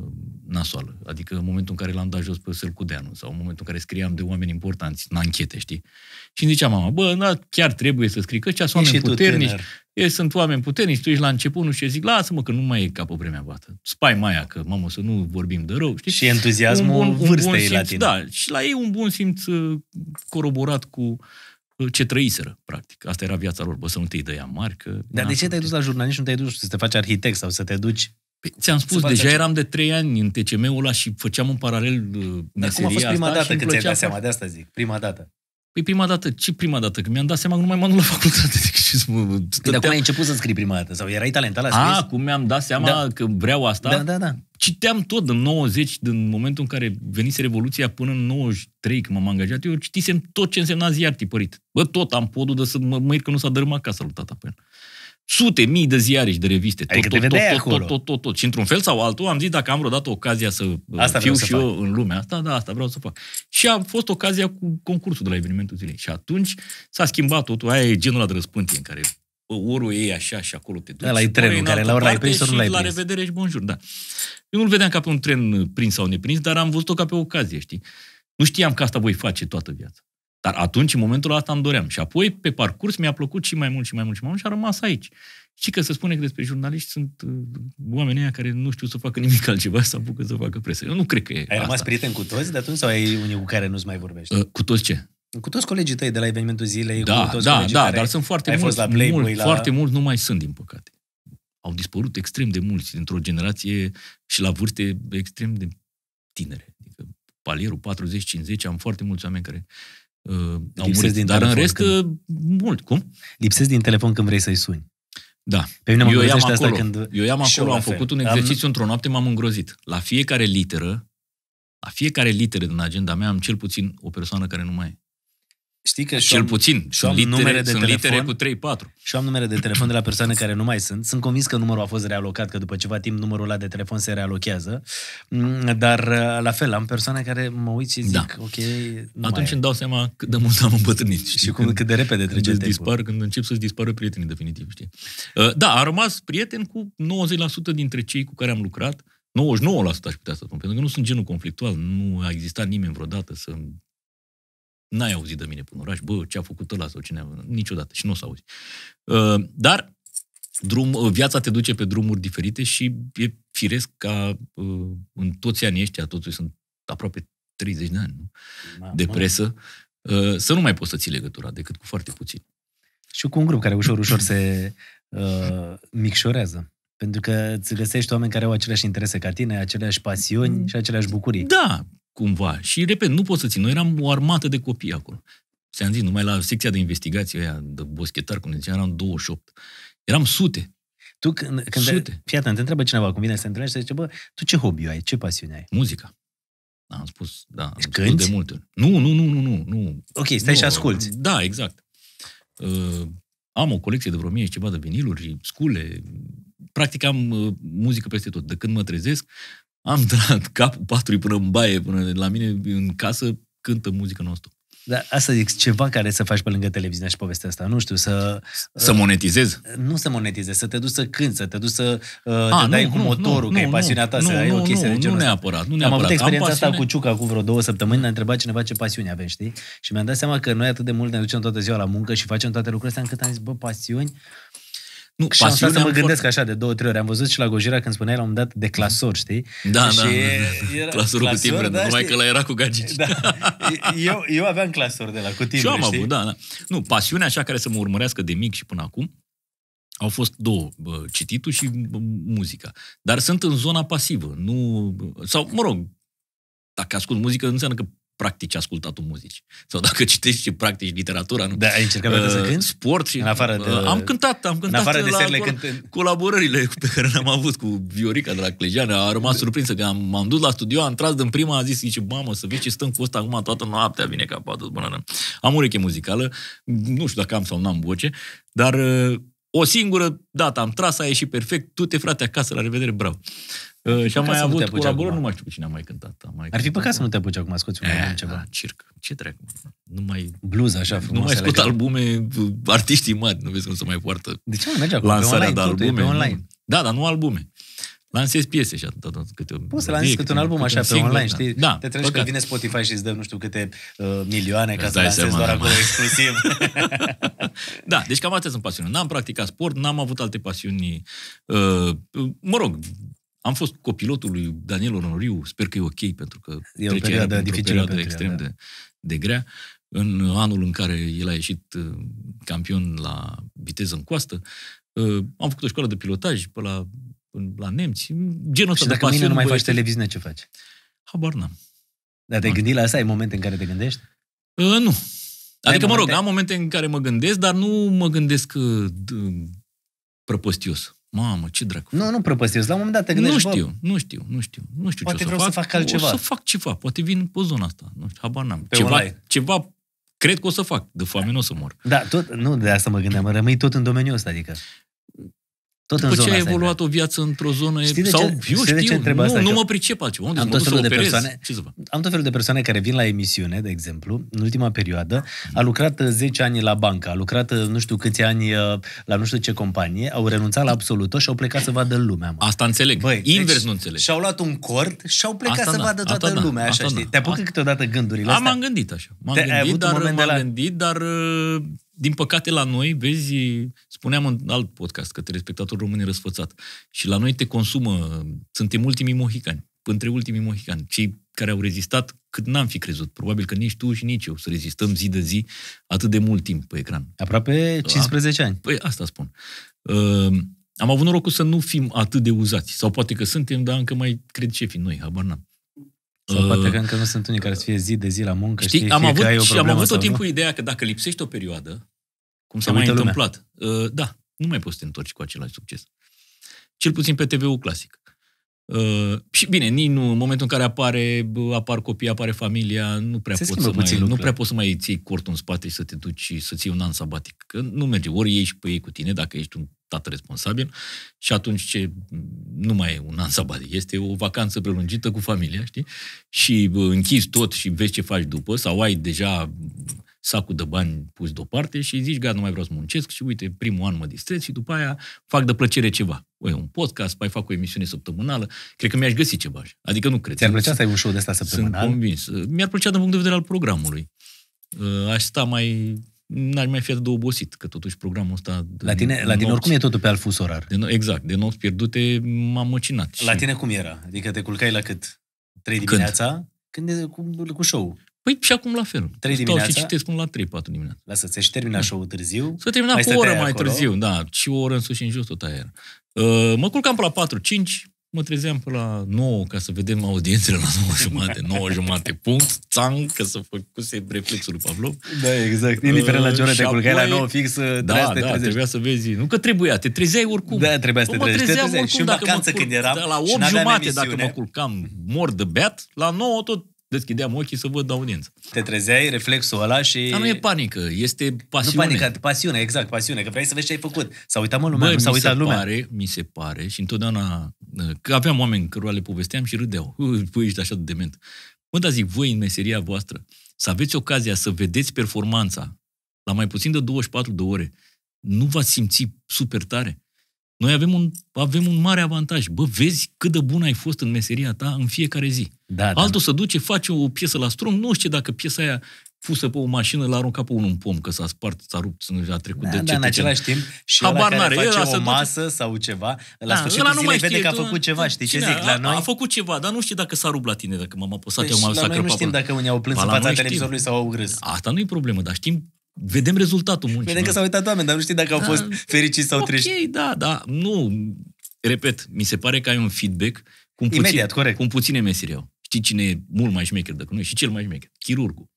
nasoală. Adică în momentul în care l-am dat jos pe Sălcudeanu sau în momentul în care scriam de oameni importanți în anchete, știi? Și îmi zicea mama, bă, na, chiar trebuie să scrii, că sunt oameni puternici, e, sunt oameni puternici, tu ești la început, nu știu, zic, lasă-mă că nu mai e ca pe vremea voastră. Spai mai că, mamă, să nu vorbim de rău, știi? Și entuziasmul un bun, un bun simț, la tine. Da, și la ei un bun simț uh, coroborat cu uh, ce trăiseră, practic. Asta era viața lor. Bă, să nu te-i dăia mari, că... Dar de ce te-ai dus la jurnalist și nu te-ai dus să te faci arhitect sau să te duci Păi, ți-am spus, deja ce... eram de trei ani în TCM-ul ăla și făceam un paralel uh, Dar cum a fost prima dată când ți-ai dat seama de asta, zic? Prima dată. Păi prima dată, ce prima dată? Că mi-am dat seama că nu mai m-am la facultate. Zic, *laughs* și stăteam... Păi, dar cum ai început să scrii prima dată? Sau erai talentat la scris? A, cum mi-am dat seama da. că vreau asta? Da, da, da. Citeam tot în 90, din momentul în care venise Revoluția până în 93, când m-am angajat, eu citisem tot ce însemna ziar tipărit. Bă, tot am podul de să mă, mă că nu s-a dărâmat casa lui tata pe el sute, mii de ziare și de reviste. Tot, adică tot, te tot, tot, acolo. tot, tot, tot, tot. Și într-un fel sau altul am zis dacă am vreodată ocazia să uh, asta fiu și fac. eu în lumea asta, da, asta vreau să fac. Și a fost ocazia cu concursul de la evenimentul zilei. Și atunci s-a schimbat totul. Aia e genul ăla de răspântie în care bă, orul așa și acolo te duci. Da, la trenul care la ora ai prins, nu l-ai prins. la revedere și bonjour, da. Eu nu-l vedeam ca pe un tren prins sau neprins, dar am văzut-o ca pe ocazie, știi? Nu știam că asta voi face toată viața. Dar atunci, în momentul ăsta, îmi doream. Și apoi, pe parcurs, mi-a plăcut și mai mult și mai mult și mai mult și a rămas aici. Și că se spune că despre jurnaliști sunt uh, oamenii care nu știu să facă nimic altceva, să apucă să facă presă. Eu nu cred că e Ai asta. rămas prieten cu toți de atunci sau ai unii cu care nu-ți mai vorbești? Uh, cu toți ce? Cu toți colegii tăi de la evenimentul zilei, da, cu toți da, da, care dar sunt foarte mulți, la Playboy, mult, la... foarte mulți nu mai sunt, din păcate. Au dispărut extrem de mulți dintr-o generație și la vârste extrem de tinere. Adică palierul 40-50, am foarte mulți oameni care Uh, murit din Dar în rest, când... Uh, mult. Cum? Lipsesc din telefon când vrei să-i suni. Da. Pe mine mă eu am acolo, când... eu am acolo, am făcut un exercițiu am... într-o noapte, m-am îngrozit. La fiecare literă, la fiecare literă din agenda mea am cel puțin o persoană care nu mai e. Știi că Cel am, puțin. Și am litere, numere de sunt telefon, litere cu 3-4. Și am numere de telefon de la persoane care nu mai sunt. Sunt convins că numărul a fost realocat, că după ceva timp numărul ăla de telefon se realochează. Mm, dar uh, la fel, am persoane care mă uit și zic, da. ok, nu Atunci mai îmi dau seama cât de mult am îmbătrânit. Știi? Și cum, când, cât de repede trece când Dispar, când încep să-ți dispară prietenii, definitiv. Știi? Uh, da, a rămas prieten cu 90% dintre cei cu care am lucrat. 99% aș putea să spun, pentru că nu sunt genul conflictual, nu a existat nimeni vreodată să N-ai auzit de mine până oraș, bă, ce a făcut ăla sau cine, niciodată și nu o să auzi. Uh, dar drum, uh, viața te duce pe drumuri diferite și e firesc ca uh, în toți anii ăștia, totuși sunt aproape 30 de ani nu? Da, de presă, să nu mai poți să ții legătura decât cu foarte puțin. Și cu un grup care ușor, ușor se uh, micșorează. Pentru că îți găsești oameni care au aceleași interese ca tine, aceleași pasiuni mm. și aceleași bucurii. Da, cumva. Și, repet, nu pot să țin. Noi eram o armată de copii acolo. Ți-am zis, numai la secția de investigație aia, de boschetar, cum ne ziceam, eram 28. Eram sute. Tu când, când sute. Fii atent, te întreabă cineva cum vine să te întâlnești, să zice, bă, tu ce hobby ai, ce pasiune ai? Muzica. Da, am spus, da, am deci Cânti? spus de multe ori. Nu, nu, nu, nu, nu, nu. Ok, stai nu, și asculți. Da, exact. Uh, am o colecție de vreo mie și ceva de viniluri, scule, practic am uh, muzică peste tot. De când mă trezesc, am dat capul patului până în baie, până la mine în casă cântă muzică nostru. Da, asta e ceva care să faci pe lângă televiziune și povestea asta, nu știu, să... Să uh, monetizezi? Nu să monetizezi, să te duci să cânti, să te duci să uh, A, ah, te dai nu, cu motorul, nu, că nu, e pasiunea ta, nu, să nu, ai o chestie nu, de genul Nu neapărat, nu neapărat. Am avut experiența am asta cu Ciuca cu vreo două săptămâni, ne-a întrebat cineva ce pasiune avem, știi? Și mi-am dat seama că noi atât de mult ne ducem toată ziua la muncă și facem toate lucrurile astea, încât am zis, bă, pasiuni, nu, și am stat să mă gândesc așa de două, trei ori. Am văzut și la Gojira când spuneai la un dat de clasor, știi? Da, și da. da era da. *laughs* clasorul clasor, cu timbre, da, numai știi? că la era cu gagici. Da. *laughs* Eu, eu aveam clasor de la cu timbre, Și eu am știi? avut, da, da. Nu, pasiunea așa care să mă urmărească de mic și până acum, au fost două, bă, cititul și bă, muzica. Dar sunt în zona pasivă, nu... Sau, mă rog, dacă ascult muzică, nu înseamnă că practici ascultatul muzicii. Sau dacă citești și practici literatura, nu? Da, ai încercat uh, să cânti? Sport și... În afară de... Uh, am cântat, am cântat în afară de la col- cânt... colaborările pe care le-am avut cu Viorica de la Clejeană. A rămas surprinsă că am, m-am dus la studio, am tras din prima, a zis, zice, mamă, să vezi ce stăm cu ăsta acum toată noaptea, vine ca patru bună. Am ureche muzicală, nu știu dacă am sau n-am voce, dar uh, o singură dată am tras, a ieșit perfect, tu te frate acasă, la revedere, bravo. Ă, și am mai avut colaborări, nu mai știu cu cine am mai cântat. Am mai Ar fi păcat să nu te apuci acum, scoți un album ceva. Da, circ. Ce trec? Nu mai... bluză, așa frumos. Nu mai scot legat. albume artiștii mari, nu vezi cum se mai poartă. De ce nu merge acum? Lansarea online, de albume. Tot, online. Nu? Da, dar nu albume. Lansezi piese și atât. Poți să lansezi câte un album așa pe online, da. știi? Da, te trebuie că vine Spotify și îți dă nu știu câte uh, milioane ca să lansezi doar acolo exclusiv. *laughs* da, deci cam astea sunt pasiuni. N-am practicat sport, n-am avut alte pasiuni. Uh, mă rog, am fost copilotul lui Daniel Onoriu, sper că e ok, pentru că e o perioadă, dificilă, perioadă extrem da. de, de grea. În anul în care el a ieșit uh, campion la viteză în coastă, uh, am făcut o școală de pilotaj pe la, la nemți, genul și dacă mâine nu mai faci televiziune, ce faci? Habar n-am. Dar te-ai gândit la asta? Ai momente în care te gândești? Uh, nu. Adică, mă rog, am momente în care mă gândesc, dar nu mă gândesc uh, prăpostios. Mamă, ce dracu. Nu, nu prăpăstesc. La un moment dat te gândești, nu știu, bă, nu știu, nu știu, nu știu poate ce o să fac. să fac altceva. O să fac ceva, poate vin pe zona asta. Nu știu, habar n-am. Pe ceva, ceva cred că o să fac. De foame nu o să mor. Da, tot, nu de asta mă gândeam. Rămâi tot în domeniul ăsta, adică. Tot După în ce ai evoluat exact. o viață într-o zonă, știi sau ce, eu știu, ce asta? nu, nu mă pricep altceva. Unde am tot felul de persoane, am tot felul de persoane care vin la emisiune, de exemplu, în ultima perioadă, a lucrat 10 uh, ani la bancă, a lucrat uh, nu știu câți ani uh, la nu știu ce companie, au renunțat la absolută și au plecat să vadă lumea. Mă. Asta înțeleg. Băi, deci Invers deci, nu înțeleg. Și-au luat un cort și au plecat asta să da, vadă toată asta da, lumea, așa, asta da. știi? Te apucă câteodată gândurile astea? Am, am gândit așa. m-am gândit, dar din păcate la noi, vezi, spuneam în alt podcast că respectatul român răsfățat. Și la noi te consumă, suntem ultimii mohicani, între ultimii mohicani, cei care au rezistat cât n-am fi crezut. Probabil că nici tu și nici eu să rezistăm zi de zi atât de mult timp pe ecran. Aproape 15 ani. Păi asta spun. Uh, am avut norocul să nu fim atât de uzați. Sau poate că suntem, dar încă mai cred fi noi, habar n-am. Sau poate uh, că încă nu sunt unii care să fie zi de zi la muncă. Știi, știi am avut, ai o și am avut tot timpul ideea că dacă lipsești o perioadă, cum s-a mai întâmplat, uh, da, nu mai poți să te întorci cu același succes. Cel puțin pe TV-ul clasic. Uh, și bine, nici nu, în momentul în care apare, apar copii, apare familia, nu prea, Se poți să, mai, lucru. nu prea poți să mai ții cortul în spate și să te duci și să ții un an sabatic. Că nu merge. Ori ești pe păi ei cu tine, dacă ești un tată responsabil, și atunci ce, nu mai e un an sabatic, este o vacanță prelungită cu familia, știi? Și închizi tot și vezi ce faci după, sau ai deja sacul de bani pus deoparte și zici, gata, nu mai vreau să muncesc și uite, primul an mă distrez și după aia fac de plăcere ceva. Oi, păi, un podcast, mai păi, fac o emisiune săptămânală, cred că mi-aș găsi ceva. Adică nu cred. Ți-ar plăcea să ai un show de asta săptămânal? Sunt convins. Mi-ar plăcea din punct de vedere al programului. Uh, aș sta mai n-aș mai fi atât de obosit, că totuși programul ăsta... La tine, la tine oricum e totul pe alfus orar. De, exact, de nopți pierdute m-am măcinat. La și... tine cum era? Adică te culcai la cât? Trei dimineața? Când? Când e, cu, cu show Păi și acum la fel. 3 Stau dimineața? și citesc până la 3-4 dimineața. Lasă, ți-și termina da. show-ul târziu. Să termina cu o oră mai acolo. târziu, da. Și o oră în sus și în jos tot aia era. Uh, mă culcam până la 4-5, mă trezeam până la 9 ca să vedem audiențele la 9 *laughs* jumate, 9 jumate, punct, țang, că să făcuse reflexul lui Pavlov. Da, exact. Indiferent la ce oră uh, te culcai, la 9 fix, da, da, să te trezești. da, trebuia să da, vezi. Nu că trebuia, te trezeai oricum. Da, trebuia să te trezești. Te trezeai. Oricum, și mă vacanță când eram, la 8 jumate, dacă mă culcam mor de beat, la 9 tot deschideam ochii să văd audiență. Te trezeai, reflexul ăla și... Dar nu e panică, este pasiune. Nu panică, pasiune, exact, pasiune, că vrei să vezi ce ai făcut. S-a uitat mă lumea, Bă, nu s-a uitat lumea. Pare, mi se pare și întotdeauna, că aveam oameni cărora le povesteam și râdeau. Păi, ești așa de dement. Mă, dar zic, voi în meseria voastră, să aveți ocazia să vedeți performanța la mai puțin de 24 de ore, nu v-ați simți super tare? Noi avem un, avem un mare avantaj. Bă, vezi cât de bun ai fost în meseria ta în fiecare zi. Da, da. Altul da. se duce, face o piesă la strung, nu știe dacă piesa aia fusă pe o mașină, l-a aruncat pe unul în pom, că s-a spart, s-a rupt, a trecut da, de da, în același timp, și Habar ăla care face ăla o masă duce... sau ceva, la da, sfârșitul zilei vede că a făcut ceva, știi cine, ce zic? La noi... A făcut ceva, dar nu știe dacă s-a rupt la tine, dacă m-am apăsat, deci, eu m-am la noi nu știm dacă unii au plâns în fața televizorului sau au râs. Asta nu e problemă, dar știm vedem rezultatul muncii. Vedem că s-au uitat oameni, dar nu știi dacă au da. fost fericiți sau okay, triști. Ok, da, da. Nu, repet, mi se pare că ai un feedback cum puțin, Imediat, corect. Cum puțin meseri au. Știi cine e mult mai șmecher decât noi și cel mai șmecher? Chirurgul.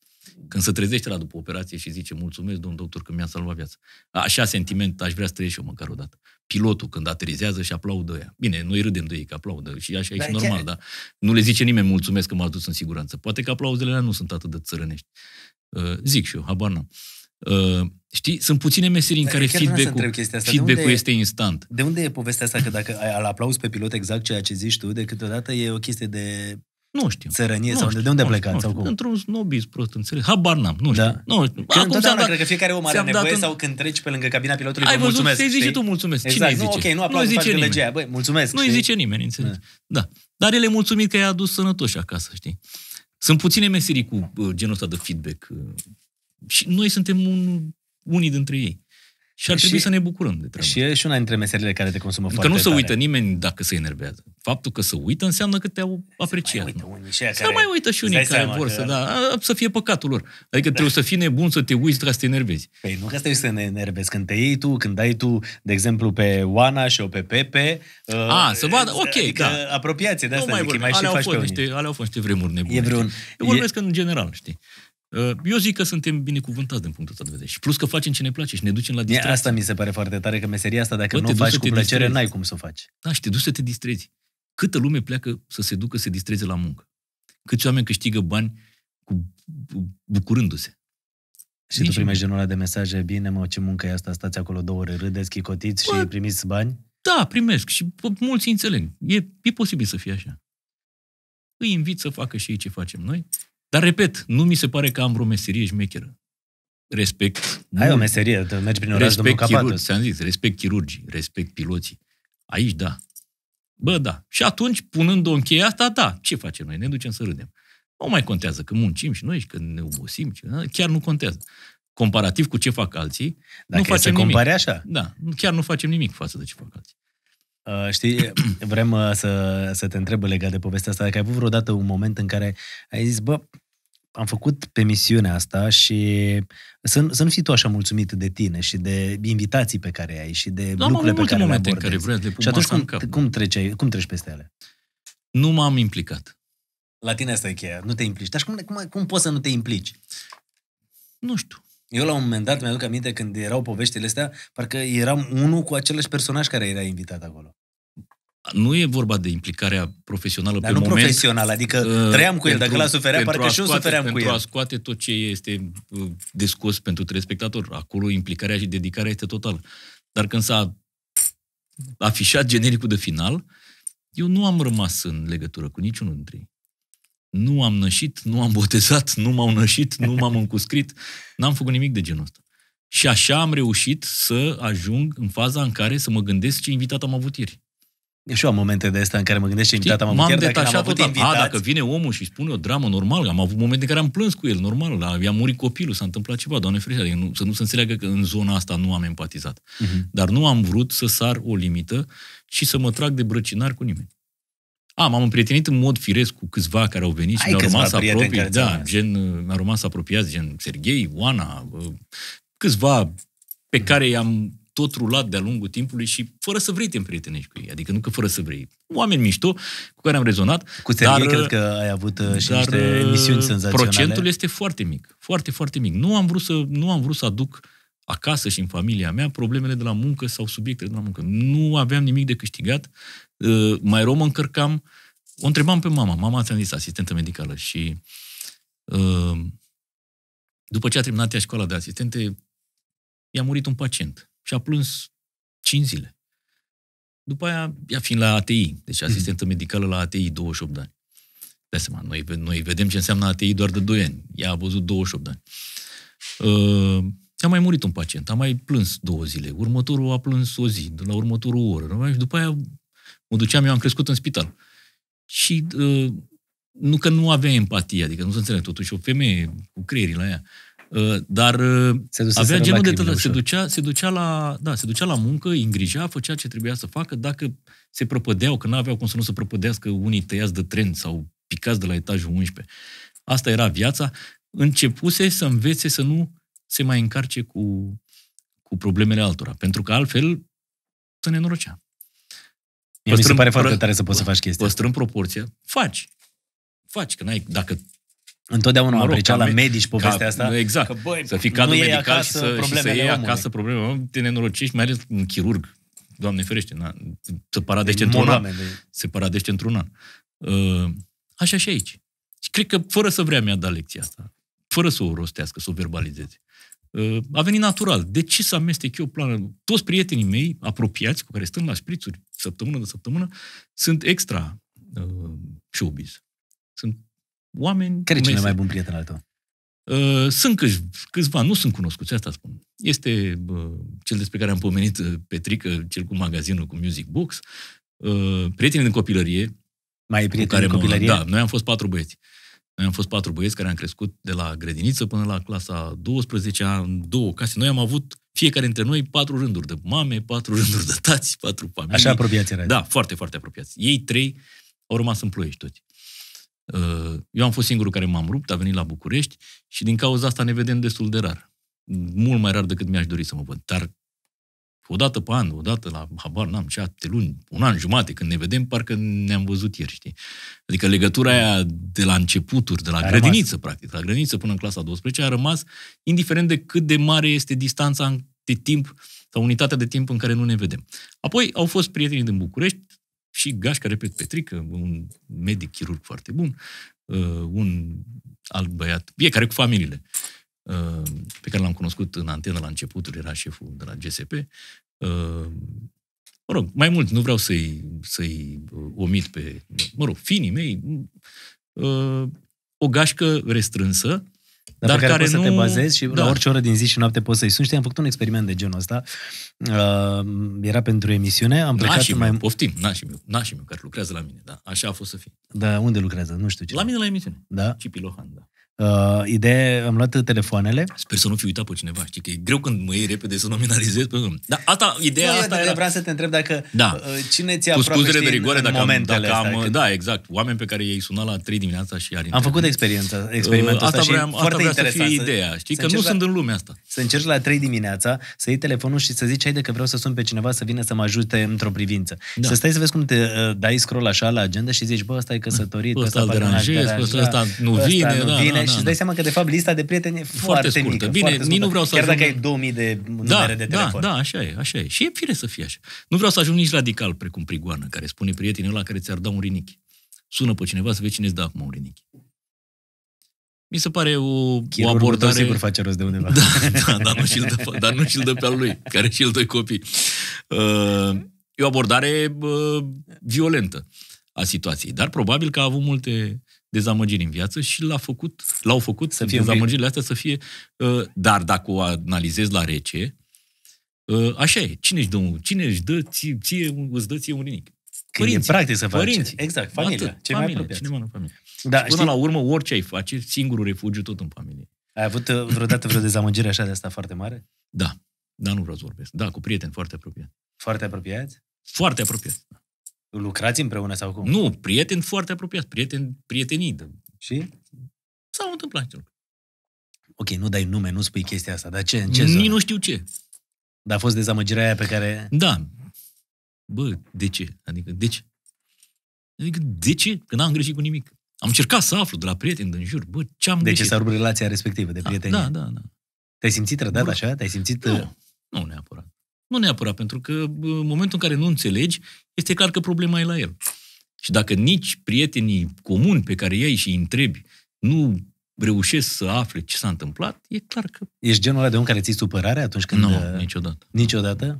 Când se trezește la după operație și zice mulțumesc, domn doctor, că mi-a salvat viața. Așa sentiment aș vrea să trăiesc și eu măcar o dată. Pilotul când aterizează și aplaudă ea. Bine, noi râdem de ei că aplaudă și așa da, e și normal, chiar... dar nu le zice nimeni mulțumesc că m-a dus în siguranță. Poate că aplauzele alea nu sunt atât de țărănești. Zic și eu, habar n-am. Uh, știi, sunt puține meserii în care feedback-ul, feedback-ul este instant. De unde e povestea asta că dacă al aplauz pe pilot exact ceea ce zici tu, de câteodată e o chestie de nu știu. Țărănie nu sau știu, de unde plecați? Sau cum? Într-un snobism prost, înțeleg. Habar n-am, nu da. știu. Da. Nu știu. Că Acum dat, cred că fiecare om are nevoie sau când treci pe lângă cabina pilotului, Ai văzut, mulțumesc. Ai zici tu mulțumesc. Exact. Cine nu, zice? ok, nu nu zice nimeni. Băi, mulțumesc. Nu știi? zice nimeni, înțeleg. Da. da. Dar el e mulțumit că i-a adus sănătoși acasă, știi? Sunt puține meserii cu uh, genul ăsta de feedback. Uh, și noi suntem un, unii dintre ei. Și ar trebui și, să ne bucurăm de treabă. Și e și una dintre meserile care te consumă că foarte Că nu se tare. uită nimeni dacă se enervează. Faptul că se uită înseamnă că te-au apreciat. Se mai uită unii, și care... mai uită și unii care vor că... să, da, să fie păcatul lor. Adică da. trebuie să fii nebun să te uiți ca să te enervezi. Păi nu că trebuie să ne enervezi. Când te iei tu, când dai tu, de exemplu, pe Oana și o pe Pepe... Uh, să vadă, eh, ok, adică da. apropiație de asta, nu mai, zic, mai și alea faci fost pe niște, Alea au fost niște vremuri nebune. E vreun... Eu vorbesc e... în general, știi. Uh, eu zic că suntem binecuvântați din punctul ăsta de vedere. Și plus că facem ce ne place și ne ducem la distracție. Asta mi se pare foarte tare, că meseria asta, dacă nu o faci cu plăcere, n-ai cum să o faci. Da, și te duci să te distrezi. Câtă lume pleacă să se ducă să se distreze la muncă? Câți oameni câștigă bani cu, bucurându-se? Și Nici tu primești genul ăla de mesaje, bine mă, ce muncă e asta, stați acolo două ore, râdeți, chicotiți Bă, și primiți bani? Da, primesc și mulți înțeleg. E, e posibil să fie așa. Îi invit să facă și ei ce facem noi dar, repet, nu mi se pare că am vreo meserie șmecheră. Respect... Ai nu. o meserie, de mergi prin oraș, respect chirurgi, ți-am zis, respect chirurgii, respect piloții. Aici, da. Bă, da. Și atunci, punând-o încheie asta, da, ce facem noi? Ne ducem să râdem. Nu mai contează că muncim și noi și că ne obosim. Și, da, chiar nu contează. Comparativ cu ce fac alții, Dacă nu facem nimic. compare așa? Da, chiar nu facem nimic față de ce fac alții. Uh, știi, *clears throat* vrem uh, să, să te întreb legat de povestea asta, dacă ai avut vreodată un moment în care ai zis, bă, am făcut pe misiunea asta și să, să nu fii tu așa mulțumit de tine și de invitații pe care ai și de da, lucrurile pe care le abordezi. care vreau să le pun și atunci cum, cum, da. treci, cum treci peste ele? Nu m-am implicat. La tine asta e cheia, nu te implici. Dar cum, cum, cum poți să nu te implici? Nu știu. Eu la un moment dat mi-aduc aminte când erau poveștile astea, parcă eram unul cu același personaj care era invitat acolo nu e vorba de implicarea profesională Dar pe nu moment, profesional, adică uh, trăiam cu el, pentru, dacă l-a suferea, parcă și eu suferam sufeream cu el. Pentru a scoate tot ce este uh, de scos pentru telespectator, acolo implicarea și dedicarea este totală. Dar când s-a afișat genericul de final, eu nu am rămas în legătură cu niciunul dintre ei. Nu am nășit, nu am botezat, nu m-am nășit, nu m-am încuscrit, n-am făcut nimic de genul ăsta. Și așa am reușit să ajung în faza în care să mă gândesc ce invitat am avut ieri. Și eu am momente de astea în care mă gândesc ce invitat am avut, chiar dacă am avut invitați. A, dacă vine omul și spune o dramă, normal, am avut momente în care am plâns cu el, normal, la, i-a murit copilul, s-a întâmplat ceva, doamne ferește, adică nu, să nu se înțeleagă că în zona asta nu am empatizat. Uh-huh. Dar nu am vrut să sar o limită și să mă trag de brăcinar cu nimeni. A, m-am împrietenit în mod firesc cu câțiva care au venit și mi-au rămas apropiat. da, gen, mi-au rămas apropiați, gen Serghei, Oana, uh, câțiva pe care i-am tot rulat de-a lungul timpului și fără să vrei te împrietenești cu ei. Adică nu că fără să vrei. Oameni mișto cu care am rezonat. Cu dar, cred că ai avut uh, și dar, niște uh, emisiuni senzaționale. Procentul este foarte mic. Foarte, foarte mic. Nu am vrut să, nu am vrut să aduc acasă și în familia mea problemele de la muncă sau subiectele de la muncă. Nu aveam nimic de câștigat. Uh, mai rău mă încărcam. O întrebam pe mama. Mama, ți a zis, asistentă medicală. Și după ce a terminat ea școala de asistente, i-a murit un pacient și a plâns 5 zile. După aia, ea fiind la ATI, deci mhm. asistentă mm-hmm. medicală la ATI, 28 de ani. De seama, noi, noi vedem ce înseamnă ATI doar de 2 ani. Ea a văzut 28 de ani. Uh, a mai murit un pacient, a mai plâns două zile, următorul a plâns o zi, de la următorul o oră, și după aia mă duceam, eu am crescut în spital. Și uh, nu că nu avea empatie, adică nu se înțelege, totuși o femeie cu creierii la ea, Uh, dar uh, se avea genul de tată, se ducea, se, ducea la, da, se ducea la muncă, îi îngrija, făcea ce trebuia să facă, dacă se prăpădeau, că nu aveau cum să nu se prăpădească, unii tăiați de tren sau picați de la etajul 11. Asta era viața. Începuse să învețe să nu se mai încarce cu, cu problemele altora, pentru că altfel să ne norocea. Păstrăm, mi se pare foarte tare să poți să faci chestia. Păstrăm proporția, faci. Faci, că n-ai, dacă Întotdeauna mă rog, am apreciat la medici povestea ca, asta. exact. Că, bă, să fii cadru medical acasă și să, și să iei omului. acasă probleme. Te nenorociști, mai ales un chirurg. Doamne ferește, na, se paradește într-un an. De... Se paradește într-un an. Uh, așa și aici. Și cred că fără să vrea mi-a dat lecția asta. Fără să o rostească, să o verbalizeze. Uh, a venit natural. De ce să amestec eu plană? Toți prietenii mei apropiați, cu care stăm la șprițuri săptămână de săptămână, sunt extra uh, showbiz. Sunt oameni... Care e cel mai bun prieten al tău? Uh, sunt câți, câțiva, nu sunt cunoscuți, asta spun. Este uh, cel despre care am pomenit uh, Petrică, cel cu magazinul, cu Music Books, prietenii din copilărie. Mai e prieteni care din copilărie? da, noi am fost patru băieți. Noi am fost patru băieți care am crescut de la grădiniță până la clasa 12 în două case. Noi am avut fiecare dintre noi patru rânduri de mame, patru *laughs* rânduri de tați, patru familii. Așa apropiați era. Da, foarte, foarte apropiați. Ei trei au rămas în ploiești toți. Uh, eu am fost singurul care m-am rupt, a venit la București și din cauza asta ne vedem destul de rar. Mult mai rar decât mi-aș dori să mă văd. Dar o dată pe an, o dată la habar n-am, șapte luni, un an jumate, când ne vedem, parcă ne-am văzut ieri, știi? Adică legătura aia de la începuturi, de la a grădiniță, rămas. practic, de la grădiniță până în clasa 12, a rămas indiferent de cât de mare este distanța de timp sau unitatea de timp în care nu ne vedem. Apoi au fost prietenii din București, și Gașca, repet, Petrică, un medic chirurg foarte bun, uh, un alt băiat, fiecare cu familiile, uh, pe care l-am cunoscut în antenă la începutul, era șeful de la GSP. Uh, mă rog, mai mult, nu vreau să-i, să-i omit pe, mă rog, finii mei, o gașcă restrânsă, dar, dar pe care, care poți nu... să te bazezi și da. la orice oră din zi și noapte poți să-i suni. Știi, am făcut un experiment de genul ăsta. Uh, era pentru emisiune, am plecat nașii mai... poftim, nașii meu, nașii meu, care lucrează la mine, da. Așa a fost să fie. Da, unde lucrează? Nu știu ce. La mine la emisiune. Da? Cipi Lohan, da. Uh, idee, am luat telefoanele. Sper să nu fi uitat pe cineva, știi, că e greu când mă iei repede să nominalizez pe om. Dar asta, ideea nu, asta era... Vreau să te întreb dacă da. Uh, cine ți-a aproape, știi, de rigoare, în dacă momentele am, dacă am, astea, Da, exact. Oameni pe care i-ai sunat la 3 dimineața și ar Am făcut experiența, experimentul uh, asta, asta vreau, și asta foarte interesant. Să fie ideea, știi, că nu la, sunt în lumea asta. Să încerci la 3 dimineața, să iei telefonul și să zici, haide că vreau să sun pe cineva să vină să mă ajute într-o privință. Da. Să stai să vezi cum te uh, dai scroll așa la agenda și zici, bă, ăsta e căsătorit, ăsta, nu vine, ăsta, da, ăsta, da, și îți da. dai seama că, de fapt, lista de prieteni e foarte, foarte scurtă. mică. Bine, foarte scurtă. nu vreau să Chiar ajung... dacă ai 2000 de da, numere da, de telefon. Da, da, așa e, așa e. Și e fire să fie așa. Nu vreau să ajung nici radical, precum Prigoană, care spune prietenul la care ți-ar da un rinichi. Sună pe cineva să vezi cine îți dă acum un rinichi. Mi se pare o, o abordare... sigur face rost de undeva. *laughs* Da, da, dar nu și-l dă, dar nu și dă pe al lui, care și-l dă copii. Uh, e o abordare uh, violentă a situației. Dar probabil că a avut multe dezamăgiri în viață și l-a făcut, l-au făcut să fie dezamăgirile astea să fie... Uh, dar dacă o analizez la rece, uh, așa e. Cine își dă, cine își dă ție, ție, îți dă ție un rinic? Părinții. practic să faci. Exact, familia. Atât, ce familie, mai cineva în familie. Da, și până știi? la urmă, orice ai face, singurul refugiu tot în familie. Ai avut uh, vreodată vreo dezamăgire așa de asta foarte mare? Da. Dar nu vreau să vorbesc. Da, cu prieteni foarte apropiați. Foarte apropiați? Foarte apropiați. Da. Lucrați împreună sau cum? Nu, prieten foarte apropiat, prieten, prietenii. De... Și? S-au întâmplat ceva. Ok, nu dai nume, nu spui chestia asta, dar ce, în ce Nici nu știu ce. Dar a fost dezamăgirea aia pe care... Da. Bă, de ce? Adică, de ce? Adică, de ce? Că n-am greșit cu nimic. Am încercat să aflu de la prieteni din jur, bă, ce am De greșit? ce s-a rupt relația respectivă de da, prietenie? Da, da, da. Te-ai simțit trădat așa? Te-ai simțit... Nu, uh, nu neapărat. Nu neapărat, pentru că în momentul în care nu înțelegi, este clar că problema e la el. Și dacă nici prietenii comuni pe care ei și îi întrebi nu reușesc să afle ce s-a întâmplat, e clar că... Ești genul ăla de om care ți-i supărare atunci când... Nu, no, uh, niciodată. Niciodată?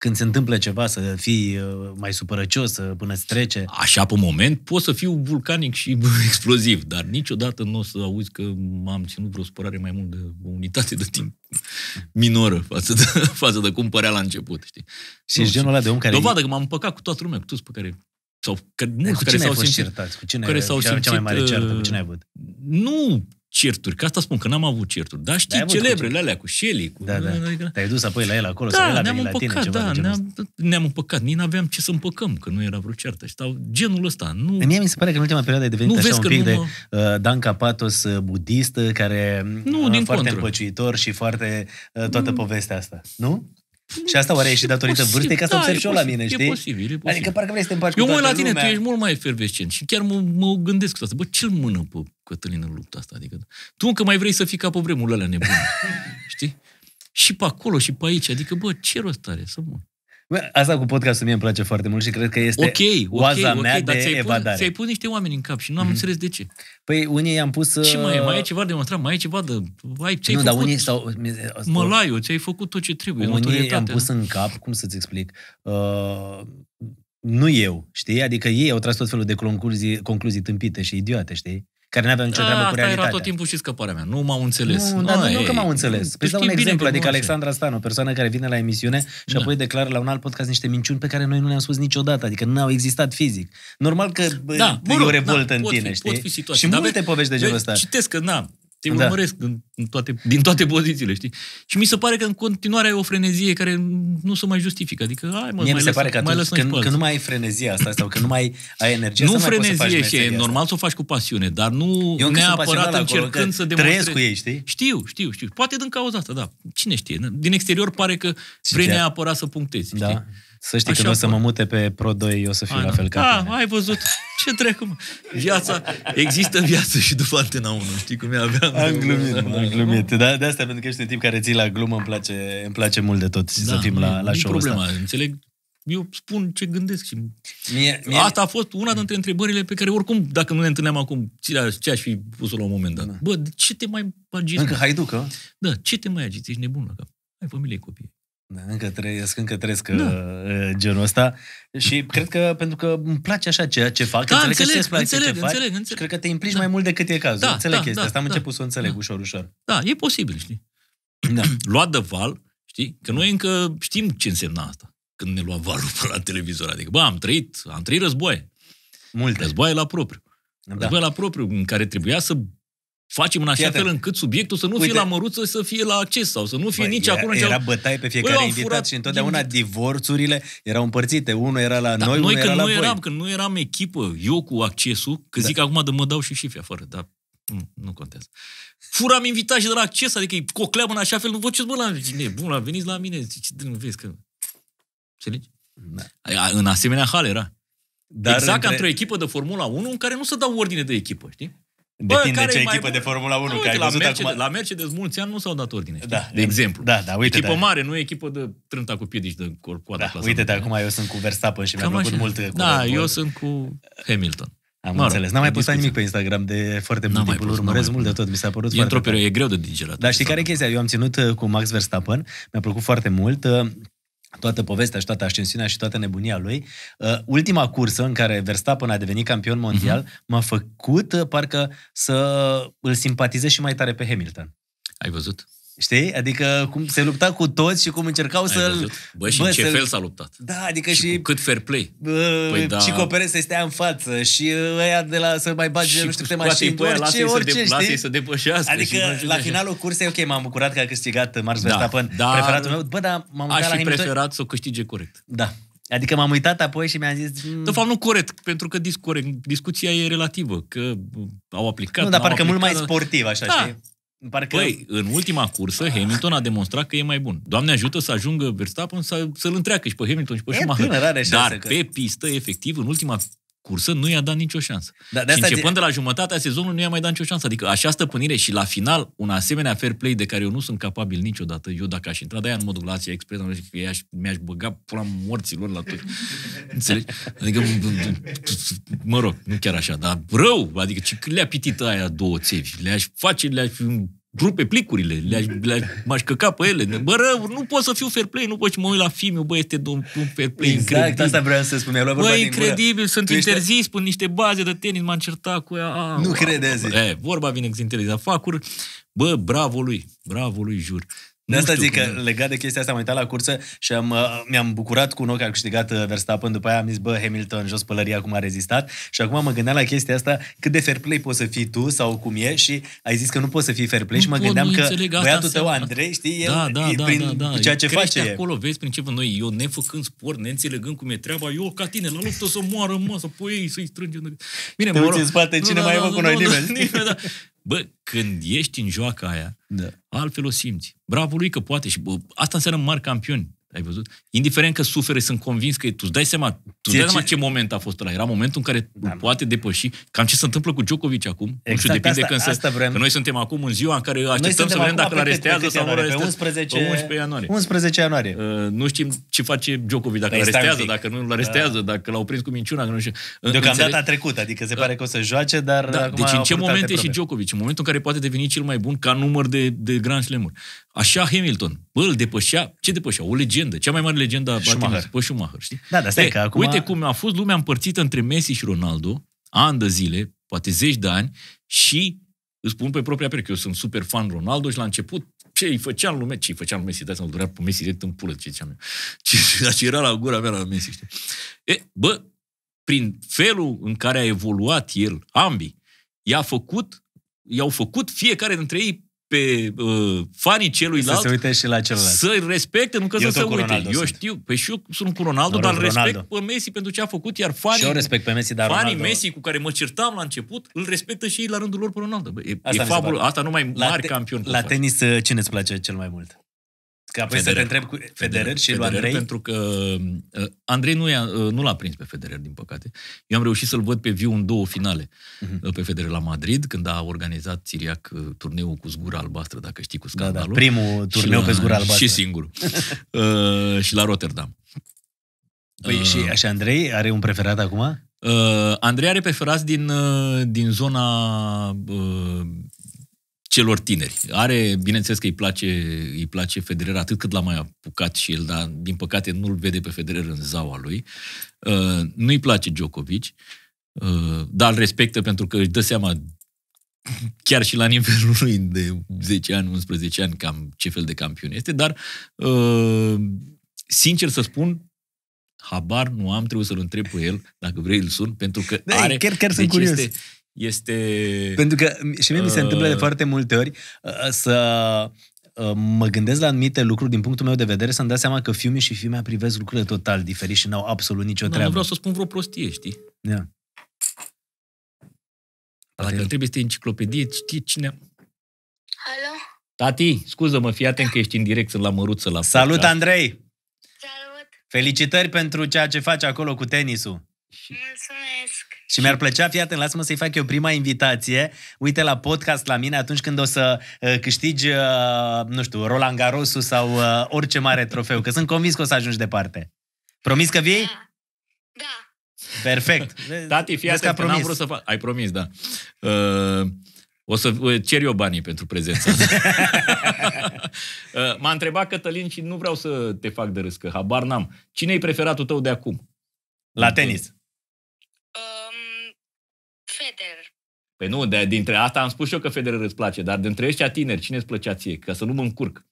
când se întâmplă ceva, să fii uh, mai supărăcios, să până îți trece? Așa, pe moment, pot să fiu vulcanic și *laughs* exploziv, dar niciodată nu o să auzi că m-am ținut vreo supărare mai mult de o unitate de timp minoră față de, *laughs* față de cum părea la început, știi? Și nu, ești genul ăla de om care... Dovadă că m-am împăcat cu toată lumea, cu toți pe care sau că mulți cu care s-au simțit... Certați? Cu cine care s-au simțit, cea mai mare ceartă? Cu uh, cine ai avut? Nu, certuri, că asta spun, că n-am avut certuri. Dar știi, celebrele alea cu Shelly. cu... Da, da. Adică- Te-ai dus apoi la el acolo, da, ne el împăcat, da, ne-am, ne împăcat, nici n-aveam ce să împăcăm, că nu era vreo certă. Și stau genul ăsta. Nu... Mie mi se pare că în ultima perioadă ai devenit nu așa un pic de Uh, Dan Capatos uh, budist, uh, care nu, uh, din foarte contră. împăciuitor și foarte uh, toată nu... povestea asta. Nu? Și asta oare e da, și datorită vârstei, ca să da, și eu la mine, știi? E posibil, e posibil. Adică parcă vrei să te împaci eu cu Eu mă la tine, lumea. tu ești mult mai efervescent și chiar mă, mă gândesc cu asta. Bă, ce-l mână pe Cătălin în lupta asta? Adică, tu încă mai vrei să fii ca pe vremurile alea nebune, *laughs* știi? Și pe acolo și pe aici, adică, bă, ce rost are să mor? Asta cu podcastul mie îmi place foarte mult și cred că este okay, okay, oaza okay, mea okay, de dar ți-ai evadare. Pus, ți-ai pus niște oameni în cap și nu am mm-hmm. înțeles de ce. Păi unii i-am pus... Ce mai, e, uh, mai e ceva de demonstrat, mai e ceva de... Ai, ce nu, dar unii stau. Mălaiu, ți-ai făcut tot ce trebuie. Unii i-am pus în cap, cum să-ți explic, uh, nu eu, știi? Adică ei au tras tot felul de concluzii, concluzii tâmpite și idiote, știi? care nu aveau nicio treabă cu realitatea. Asta era tot timpul și scăparea mea. Nu m-au înțeles. Nu, dar nu, nu că m-au înțeles. Păi deci dau un exemplu, adică Alexandra Stan, o persoană care vine la emisiune și da. apoi declară la un alt podcast niște minciuni pe care noi nu le-am spus niciodată, adică nu au existat fizic. Normal că da, e o revoltă da, în tine, fi, știi? Fi situații, și multe povești de genul ăsta. Citesc că, na, te da. urmăresc în, în toate, din toate pozițiile, știi? Și mi se pare că în continuare e o frenezie care nu se mai justifică. Adică, ai, mă, Mie mai mi se pare că atunci, când, când, nu mai ai frenezia asta sau că nu mai ai energie nu frenezie și e normal să o faci cu pasiune, dar nu Eu neapărat încercând acolo, să demonstrezi. cu ei, știi? Știu, știu, știu. Poate din cauza asta, da. Cine știe? Din exterior pare că vrei neapărat să punctezi, da. știi? Da. Să știi Așa că o să mă mute pe Pro 2, eu o să fiu ah, la fel ca A, ah, ai văzut. Ce trec, mă. Viața, există viață și după Antena 1. Știi cum e? Aveam am glumit, mă, am glumit. Da, de asta, pentru că ești un tip care ții la glumă, îmi place, îmi place mult de tot și da, să fim la, la show-ul problema, ăsta. înțeleg eu spun ce gândesc și... Mie, mie... Asta a fost una dintre întrebările pe care oricum, dacă nu ne întâlneam acum, ce aș fi pus-o la un moment dat? Da. Bă, de ce te mai agiți? Încă haiducă? Da, ce te mai agiți? Ești nebun la cap. Ai familie, copii. Da, încă trăiesc, încă trăiesc da. Uh, uh, genul ăsta și cred că pentru că îmi place așa ceea ce fac, da, înțeleg, înțeleg înțeleg, ce înțeleg, faci, înțeleg, înțeleg. cred că te implici da. mai mult decât e cazul. Da, înțeleg da, chestia da, asta, am da, început da, să o înțeleg da. ușor, ușor. Da, e posibil, știi? Da. *clears throat* Lua de val, știi? Că noi încă știm ce însemna asta când ne lua valul pe la televizor. Adică, bă, am trăit, am trăit războaie. Multe. Războaie la propriu. Da. Războaie la propriu, în care trebuia să facem în așa Iată. fel încât subiectul să nu Uite. fie la măruță, să fie la acces sau să nu fie Bă, nici era, acolo. Nici era bătai bătaie pe fiecare Bă, invitat furat... și întotdeauna invit. divorțurile erau împărțite. Unul era la da, noi, noi unul era la noi voi. Eram, când nu eram echipă, eu cu accesul, că da. zic acum de mă dau și șefii afară, dar nu, mm, nu contează. Furam invitații de la acces, adică îi cocleam în așa fel, nu vă ce bă la mine, bun, veniți venit la mine, zici, nu vezi că... Înțelegi? Da. În asemenea hal era. Dar exact între... ca într-o echipă de Formula 1 în care nu se dau ordine de echipă, știi? Depinde Bă, de ce echipă mai... de Formula 1. Da, uite, că ai la, văzut Mercedes, acum... la Mercedes mulți ani nu s-au dat ordine, da, de da, exemplu. Da, da, uite, echipă da. mare, nu echipă de trânta cu piedici de corcoada. Da, uite, de acum eu sunt cu Verstappen și mi-a plăcut așa. mult. Da, cu eu sunt cu Hamilton. Am mă rog, înțeles. N-am mai postat nimic pe Instagram de foarte mult timp. Îl urmăresc mult de tot. Mi s-a părut e perioadă, E greu de digerat. Dar știi care e chestia? Eu am ținut cu Max Verstappen. Mi-a plăcut foarte mult toată povestea și toată ascensiunea și toată nebunia lui. Uh, ultima cursă în care Verstappen a devenit campion mhm. mondial uh-huh. m-a făcut uh, parcă să îl simpatizez și mai tare pe Hamilton. Ai văzut? Știi? Adică cum se lupta cu toți și cum încercau Ai să-l... Bă, și bă, în ce fel s-a luptat. Da, adică și... și cu cât fair play. Bă, păi da. Și Copere să stea în față și ăia de la să mai bage, nu știu câte mașini, orice, orice, orice, să de, știi? să depășească. Adică la finalul cursei, ok, m-am bucurat că a câștigat Max da, Verstappen, da, dar... preferatul meu. Bă, dar m-am Aș fi preferat să o câștige corect. Da. Adică m-am uitat apoi și mi-am zis... Mm. De fapt, nu corect, pentru că discuția e relativă, că au aplicat, Nu, dar parcă aplicat, mult mai sportiv, așa, da. Parcă... Păi, în ultima cursă, Hamilton a demonstrat că e mai bun. Doamne ajută să ajungă Verstappen să, să-l întreacă și pe Hamilton și pe Schumacher. Dar că... pe pistă, efectiv, în ultima cursă, nu i-a dat nicio șansă. Da, de asta și începând de la jumătatea sezonului, nu i-a mai dat nicio șansă. Adică așa stăpânire și la final, un asemenea fair play de care eu nu sunt capabil niciodată. Eu dacă aș intra de aia în modul la Asia Express, am că i-aș, mi-aș băga pula morților la tot. *laughs* Înțelegi? Adică, mă rog, nu chiar așa, dar rău. Adică ce le-a pitit aia două țevi? Le-aș face, le-aș rupe plicurile, le-aș, mm. le-aș, m-aș căca pe ele. Bă, ră, nu pot să fiu fair play, nu pot și mă uit la filmul, bă, este un, un fair play exact, incredibil. asta vreau să spun. Bă, bă incredibil, sunt tu interzis, ești... pun niște baze de tenis, m-am certat cu ea. A, nu credeți. E, vorba vine că sunt interzis, dar facuri, bă, bravo lui, bravo lui, jur. De asta știu, zic că nu. legat de chestia asta, am uitat la cursă și am, uh, mi-am bucurat cu un ochi a câștigat uh, Verstappen, după aia am zis, bă, Hamilton, jos pălăria, cum a rezistat. Și acum mă gândeam la chestia asta, cât de fair play poți să fii tu sau cum e și ai zis că nu poți să fii fair play nu și mă pot, gândeam că băiatul tău, Andrei, știi, da, el, da, da, da, prin da, da, ceea ce Crește face. acolo, vezi prin ce noi, eu ne făcând spor, ne înțelegând cum e treaba, eu ca tine, la luptă să moară păi, mă, să pui ei, să-i strângem. Bine, mă rog, în spate, cine da, mai e da, cu noi, nimeni. Bă, când ești în joaca aia, da. altfel o simți. Bravo lui că poate și bă, asta înseamnă mari campioni. Ai văzut? Indiferent că suferi, sunt convins că tu îți dai seama, tu dai seama ce... ce moment a fost ăla. Era momentul în care da. poate depăși cam ce se întâmplă cu Djokovic acum. Exact, nu știu, exact depinde asta, când asta vrem. Că noi suntem acum în ziua în care așteptăm să vedem dacă îl arestează sau nu arestează. 11, 11 ianuarie. 11 ianuarie. Uh, nu știm ce face Djokovic, dacă îl păi arestează, dacă nu îl arestează, da. dacă l-au prins cu minciuna, că nu știu. Deocamdată a trecut, adică se da. pare că o să joace, dar da, Deci în ce moment e și Djokovic? În momentul în care poate deveni cel mai bun ca număr de, de Grand Slam-uri. Așa Hamilton, bă, îl depășea, ce depășea? O legendă, cea mai mare legendă a Schumacher. Bă, Schumacher, știi? Da, dar stai e, că acum... Uite cum a fost lumea împărțită între Messi și Ronaldo, ani de zile, poate zeci de ani, și îți spun pe propria pere că eu sunt super fan Ronaldo și la început ce îi făcea în lume, ce îi făceam lui Messi, dați-mă, durea pe Messi direct în pulă, ce ziceam *laughs* Ce, ce era la gura mea la Messi, știi? E, bă, prin felul în care a evoluat el, ambii, i-a făcut, i-au făcut fiecare dintre ei pe uh, fanii celuilalt să se uite și la celălalt. Să respecte, nu că eu să se uite. Ronaldo eu știu, pe păi și eu sunt cu Ronaldo, Noroc, dar respect pe Messi pentru ce a făcut, iar fanii, și eu respect pe Messi, dar fanii Ronaldo... Messi cu care mă certam la început, îl respectă și ei la rândul lor pe Ronaldo. Bă, e, asta e fabul, asta numai mari la te- campion. La tenis, uh, cine îți place cel mai mult? Că apoi Federer. să te întreb cu Federer, Federer și Federer, lui Andrei. Pentru că uh, Andrei nu, uh, nu l-a prins pe Federer, din păcate. Eu am reușit să-l văd pe viu în două finale. Uh-huh. pe Federer la Madrid, când a organizat Siriac uh, turneul cu zgura albastră, dacă știi, cu scandalul. Da, da, primul turneu la, pe zgura albastră. *laughs* Și singurul. uh, și la Rotterdam. Păi uh, și așa, Andrei are un preferat acum? Uh, Andrei are preferat din, uh, din zona uh, celor tineri. Are, bineînțeles că îi place, îi place Federer atât cât l-a mai apucat și el, dar din păcate nu-l vede pe Federer în zaua lui. Uh, nu-i place Djokovic, uh, dar îl respectă pentru că își dă seama chiar și la nivelul lui de 10 ani, 11 ani, cam ce fel de campion este, dar uh, sincer să spun, habar nu am, trebuie să-l întreb pe el, dacă vrei îl sun, pentru că da, are... Chiar, chiar deci sunt curios. Este, este... Pentru că și mie uh... mi se uh, întâmplă de foarte multe ori uh, uh să uh, mă gândesc la anumite lucruri din punctul meu de vedere să-mi dea seama că fiumii și fiumea privesc lucrurile total diferit și n-au absolut nicio da, treabă. Nu vreau să spun vreo prostie, știi? Da. Yeah. Dacă păi. trebuie să te enciclopedie, știi cine... Alo? Tati, scuză-mă, fii atent că ești în direct, sunt la măruță la... Salut, podcast. Andrei! Salut! Felicitări pentru ceea ce faci acolo cu tenisul. Mulțumesc! Și mi-ar plăcea, fii atent, lasă-mă să-i fac eu prima invitație. Uite la podcast la mine atunci când o să uh, câștigi, uh, nu știu, Roland Garros sau uh, orice mare trofeu, că sunt convins că o să ajungi departe. Promis că vii? Da. da. Perfect. Tati, fii atent, că vrut să fac... Ai promis, da. Uh... O să cer eu banii pentru prezența. *laughs* M-a întrebat Cătălin și nu vreau să te fac de râs, că habar n-am. Cine e preferatul tău de acum? La tenis. Păi nu, de, dintre asta am spus și eu că Federer îți place, dar dintre ăștia tineri, cine îți plăcea ție? Ca să nu mă încurc.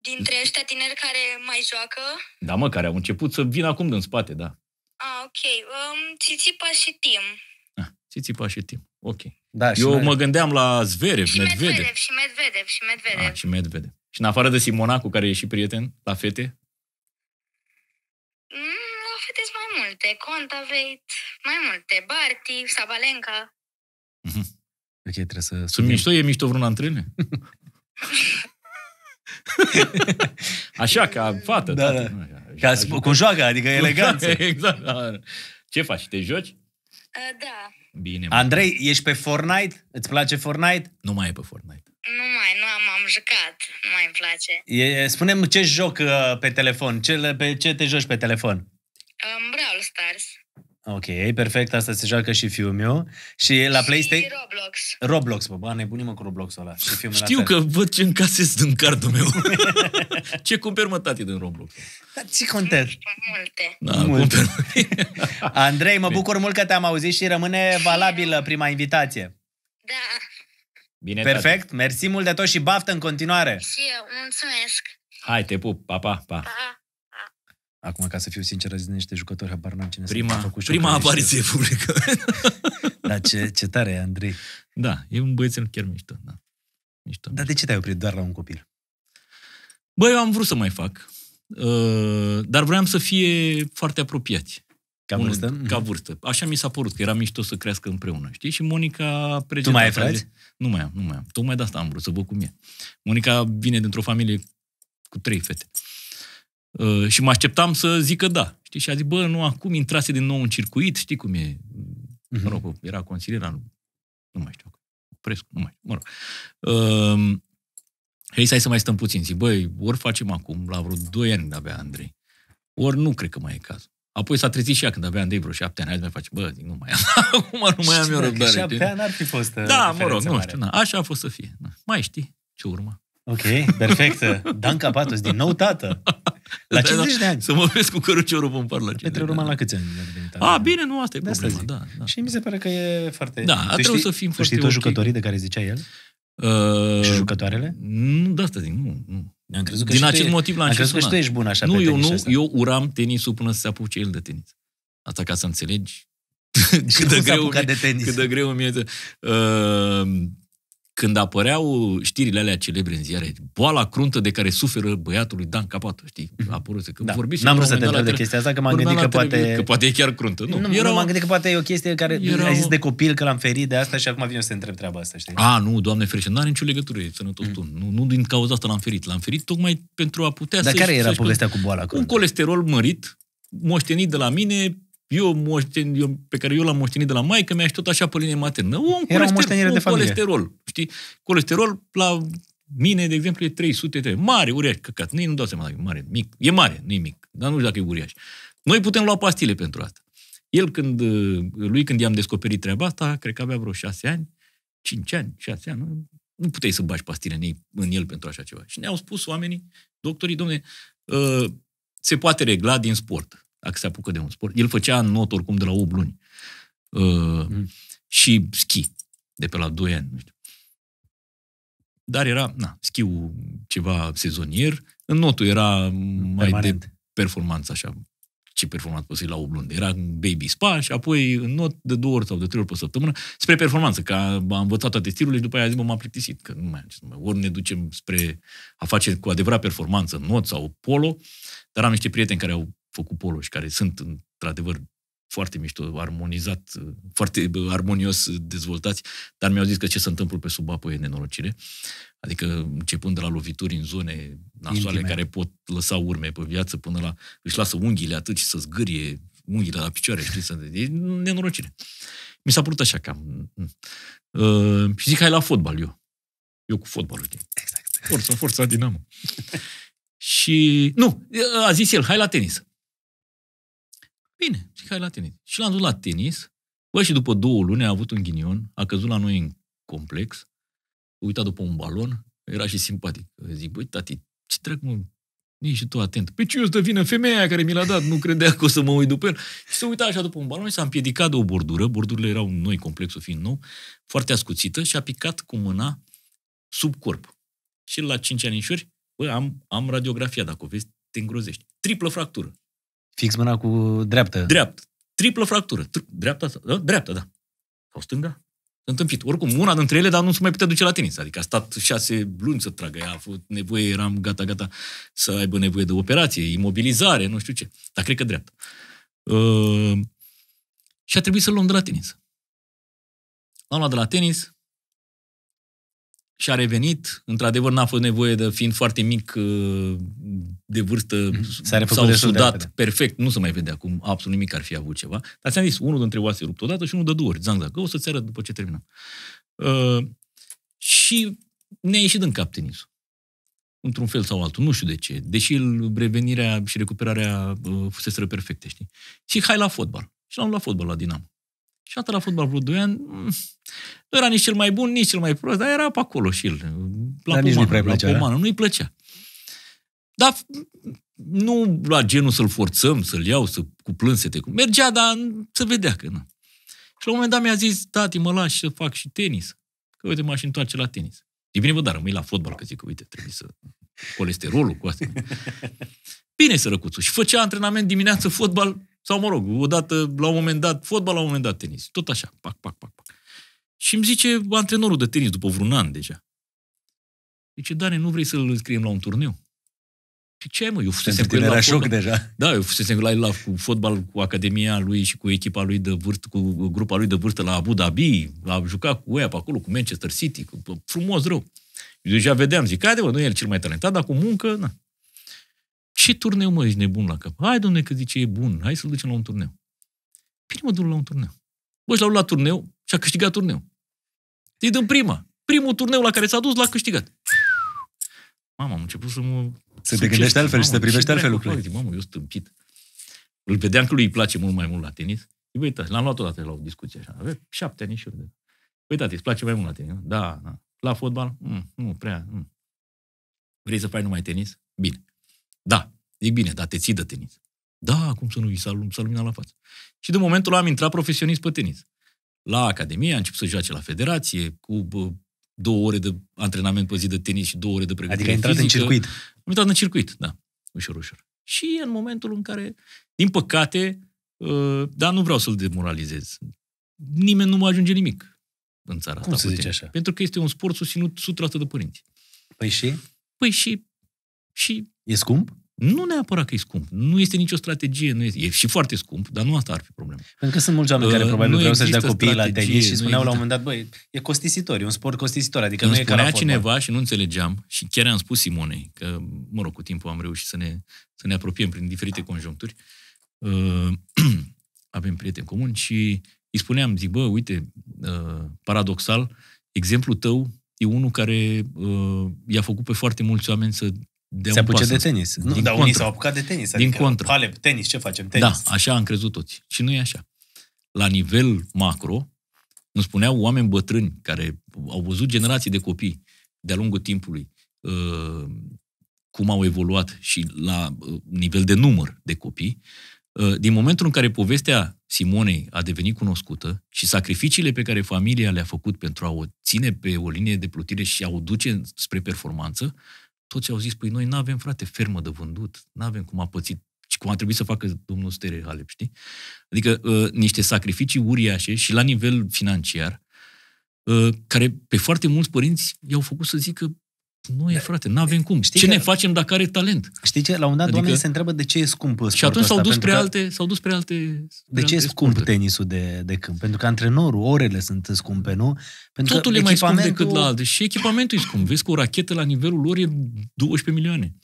Dintre ăștia tineri care mai joacă? Da, mă, care au început să vină acum din spate, da. Ah, ok. Um, Țițipa și Tim. Ah, Țițipa și Tim, ok. Da, eu mă Medvedev. gândeam la Zverev, și Medvedev. Medvedev. Și Medvedev, și Medvedev. Ah, și Medvedev. Și în afară de Simona, cu care e și prieten, la fete? Mm, la fete mai multe. Contaveit, mai multe. Barty, Sabalenka. Mm-hmm. Ok, trebuie să... Sunt mișto? E mișto vreun antrenor? *laughs* Așa, ca fată. Da, tati, da. Nu, ca ajută. cu joacă, adică cu eleganță. *laughs* exact. Da, da. Ce faci? Te joci? Uh, da. Bine. m Andrei, ești pe Fortnite? Îți place Fortnite? Nu mai e pe Fortnite. Nu mai, nu am, am jucat. Nu mai îmi place. E, spune-mi ce joc uh, pe telefon. Ce, pe ce te joci pe telefon? Um, Brawl Stars. Ok, perfect, asta se joacă și fiul meu. Și la și PlayStation... Roblox. Roblox, bă, bă nebunim cu Roblox-ul ăla. Și fiul Știu că văd ce încasez din cardul meu. *laughs* ce cumperi mă, tati, din Roblox? Dar ce contează? Multe. Da, Multe. *laughs* Andrei, mă bucur mult că te-am auzit și rămâne valabilă prima invitație. Da. Bine, Perfect, tati. mersi mult de tot și baftă în continuare. Și eu, mulțumesc. Hai, te pup, pa, pa, pa. pa. Acum, ca să fiu sincer, azi niște jucători, habar n-am cine prima, făcut Prima apariție niște... publică. *laughs* da, ce, ce tare e, Andrei. Da, e un băiețel chiar mișto. Da. Mișto, Dar mișto. de ce te-ai oprit doar la un copil? Băi, eu am vrut să mai fac. Uh, dar vreau să fie foarte apropiați. Ca vârstă? Un, ca mhm. vârstă. Așa mi s-a părut, că era mișto să crească împreună, știi? Și Monica... Tu mai ai frați? Nu mai am, nu mai am. Tocmai de asta am vrut să văd cum e. Monica vine dintr-o familie cu trei fete. Uh, Uh, și mă așteptam să zică da. Știi? Și a zis, bă, nu, acum intrase din nou în circuit, știi cum e? Mhm. Mă rog, era consilier nu, Nu mai știu. Prescu, nu mai Mă rog. Uh, hei, hai să mai stăm puțin. Zic, băi, ori facem acum, la vreo 2 ani de avea Andrei, ori nu cred că mai e cazul. Apoi s-a trezit și ea când avea Andrei vreo 7 ani, hai să mai faci, bă, zic, nu mai am, *laughs* acum nu mai am eu răbdare. 7 ani ar fi fost uh, Da, mă rog, nu mare. știu, na, așa a fost să fie. Na. Mai știi ce urma. Ok, perfect. Danca Patos, din nou tată. La 50 da, da. de ani. Să mă vezi cu căruciorul în par la Petre da, da, Roman la câți ani a A, bine, nu, asta e problema. da, da. Și mi se pare că e foarte... Da, a deci trebuit să fim foarte știi toți jucătorii de care zicea el? Uh, și jucătoarele? Nu, de asta zic, nu. nu. Am crezut că Din acest motiv l-am am crezut că și tu ești bun așa nu, pe eu nu, asta. eu uram tenisul până să se apuce el de tenis. Asta ca să înțelegi *laughs* cât de, greu, de tenis. cât de greu mi-e. Uh, când apăreau știrile alea celebre în ziare, boala cruntă de care suferă băiatul lui Dan Capato, știi? Mhm. A apărut că da. vorbiți N-am vrut să te întreb de chestia asta, că m-am gândit că poate... Că poate e chiar cruntă. Nu, nu, era... nu m-am gândit că poate e o chestie care era... ai zis de copil, că l-am ferit de asta și acum vine să te întreb treaba asta, știi? A, nu, doamne ferește, n-are nicio legătură, e sănătos mm. tu. Nu, nu din cauza asta l-am ferit. L-am ferit tocmai pentru a putea Dar care era povestea cu boala cruntă? Un colesterol mărit, moștenit de la mine, eu, moșten, eu pe care eu l-am moștenit de la maică mea și tot așa pe linie maternă. Un Era colesterol, o moștenire un de familie. colesterol. Știi? Colesterol la mine, de exemplu, e 300 de Mare, uriaș, căcat. Nu, nu dau seama dacă e mare, mic. E mare, nu e mic. Dar nu știu dacă e uriaș. Noi putem lua pastile pentru asta. El când, lui când i-am descoperit treaba asta, cred că avea vreo șase ani, cinci ani, șase ani, nu, nu puteai să bași pastile în, ei, în el pentru așa ceva. Și ne-au spus oamenii, doctorii, domne, ă, se poate regla din sport dacă se apucă de un sport. El făcea not oricum de la 8 luni. Uh, mm. Și schi, de pe la 2 ani, nu știu. Dar era, na, schiul ceva sezonier, în notul era mai Permanent. de performanță, așa, ce performanță poți la 8 luni. Era baby spa și apoi în not de două ori sau de trei ori pe săptămână spre performanță, că am învățat toate stilurile și după aia zis, m-am plictisit, că nu mai am ce să mai... Ori ne ducem spre a face cu adevărat performanță not sau polo, dar am niște prieteni care au făcut și care sunt într-adevăr foarte mișto, armonizat, foarte armonios dezvoltați, dar mi-au zis că ce se întâmplă pe sub apă e nenorocire. Adică începând de la lovituri în zone nasoale Intime. care pot lăsa urme pe viață până la... își lasă unghiile atât și să zgârie unghiile la picioare, știi? Să, e nenorocire. Mi s-a părut așa cam... Mm. Uh, și zic, hai la fotbal eu. Eu cu fotbalul. Exact. Forța, forța dinamă. *laughs* și... Nu, a zis el, hai la tenis. Bine, zic, hai la tenis. Și l-am dus la tenis. Bă, și după două luni a avut un ghinion, a căzut la noi în complex, uita după un balon, era și simpatic. Zic, băi, tati, ce trec, mă, nici și tu atent. Pe păi, ce o să vină femeia care mi l-a dat, nu credea că o să mă uit după el. Și se uita așa după un balon și s-a împiedicat de o bordură, bordurile erau noi, complexul fiind nou, foarte ascuțită și a picat cu mâna sub corp. Și la cinci anișori, bă, am, am radiografia, dacă o vezi, te îngrozești. Triplă fractură. Fix mâna cu dreaptă. Dreaptă. Triplă fractură. Dreapta, da? da dreapta, da. Sau stânga. Întâmpit. Oricum, una dintre ele, dar nu se mai putea duce la tenis. Adică a stat șase luni să tragă ea, a fost nevoie, eram gata, gata să aibă nevoie de operație, imobilizare, nu știu ce. Dar cred că dreapta. Uh, ă, și a trebuit să luăm de la tenis. Am luat de la tenis, și a revenit. Într-adevăr, n-a fost nevoie de, fiind foarte mic uh, de vârstă, mhm. sau sudat de perfect. Nu se mai vede acum absolut nimic ar fi avut ceva. Dar ți-am zis, unul dintre oase rupt odată și unul de două ori. Zang, zang. O să-ți arăt după ce termină. Uh, și ne-a ieșit în cap tenisul. Într-un fel sau altul, nu știu de ce. Deși revenirea și recuperarea uh, fuseseră perfecte, știi? Și hai la fotbal. Și l-am luat fotbal la Dinamo. Și atât la fotbal vreo 2 ani. Mm, era nici cel mai bun, nici cel mai prost, dar era pe acolo și el. La dar pomană, nu-i prea plăcea, la da? pomană, nu-i plăcea. Dar nu la genul să-l forțăm, să-l iau, să, cu plânsete. Mergea, dar se vedea că nu. Și la un moment dat mi-a zis, tati, mă lași să fac și tenis. Că uite, m-aș întoarce la tenis. E bine, bă, dar rămâi la fotbal, că zic că, uite, trebuie să... Colesterolul cu asta. *laughs* Bine, sărăcuțul. Și făcea antrenament dimineață, fotbal, sau, mă rog, odată, la un moment dat, fotbal, la un moment dat, tenis. Tot așa, pac, pac, pac. pac. Și îmi zice antrenorul de tenis, după vreun an deja. Zice, Dane, nu vrei să-l înscriem la un turneu? Și păi ce mă? Eu fusesem cu el la șoc deja. Da, eu fusesem la el la, cu fotbal, cu academia lui și cu echipa lui de vârstă, cu grupa lui de vârstă la Abu Dhabi, a jucat cu ea pe acolo, cu Manchester City, cu, frumos rău. Eu deja vedeam, zic, haide, mă, nu e el cel mai talentat, dar cu muncă, na. Ce turneu, mă, ești nebun la cap? Hai, domne, că zice, e bun, hai să-l ducem la un turneu. Primă mă la un turneu. Bă, și l-au luat turneu și a câștigat turneu. Îi dăm prima. Primul turneu la care s-a dus l-a câștigat. Mama, am început să mă... Să te gândești altfel mamă, și să privești altfel lucrurile. Mamă, eu stâmpit. Îl vedeam că lui îi place mult mai mult la tenis. Băi, tati, l-am luat odată la o discuție așa. Avea șapte ani și urmă. Băi, tati, îți place mai mult la tenis? Da, da. La fotbal? Mm, nu, prea. Mm. Vrei să faci numai tenis? Bine. Da, e bine, dar te ții de tenis. Da, cum să nu, i s-a, s-a luminat la față. Și de momentul ăla am intrat profesionist pe tenis. La Academie, am început să joace la federație, cu bă, două ore de antrenament pe zi de tenis și două ore de pregătire Adică ai intrat fizică. în circuit. Am intrat în circuit, da, ușor, ușor. Și în momentul în care, din păcate, ă, dar nu vreau să-l demoralizez. Nimeni nu mă ajunge nimic în țara Cum asta. Cum să zice așa? Pentru că este un sport susținut 100% de părinți. Păi și? Păi și și e scump? Nu neapărat că e scump. Nu este nicio strategie. Nu este, e și foarte scump, dar nu asta ar fi problema. Pentru că sunt mulți oameni uh, care probabil nu vreau să-și dea copiii la tenis și spuneau la un moment dat, băi, e costisitor, e un sport costisitor. Adică nu e spunea cineva și nu înțelegeam și chiar am spus Simonei, că, mă rog, cu timpul am reușit să ne, să ne apropiem prin diferite da. conjuncturi. Uh, *clears throat* avem prieteni comuni și îi spuneam, zic, bă, uite, uh, paradoxal, exemplul tău e unul care uh, i-a făcut pe foarte mulți oameni să de se apuce de tenis. Nu, din dar unii s-au apucat de tenis. Din adică contră. Halep, tenis, ce facem? Tenis. Da, așa am crezut toți. Și nu e așa. La nivel macro, îmi spuneau oameni bătrâni care au văzut generații de copii de-a lungul timpului uh, cum au evoluat și la uh, nivel de număr de copii, uh, din momentul în care povestea Simonei a devenit cunoscută și sacrificiile pe care familia le-a făcut pentru a o ține pe o linie de plutire și a o duce spre performanță, toți au zis, păi noi nu avem, frate, fermă de vândut, nu avem cum a pățit ci cum a trebuit să facă domnul Stere Halep, știi? Adică uh, niște sacrificii uriașe și la nivel financiar, uh, care pe foarte mulți părinți i-au făcut să zică, nu e, da. frate, nu avem cum. Știi ce că, ne facem dacă are talent? Știi ce? La un dat adică, oamenii se întreabă de ce e scump sportul Și atunci s-au dus spre alte, s-au dus spre alte... Spre de ce alte e scump sporturi? tenisul de, de câmp? Pentru că antrenorul, orele sunt scumpe, nu? Pentru Totul că e mai scump decât la alte. Și echipamentul e scump. Vezi că o rachetă la nivelul lor e 12 milioane.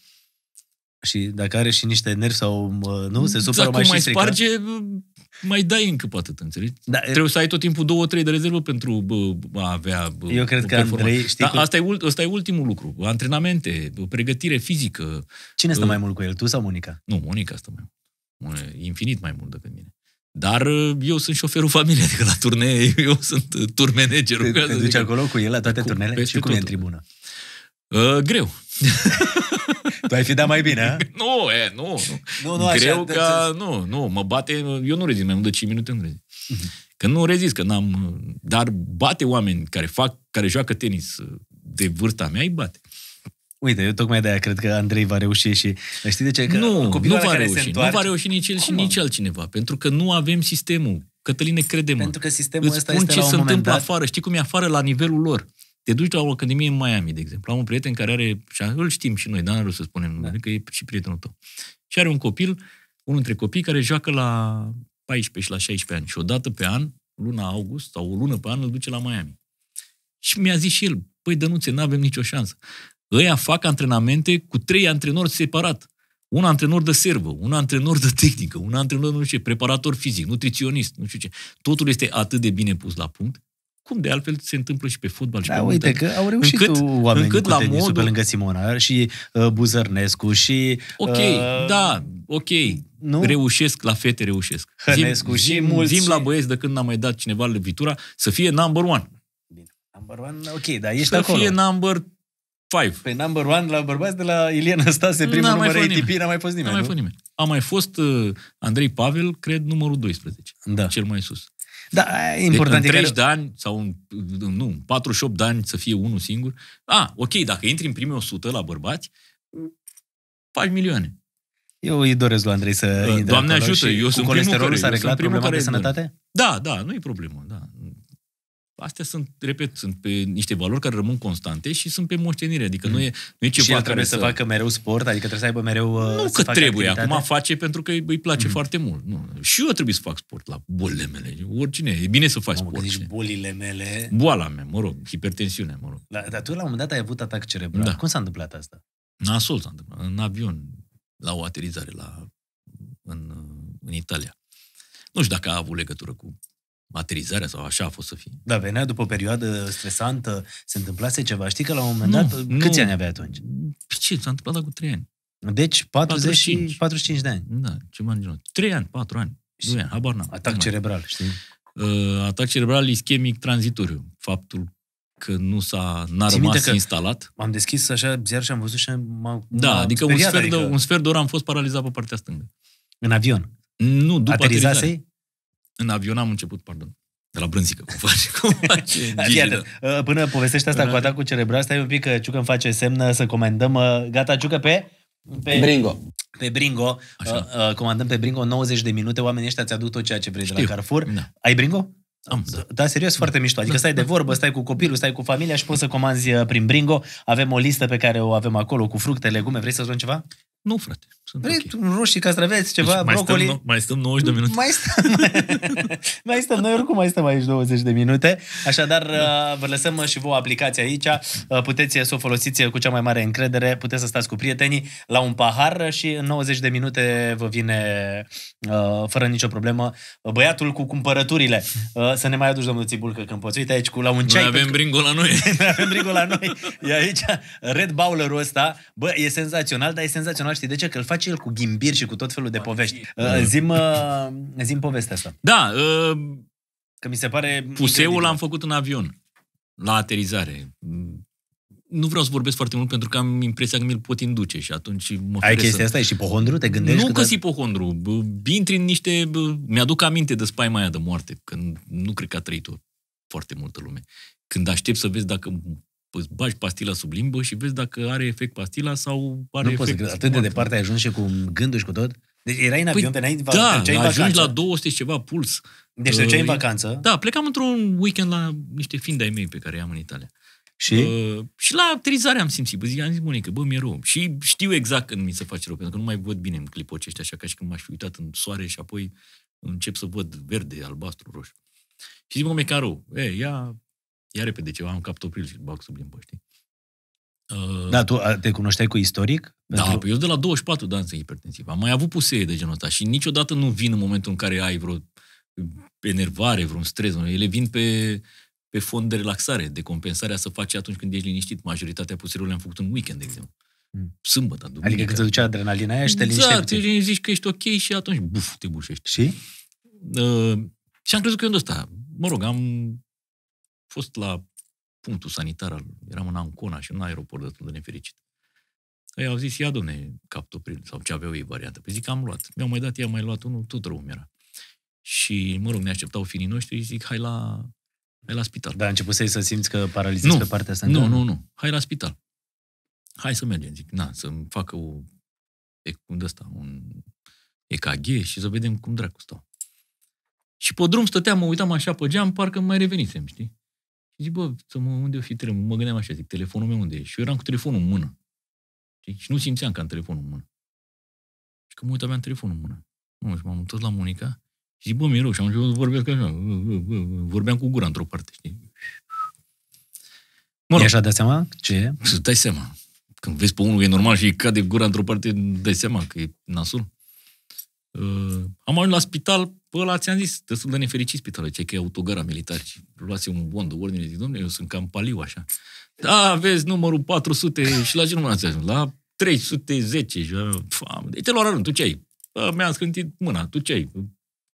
Și dacă are și niște nervi sau nu, se supără exact mai și mai strică. sparge mai dai încă pe atât, înțelegi? Da, Trebuie să ai tot timpul două, trei de rezervă pentru bă, a avea bă, Eu cred că Andrei, știi da, cu... asta, e, asta e ultimul lucru. Antrenamente, pregătire fizică. Cine stă uh, mai mult cu el, tu sau Monica? Nu, Monica stă mai mult. Infinit mai mult decât mine. Dar ă, eu sunt șoferul familiei, adică la turnee *laughs* eu sunt tour managerul. Te, te duci acolo cu el la toate cu, turnele și cum tot. e în tribună? Uh, greu. *laughs* Tu ai fi dat mai bine, a? *laughs* Nu, e, nu. Nu, nu, nu Greu așa, deci ca, nu, nu, mă bate, eu nu rezist, mai mult de 5 minute nu rezist. Mhm. Că nu rezist, că n-am... Dar bate oameni care fac, care joacă tenis de vârsta mea, îi bate. Uite, eu tocmai de-aia cred că Andrei va reuși și... Știi de ce? Că nu, nu va reuși. Întoarce... Nu va reuși nici el Cum? și nici altcineva. Pentru că nu avem sistemul Cătăline, crede-mă. Pentru că sistemul ăsta este ce la un se moment întâmplă afară. Știi cum e afară la nivelul lor. Te duci la o academie în Miami, de exemplu. Am un prieten care are, și îl știm și noi, dar nu vreau să spunem, da. că adică e și prietenul tău. Și are un copil, unul dintre copii, care joacă la 14 și la 16 ani. Și o dată pe an, luna august sau o lună pe an, îl duce la Miami. Și mi-a zis și el, păi dănuțe, nu avem nicio șansă. Ăia fac antrenamente cu trei antrenori separat. Un antrenor de servă, un antrenor de tehnică, un antrenor nu știu ce, preparator fizic, nutriționist, nu știu ce. Totul este atât de bine pus la punct cum de altfel se întâmplă și pe fotbal și da, pe uite multe. că au reușit încât, oamenii încât la tenisul modul... pe lângă Simona și uh, Buzărnescu și... Ok, uh, da, ok. Nu? Reușesc, la fete reușesc. Hănescu zim, și zim, mulți... Zim la băieți de când n-a mai dat cineva levitura să fie number one. Bine, number one, ok, dar ești să acolo. Să fie number five. Pe păi number one la bărbați de la Iliana Stase, primul n-a număr ATP, n-a mai fost nimeni. N-a mai fost nimeni. A mai fost uh, Andrei Pavel, cred, numărul 12. Da. Cel mai sus. Da, e deci important. Deci, în 30 care... de ani sau în, nu, 48 de ani să fie unul singur. A, ok, dacă intri în primele 100 la bărbați, faci milioane. Eu îi doresc lui Andrei să Doamne ajută, eu sunt primul colesterolul s-a reclat problema care de sănătate? Da, da, nu e problemă, da astea sunt, repet, sunt pe niște valori care rămân constante și sunt pe moștenire. Adică mm. nu, e, nu e ceva și el trebuie să... să facă mereu sport, adică trebuie să aibă mereu Nu uh, că trebuie, activitate. acum face pentru că îi place mm. foarte mult. Nu. Și eu trebuie să fac sport la bolile mele. Oricine, e bine să faci sport. Deci bolile mele... Boala mea, mă rog, hipertensiunea, mă rog. La, da, dar tu la un moment dat ai avut atac cerebral. Da. Cum s-a întâmplat asta? Nasol s-a întâmplat. În avion, la o aterizare la, în, în Italia. Nu știu dacă a avut legătură cu materizarea sau așa a fost să fie. Da, venea după o perioadă stresantă, se întâmplase ceva. Știi că la un moment nu, dat, nu. câți ani aveai atunci? Păi ce, s-a întâmplat acum 3 ani. Deci 40, 45. 45 de ani. Da, ce în genul. 3 ani, 4 ani, 2 ani, habar n-am. Atac n-am. cerebral, știi? Uh, atac cerebral ischemic tranzitoriu. Faptul că nu s-a n-a Ți rămas instalat. Am deschis așa ziar și am văzut și m-am Da, adică, speriat, un sfert, adică... un sfert de oră am fost paralizat pe partea stângă. În avion? Nu, după aterizare. În avion am început, pardon. De la brânzică, cum faci? *laughs* Cum faci? Iată, uh, Până povestește asta până... cu atacul cerebral, stai un pic că Ciucă îmi face semnă să comandăm. Uh, gata, Ciucă, pe? Pe Bringo. Pe Bringo. Așa. Uh, uh comandăm pe Bringo 90 de minute. Oamenii ăștia ți-aduc tot ceea ce vrei Știu. de la Carrefour. Da. Ai Bringo? Am, da. da, serios, da. foarte mișto. Adică da. stai de da. vorbă, stai cu copilul, stai cu familia și poți să comanzi prin Bringo. Avem o listă pe care o avem acolo cu fructe, legume. Vrei să spun ceva? Nu, frate. Sunt Vrei okay. roșii, castraveți, ceva, deci mai brocoli. Stăm, mai stăm 90 de minute. Mai stăm, *laughs* mai stăm. Noi oricum mai stăm aici 20 de minute. Așadar, da. Uh, vă lăsăm uh, și vouă aplicația aici. Uh, puteți să o folosiți cu cea mai mare încredere. Puteți să stați cu prietenii la un pahar și în 90 de minute vă vine fără nicio problemă băiatul cu cumpărăturile. Să ne mai aduci, domnul că când poți. Uite aici cu la un ceai. Noi avem bringul la noi. noi *laughs* avem bringul la noi. E aici Red Bowler-ul ăsta. Bă, e senzațional, dar e senzațional personal, știi de ce? Că îl face el cu ghimbiri și cu tot felul de povești. zim, uh, zim povestea asta. Da. Uh, că mi se pare... Puseul l-am făcut în avion, la aterizare. Nu vreau să vorbesc foarte mult pentru că am impresia că mi-l pot induce și atunci mă Ai chestia să... asta? Ești ipohondru? Te gândești? Nu că s ipohondru. Intri în niște... Mi-aduc aminte de spaima aia de moarte, când nu cred că a trăit-o foarte multă lume. Când aștept să vezi dacă îți bagi pastila sub limbă și vezi dacă are efect pastila sau are nu efect... Poți să atât de departe ai ajuns și cu gândul și cu tot? Deci erai în păi avion păi, ai înainte, da, ajungi vacanță. la 200 și ceva puls. Deci te în uh, vacanță? Da, plecam într-un weekend la niște fiind ai mei pe care i-am în Italia. Și? Uh, și la aterizare am simțit, bă, păi zic, am zis, bunică, bă, mi-e rău. Și știu exact când mi se face rău, pentru că nu mai văd bine în clipoci ăștia, așa ca și când m-aș fi uitat în soare și apoi încep să văd verde, albastru, roșu. Și zic, bă, mi-e ca rău. E, ia ia repede ceva, am cap topril și bag sub limbă, știi? Uh, da, tu te cunoșteai cu istoric? Da, pentru... Păi eu de la 24 de ani sunt hipertensiv. Am mai avut pusee de genul ăsta și niciodată nu vin în momentul în care ai vreo enervare, vreun stres. Ele vin pe, pe fond de relaxare, de compensare. să faci atunci când ești liniștit. Majoritatea puserilor le-am făcut în weekend, de exemplu. Mm. Sâmbătă, duminică. Adică când te ducea adrenalina aia și te liniștești. Exact, te zici că ești ok și atunci, buf, te bușești. Și? Uh, și am crezut că e unde ăsta. Mă rog, am fost la punctul sanitar, al, eram în Ancona și în aeroport destul de nefericit. Ei au zis, ia domne captopril, sau ce aveau ei variantă. Păi zic, am luat. Mi-au mai dat, i mai luat unul, tot rău era Și, mă rog, ne așteptau finii noștri și zic, hai la, hai la spital. Dar a început să-i să simți că paralizezi nu, pe partea asta? Nu, da? nu, nu. Hai la spital. Hai să mergem, zic, na, să-mi facă o, un ăsta, un EKG și să vedem cum dracu stau. Și pe drum stăteam, mă uitam așa pe geam, parcă mai revenisem, știi? Zic, bă, să mă, unde o fi telefonul? Mă gândeam așa, zic, telefonul meu unde e? Și eu eram cu telefonul în mână. Și nu simțeam că am telefonul în mână. Și că mă uitam, aveam telefonul în mână. Nu, și m-am întors la Monica și zic, bă, mi rău. Și am început să vorbesc așa. Uh, uh, uh, vorbeam cu gura într-o parte, știi? Mă rog. E așa de seama? Ce Să dai seama. Când vezi pe unul că e normal și îi cade gura într-o parte, dai seama că e nasul. Uh, am ajuns la spital, ăla ți-am zis, sunt de nefericit spitalul, ce că e autogara militar. Luați un bon de ordine, zic, domnule, eu sunt cam paliu așa. Da, vezi, numărul 400 *laughs* și la ce număr ați ajuns? La 310. Și, fam, de te lua rând, tu ce ai? Mi-am scântit mâna, tu ce ai?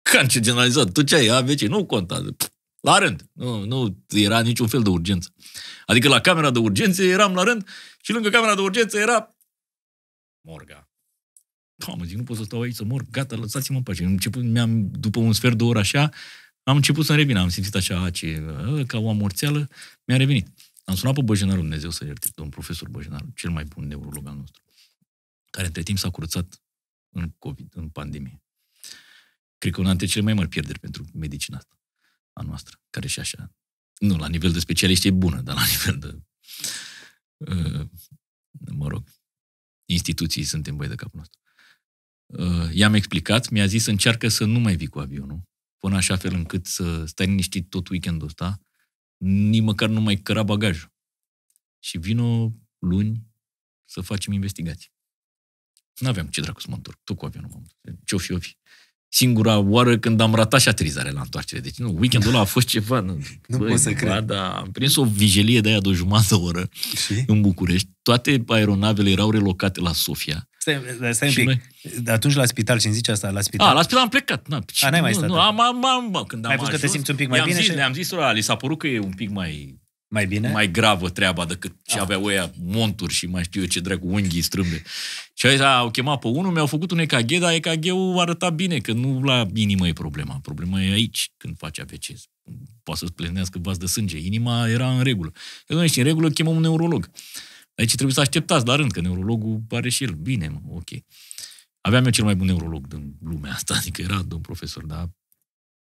Cancer generalizat, tu ce ai? AVC, nu contează. La rând. Nu, nu era niciun fel de urgență. Adică la camera de urgențe eram la rând și lângă camera de urgență era morga. Doamne, zic, nu pot să stau aici, să mor, gata, lăsați-mă în pace. Am început, mi-am, după un sfert de oră așa, am început să-mi revin, am simțit așa, ce, ă, ca o amorțeală, mi-a revenit. Am sunat pe Băjenarul, Dumnezeu să ierte, domn profesor Băjenarul, cel mai bun neurolog al nostru, care între timp s-a curățat în COVID, în pandemie. Cred că una dintre cele mai mari pierderi pentru medicina asta, a noastră, care și așa, nu, la nivel de specialiști e bună, dar la *laughs* nivel de, uh, mă rog, instituții suntem băi de capul nostru. Uh, i-am explicat, mi-a zis încearcă să nu mai vii cu avionul, până așa fel încât să stai liniștit tot weekendul ăsta, nici măcar nu mai căra bagajul. Și vino luni să facem investigații. Nu aveam ce dracu să mă întorc, tot cu avionul mă Ce-o fi, o fi. Singura oară când am ratat și aterizare la întoarcere. Deci nu, weekendul ăla a fost ceva. Nu, *laughs* nu bă, pot să cred. Da, am prins o vigilie de aia de o jumătate oră și? în București. Toate aeronavele erau relocate la Sofia Stai, stai un pic. Noi... Atunci la spital, ce zice asta? La spital? A, la spital am plecat. Na, a, n-ai mai stat. Nu, am, am, am, când am Ai ajuns, că te simți un pic mai bine? Zis, și... Le-am zis, la, li s-a părut că e un pic mai... Mai bine? Mai gravă treaba decât ce ah. aveau monturi și mai știu eu ce dracu, unghii strâmbe. Și aici au chemat pe unul, mi-au făcut un EKG, dar EKG-ul arăta bine, că nu la inimă e problema. Problema e aici, când faci AVC. Poate să-ți plenească vas de sânge. Inima era în regulă. Că nu ești în regulă, chemăm un neurolog. Aici trebuie să așteptați la rând, că neurologul pare și el. Bine, mă, ok. Aveam eu cel mai bun neurolog din lumea asta, *laughs* adică era domn profesor, dar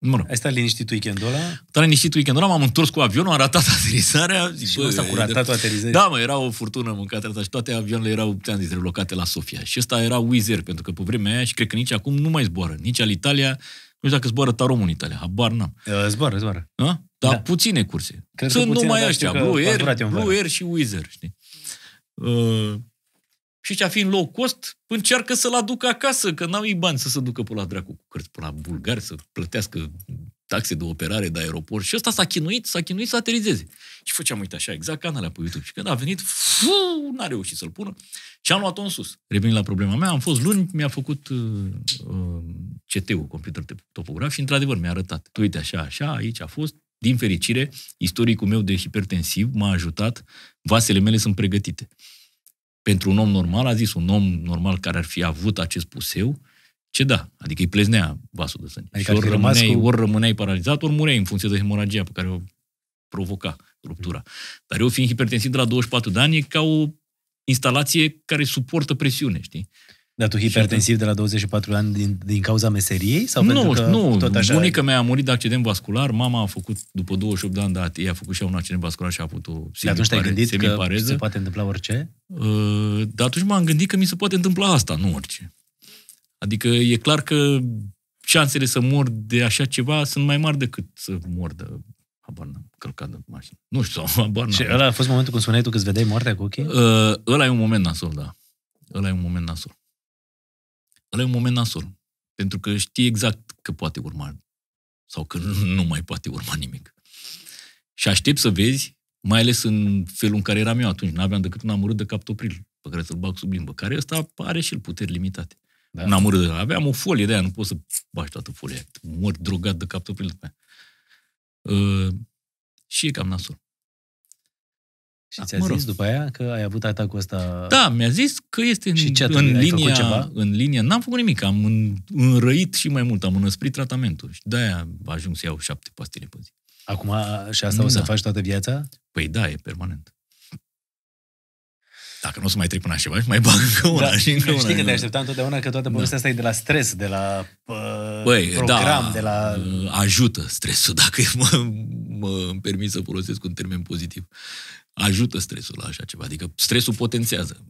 Mă rog. Ai stat liniștit weekendul ăla? Stai liniștit weekendul ăla, m-am întors cu avionul, am ratat *laughs* aterizarea. Zic, și bă, ăsta cu ratatul aterizării? Da, mă, era o furtună mâncată ratat, și toate avioanele erau, te am zis, relocate la Sofia. Și ăsta era Wizz pentru că pe vremea aia și cred că nici acum nu mai zboară. Nici al Italia, nu știu dacă zboară Tarom în Italia, habar n-am. Uh, zboară, zboară. Da? Dar da. puține curse. Cred Sunt numai ăștia, Blue Air, Blue Air și Wizz știi? Uh, și ce a fi în low cost, încearcă să-l aducă acasă, că n-au ei bani să se ducă până la dracu cu cărți, până la bulgari, să plătească taxe de operare de aeroport. Și ăsta s-a chinuit, s-a chinuit să aterizeze. Și făceam, uite așa, exact canalea pe YouTube. Și când a venit, fuu, n-a reușit să-l pună. Și am luat-o în sus. Revenind la problema mea, am fost luni, mi-a făcut uh, uh CT-ul, computer topograf, și într-adevăr mi-a arătat. Tu uite așa, așa, aici a fost, din fericire, istoricul meu de hipertensiv m-a ajutat, vasele mele sunt pregătite. Pentru un om normal, a zis un om normal care ar fi avut acest puseu, ce da, adică îi pleznea vasul de sânge. Adică și ori rămâneai, cu... ori rămâneai paralizat, ori mureai în funcție de hemoragia pe care o provoca ruptura. Dar eu fiind hipertensiv de la 24 de ani, e ca o instalație care suportă presiune, știi? Dar tu hipertensiv de la 24 de ani din, din cauza meseriei? Sau nu, pentru că nu. Tot așa bunica mea a murit de accident vascular, mama a făcut, după 28 de ani, da, ea a făcut și ea un accident vascular și a avut o semipare, atunci te-ai gândit semipareză. că se poate întâmpla orice? Uh, dar atunci m-am gândit că mi se poate întâmpla asta, nu orice. Adică e clar că șansele să mor de așa ceva sunt mai mari decât să mor de habar n-am, călcat de mașină. Nu știu, sau *laughs* habar n-am. Și ăla a fost momentul când spuneai tu că îți vedeai moartea cu ochii? Uh, ăla e un moment nasol, da. Ăla e un moment nasol. Ăla e un moment nasol. Pentru că știi exact că poate urma sau că *laughs* nu mai poate urma nimic. Și aștept să vezi, mai ales în felul în care eram eu atunci. N-aveam decât un amurât de captopril pe care să-l bag sub limbă, care ăsta are și el puteri limitate. Da. N-am urât. Aveam o folie de aia, nu pot să bași toată folia. Mor drogat de captopril după aia. Uh, ă, și e cam nasol. Și ah, ți-a mă rog. zis după aia că ai avut atacul ăsta? Da, mi-a zis că este în, și ce în linia... Ceva? În linia, n-am făcut nimic, am în, înrăit și mai mult, am înăsprit tratamentul. Și de-aia ajung să iau șapte pastile pe zi. Acum, și asta da. o să da. faci toată viața? Păi da, e permanent. Dacă nu o să mai trec până așa, mai bag încă una da, și încă știi una. Știi că te așteptam întotdeauna că toată povestea da. asta e de la stres, de la uh, Băi, da, program, da, de la... Ajută stresul, dacă mă, mă îmi să folosesc un termen pozitiv ajută stresul la așa ceva. Adică stresul potențează.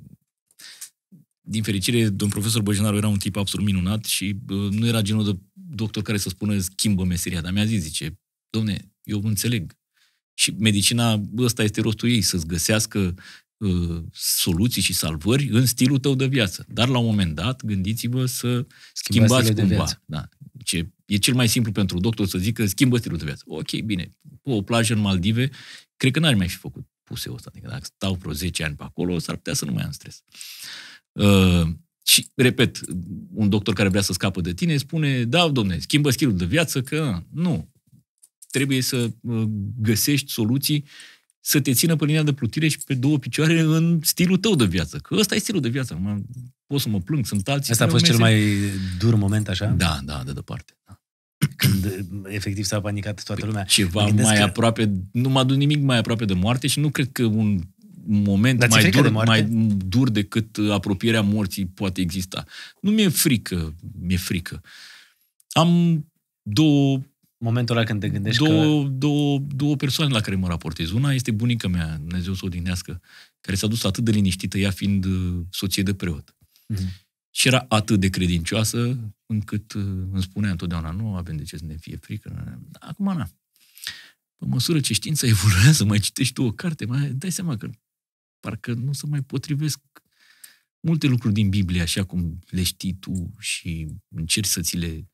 Din fericire, domn profesor Băjinaru era un tip absolut minunat și nu era genul de doctor care să spună schimbă meseria, dar mi-a zis, zice, domne, eu înțeleg. Și medicina, ăsta este rostul ei, să-ți găsească uh, soluții și salvări în stilul tău de viață. Dar la un moment dat, gândiți-vă să schimbați, schimbați cumva. De viață. Da. Ce e cel mai simplu pentru doctor să zică schimbă stilul de viață. Ok, bine, o plajă în Maldive, cred că n-ar mai fi făcut spus ăsta. Adică dacă stau vreo 10 ani pe acolo, s-ar putea să nu mai am stres. Uh, și, repet, un doctor care vrea să scapă de tine spune, da, domne, schimbă stilul de viață, că nu. Trebuie să uh, găsești soluții să te țină pe linia de plutire și pe două picioare în stilul tău de viață. Că ăsta e stilul de viață. pot să mă plâng, sunt alții. Asta a fost mese. cel mai dur moment, așa? Da, da, de departe. Da când eh, efectiv s-a panicat toată păi lumea. Ceva mai că... aproape, nu m-a dus nimic mai aproape de moarte și nu cred că un moment mai dur, de mai dur decât apropierea morții poate exista. Nu mi-e frică, mi-e frică. Am două momentul ăla când te gândești două, că... Două, două persoane la care mă raportez. Una este bunica mea, Dumnezeu să o dinească, care s-a dus atât de liniștită, ea fiind eh, soție de preot. Mm-hmm. Și era atât de credincioasă încât uh, îmi spunea întotdeauna, nu avem de ce să ne fie frică. Acum, na, pe măsură ce știința evoluează, mai citești tu o carte, mai dai seama că parcă nu se mai potrivesc multe lucruri din Biblie, așa cum le știi tu și încerci să ți le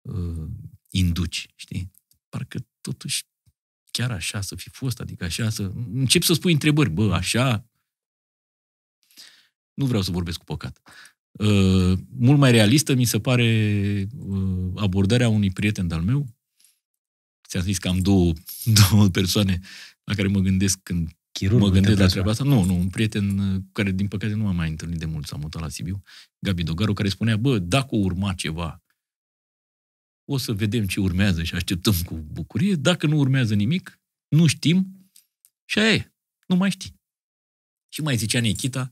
uh, induci, știi? Parcă totuși chiar așa să fi fost, adică așa să... încep să spui întrebări, bă, așa... Nu vreau să vorbesc cu păcat. Uh, mult mai realistă mi se pare uh, abordarea unui prieten de-al meu. Ți-am zis că am două, *laughs* două persoane la care mă gândesc când Chirurg, mă gândesc la treaba asta. Nu, nu, un prieten uh, care, din păcate, nu m-am mai întâlnit de mult, s-a mutat la Sibiu, Gabi Dogaru, care spunea, bă, dacă urma ceva, o să vedem ce urmează și așteptăm cu bucurie. Dacă nu urmează nimic, nu știm și aia e, nu mai știi. Și mai zicea Nechita,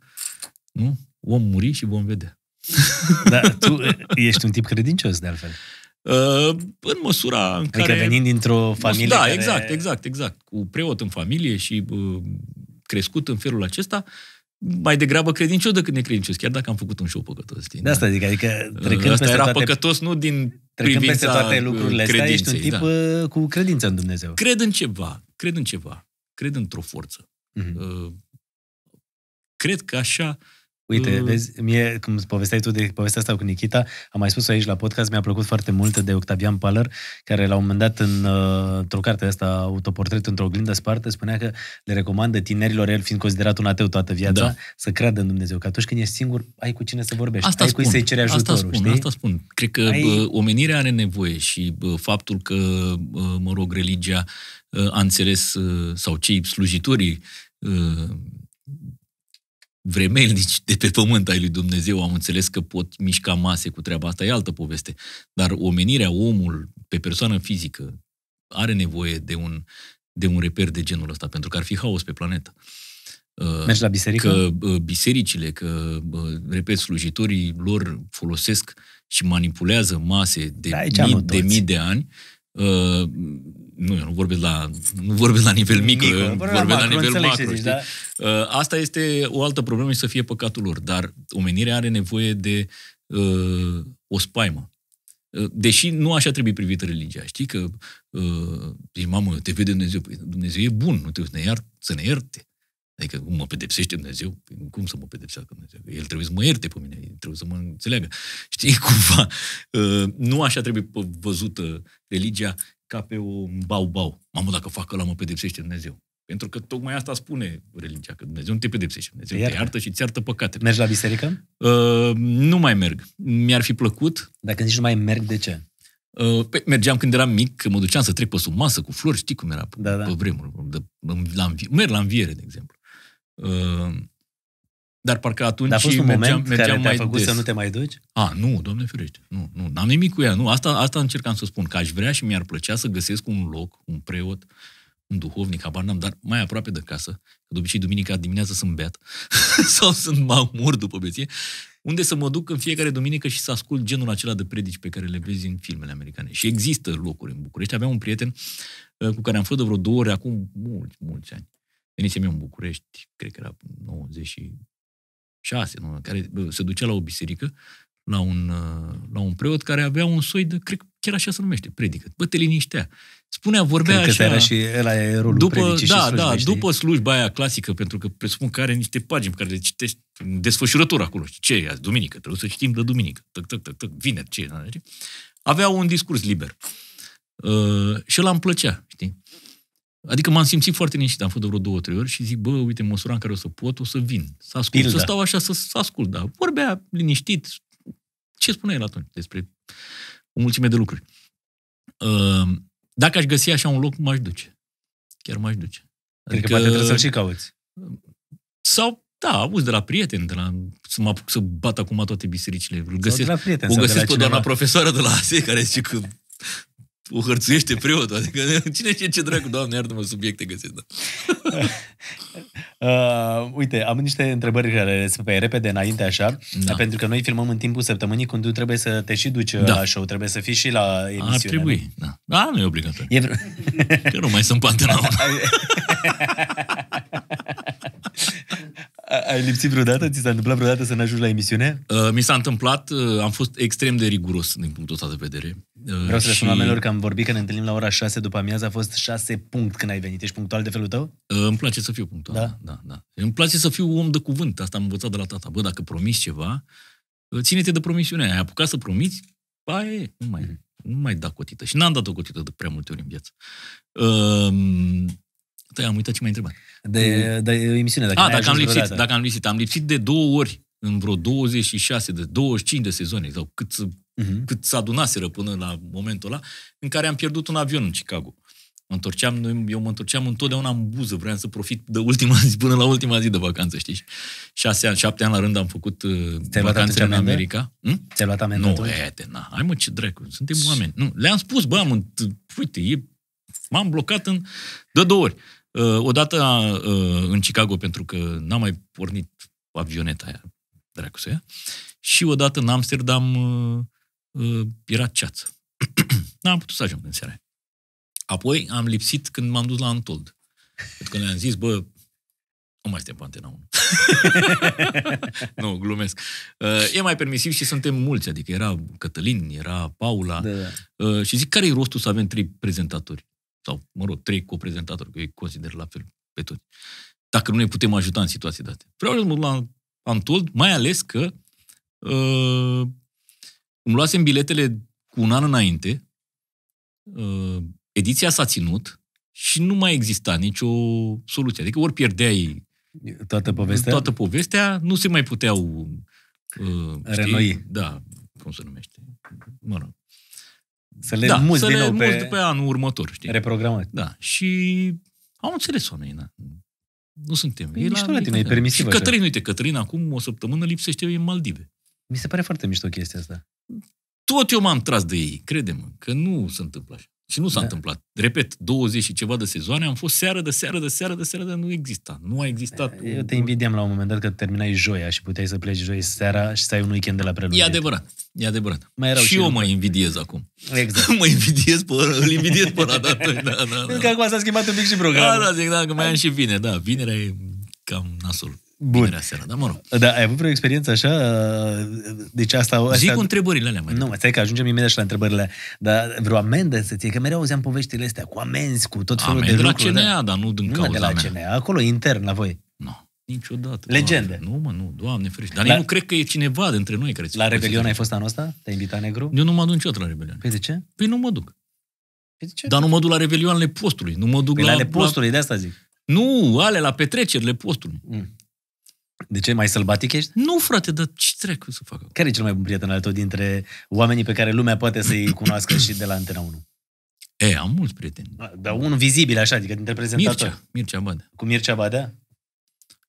nu? Vom muri și vom vedea. *laughs* Da, tu ești un tip credincios, de altfel. Uh, în măsura în adică care... venind dintr-o da, familie Da, care... exact, exact, exact. Cu preot în familie și uh, crescut în felul acesta, mai degrabă credincios decât necredincios, chiar dacă am făcut un show păcătos. Din, de asta zic, adică uh, trecând asta era toate, păcătos nu din trecând peste toate lucrurile astea, ești un tip da. cu credință în Dumnezeu. Cred în ceva, cred în ceva, cred într-o forță. Mm-hmm. Cred că așa Uite, mm. vezi, mie, cum povesteai tu de povestea asta cu Nikita, am mai spus-o aici la podcast, mi-a plăcut foarte mult de Octavian Paller, care la un moment dat, în, uh, într-o carte asta, autoportret într-o oglindă spartă, spunea că le recomandă tinerilor, el fiind considerat un ateu toată viața, da. să creadă în Dumnezeu, că atunci când ești singur, ai cu cine să vorbești, asta ai spun. cui să-i ceri ajutorul, asta spun, știi? Asta spun, cred că ai... omenirea are nevoie și faptul că, mă rog, religia uh, a înțeles, uh, sau cei slujitorii vremelnici de pe pământ ai lui Dumnezeu, am înțeles că pot mișca mase cu treaba asta, e altă poveste. Dar omenirea, omul, pe persoană fizică, are nevoie de un, de un reper de genul ăsta, pentru că ar fi haos pe planetă. Uh, Mergi la biserică? Că uh, bisericile, că, uh, repet, slujitorii lor folosesc și manipulează mase de, da, mii, de mii de ani Uh, nu, eu nu vorbesc la, nu vorbesc la nivel mic, Nicu, uh, vorbesc, vorbesc la, macro, la nivel macro. Zici, da? Uh, asta este o altă problemă și să fie păcatul lor, dar omenirea are nevoie de uh, o spaimă. Deși nu așa trebuie privită religia. Știi că, uh, zici, mamă, te vede Dumnezeu. Păi Dumnezeu e bun, nu trebuie să ne, iar, să ne ierte. Adică cum mă pedepsește Dumnezeu? Păi cum să mă pedepsească Dumnezeu? El trebuie să mă ierte pe mine, el trebuie să mă înțeleagă. Știi, *laughs* cumva, uh, nu așa trebuie văzută religia ca pe o bau-bau. Mamă, dacă fac ăla, mă pedepsește Dumnezeu. Pentru că tocmai asta spune religia, că Dumnezeu nu te pedepsește, Dumnezeu te iartă, te iartă și ți iartă păcatele. Mergi la biserică? Uh, nu mai merg. Mi-ar fi plăcut. Dacă nici nu mai merg, de ce? Uh, pe, mergeam când eram mic, mă duceam să trec pe sub masă cu flori, știi cum era da, pe, da, da. pe vremuri. De, la, merg la înviere, de exemplu. Ehm, dar parcă atunci Dar a fost un mergeam, moment mergeam care mai făcut des. să nu te mai duci? A, nu, doamne ferește. Nu, nu, n-am nimic cu ea. Nu, asta, asta încercam să spun, că aș vrea și mi-ar plăcea să găsesc un loc, un preot, un duhovnic, habar n-am, dar mai aproape de casă, că de obicei duminica dimineața sunt beat *laughs* sau sunt mamur după beție, unde să mă duc în fiecare duminică și să ascult genul acela de predici pe care le vezi în filmele americane. Și există locuri în București. Aveam un prieten uh, cu care am fost de vreo două ori acum mulți, mulți ani venisem eu în București, cred că era 96, nu, care se ducea la o biserică, la un, uh, la un preot care avea un soi de, cred că chiar așa se numește, predică. Bă, te liniștea. Spunea, vorbea cred așa... că era și era rolul după, da, și slujbe, da, după slujba aia clasică, pentru că presupun că are niște pagini pe care le citești desfășurător acolo. Ce e azi? Duminică. Trebuie să știm de duminică. Tăc, tăc, tăc, tăc, vineri, ce e? Avea un discurs liber. Uh, și l-am plăcea, știi? Adică m-am simțit foarte niștit, am fost de vreo două, trei ori și zic, bă, uite, măsura în care o să pot, o să vin, să ascult, Pilda. să stau așa, să, să ascult, da. Vorbea liniștit, ce spunea el atunci despre o mulțime de lucruri. Ehm, dacă aș găsi așa un loc, m-aș duce. Chiar m-aș duce. Adică, Cred că poate trebuie să-l și cauți. Sau, da, auzi de la prieteni, de la, să mă apuc să bat acum toate bisericile. găsesc, sau de la prieteni, o găsesc o doamna profesoară de la ASE, care zice că o hărțuiește preotul. Adică *laughs* cine știe ce dracu, doamne, iartă-mă, subiecte găsesc. Da. *laughs* uh, uite, am niște întrebări care sunt pe repede înainte așa, da. pentru că noi filmăm în timpul săptămânii când tu trebuie să te și duci uh, da. la show, trebuie să fii și la emisiune. Ar trebui, nu? da. Da, nu e obligatoriu. E... că nu mai sunt pantena *laughs* Ai lipsit vreodată? Ți s-a întâmplat vreodată să ne ajungi la emisiune? Uh, mi s-a întâmplat, uh, am fost extrem de riguros din punctul ăsta de vedere. Uh, Vreau să și... le spun oamenilor că am vorbit că ne întâlnim la ora 6 după amiază, a fost 6 punct când ai venit. Ești punctual de felul tău? Uh, îmi place să fiu punctual. Da? da, da. Îmi place să fiu om de cuvânt, asta am învățat de la tata. Bă, dacă promiți ceva, uh, ține-te de promisiunea aia. Ai apucat să promiți, Ba, e, nu mai, mhm. nu mai da cotită. Și n-am dat o cotită de prea multe ori în viață. Uh, tăi, am uitat ce mai întrebat. De, de emisiune, dacă A, dacă am, lipsit, vreodată. dacă am lipsit. Am lipsit de două ori în vreo 26, de 25 de sezoane, sau cât, uh-huh. cât s-a adunaseră până la momentul ăla, în care am pierdut un avion în Chicago. Mă întorceam, eu mă întorceam întotdeauna în buză, vreau să profit de ultima zi, până la ultima zi de vacanță, știi? Șase ani, șapte ani la rând am făcut Te-ai uh, vacanțe în America. Hm? Ți-ai luat Nu, e, na. Hai mă, ce dracu, suntem oameni. Nu, le-am spus, bă, am, uite, e, m-am blocat în, de două ori. Uh, odată uh, în Chicago, pentru că n-am mai pornit avioneta aia, dracu să ia, și odată în Amsterdam uh, era ceață. *clears throat* n-am putut să ajung în seara Apoi am lipsit când m-am dus la Antold. Pentru că le-am zis, bă, nu mai suntem pe Antena 1. *laughs* nu, glumesc. E mai permisiv și suntem mulți, adică era Cătălin, era Paula. Da, da. Și zic, care e rostul să avem trei prezentatori? sau, mă rog, trei coprezentatori, prezentatori că îi consider la fel pe toți. Dacă nu ne putem ajuta în situații date. Vreau la Antold, mai ales că uh, îmi luasem biletele cu un an înainte, uh, ediția s-a ținut și nu mai exista nicio soluție. Adică ori pierdeai toată povestea, toată povestea nu se mai puteau uh, știi? renoi. Da, cum se numește. Mă rog. Să le da, muți să din le nou pe... după anul următor, știi? Reprogramat. Da. Și au înțeles oamenii, da. Nu suntem. Păi e, e mișto la tine, da. e permisiv. Și Cătălin, uite, Cătălin acum o săptămână lipsește în Maldive. Mi se pare foarte mișto chestia asta. Tot eu m-am tras de ei, credem că nu se întâmplă așa. Și nu s-a da. întâmplat. Repet, 20 și ceva de sezoane am fost seară de seară de seară de seară dar nu exista. Nu a existat. Eu te invidiam la un moment dat că terminai joia și puteai să pleci joi seara și să ai un weekend de la prelungire. E adevărat. E adevărat. Mai erau și, și eu mă invidiez acum. Exact. *laughs* mă invidiez pe, îl invidiez pe ora Da, da, da. da, da. Că acum s-a schimbat un pic și programul. Da, da, zic, da, că mai am și vine. Da, vinerea e cam nasul. Bun. seara, dar mă rog. Da, ai avut vreo experiență așa? Deci asta... asta... Zic cu întrebările alea mai Nu, mai că ajungem imediat și la întrebările. Dar vreo amendă să ție, că mereu auzeam poveștile astea cu amenzi, cu tot felul Amende de lucruri. de la CNA, da? dar nu din cauza de la mea. CNA, acolo intern la voi. Nu. Niciodată. Legende. Doamne, nu, mă, nu, doamne ferește. Dar la... eu nu cred că e cineva dintre noi care... La Rebelion ai fost anul ăsta? Te-ai invitat negru? Eu nu mă duc niciodată la Rebelion. Păi de ce? Păi nu mă duc. Păi de ce? Dar nu mă duc la Revelionele postului. Nu mă duc păi la... la... postului, de asta zic. Nu, ale la petrecerile postului. Mm. De ce? Mai sălbatic ești? Nu, frate, dar ce trec să fac? Care e cel mai bun prieten al tău dintre oamenii pe care lumea poate să-i *coughs* cunoască și de la Antena 1? E, am mulți prieteni. Dar unul vizibil, așa, adică dintre prezentatori. Mircea, Mircea Badea. Cu Mircea Badea?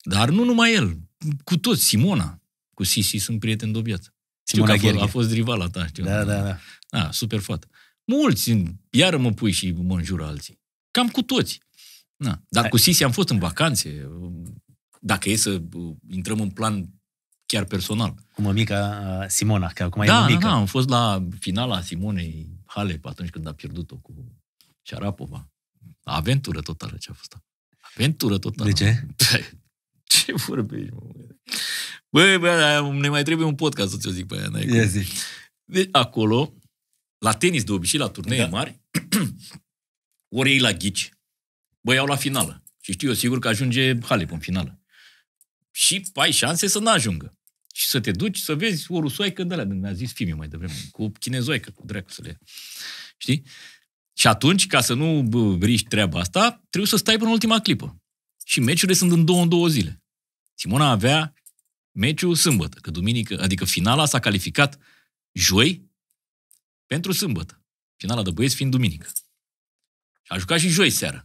Dar nu numai el, cu toți, Simona. Cu Sisi sunt prieteni de viață. Simona știu că a fost, a fost rivala ta. Știu, da, da, da. Da, super fată. Mulți, iar mă pui și mă înjură alții. Cam cu toți. Na. Dar Hai. cu Sisi am fost în vacanțe, dacă e să uh, intrăm în plan chiar personal. Cu mămica uh, Simona, că acum da, e mămică. Da, da, am fost la finala Simonei Halep atunci când a pierdut-o cu Șarapova. Aventură totală ce a fost. Aventură totală. De ce? *laughs* ce vorbești, mă? Băi, bă, ne mai trebuie un podcast să ți-o zic pe aia. N-ai zi. Deci, acolo, la tenis de obicei, la turnee da. mari, *clears throat* ori ei la ghici, bă, iau la finală. Și știu eu sigur că ajunge Halep în finală și ai șanse să nu ajungă. Și să te duci să vezi o rusoaică de alea, mi-a zis Fimi mai devreme, cu chinezoică, cu dracu să le... Știi? Și atunci, ca să nu riști treaba asta, trebuie să stai până în ultima clipă. Și meciurile sunt în două în două zile. Simona avea meciul sâmbătă, că duminică, adică finala s-a calificat joi pentru sâmbătă. Finala de băieți fiind duminică. Și a jucat și joi seara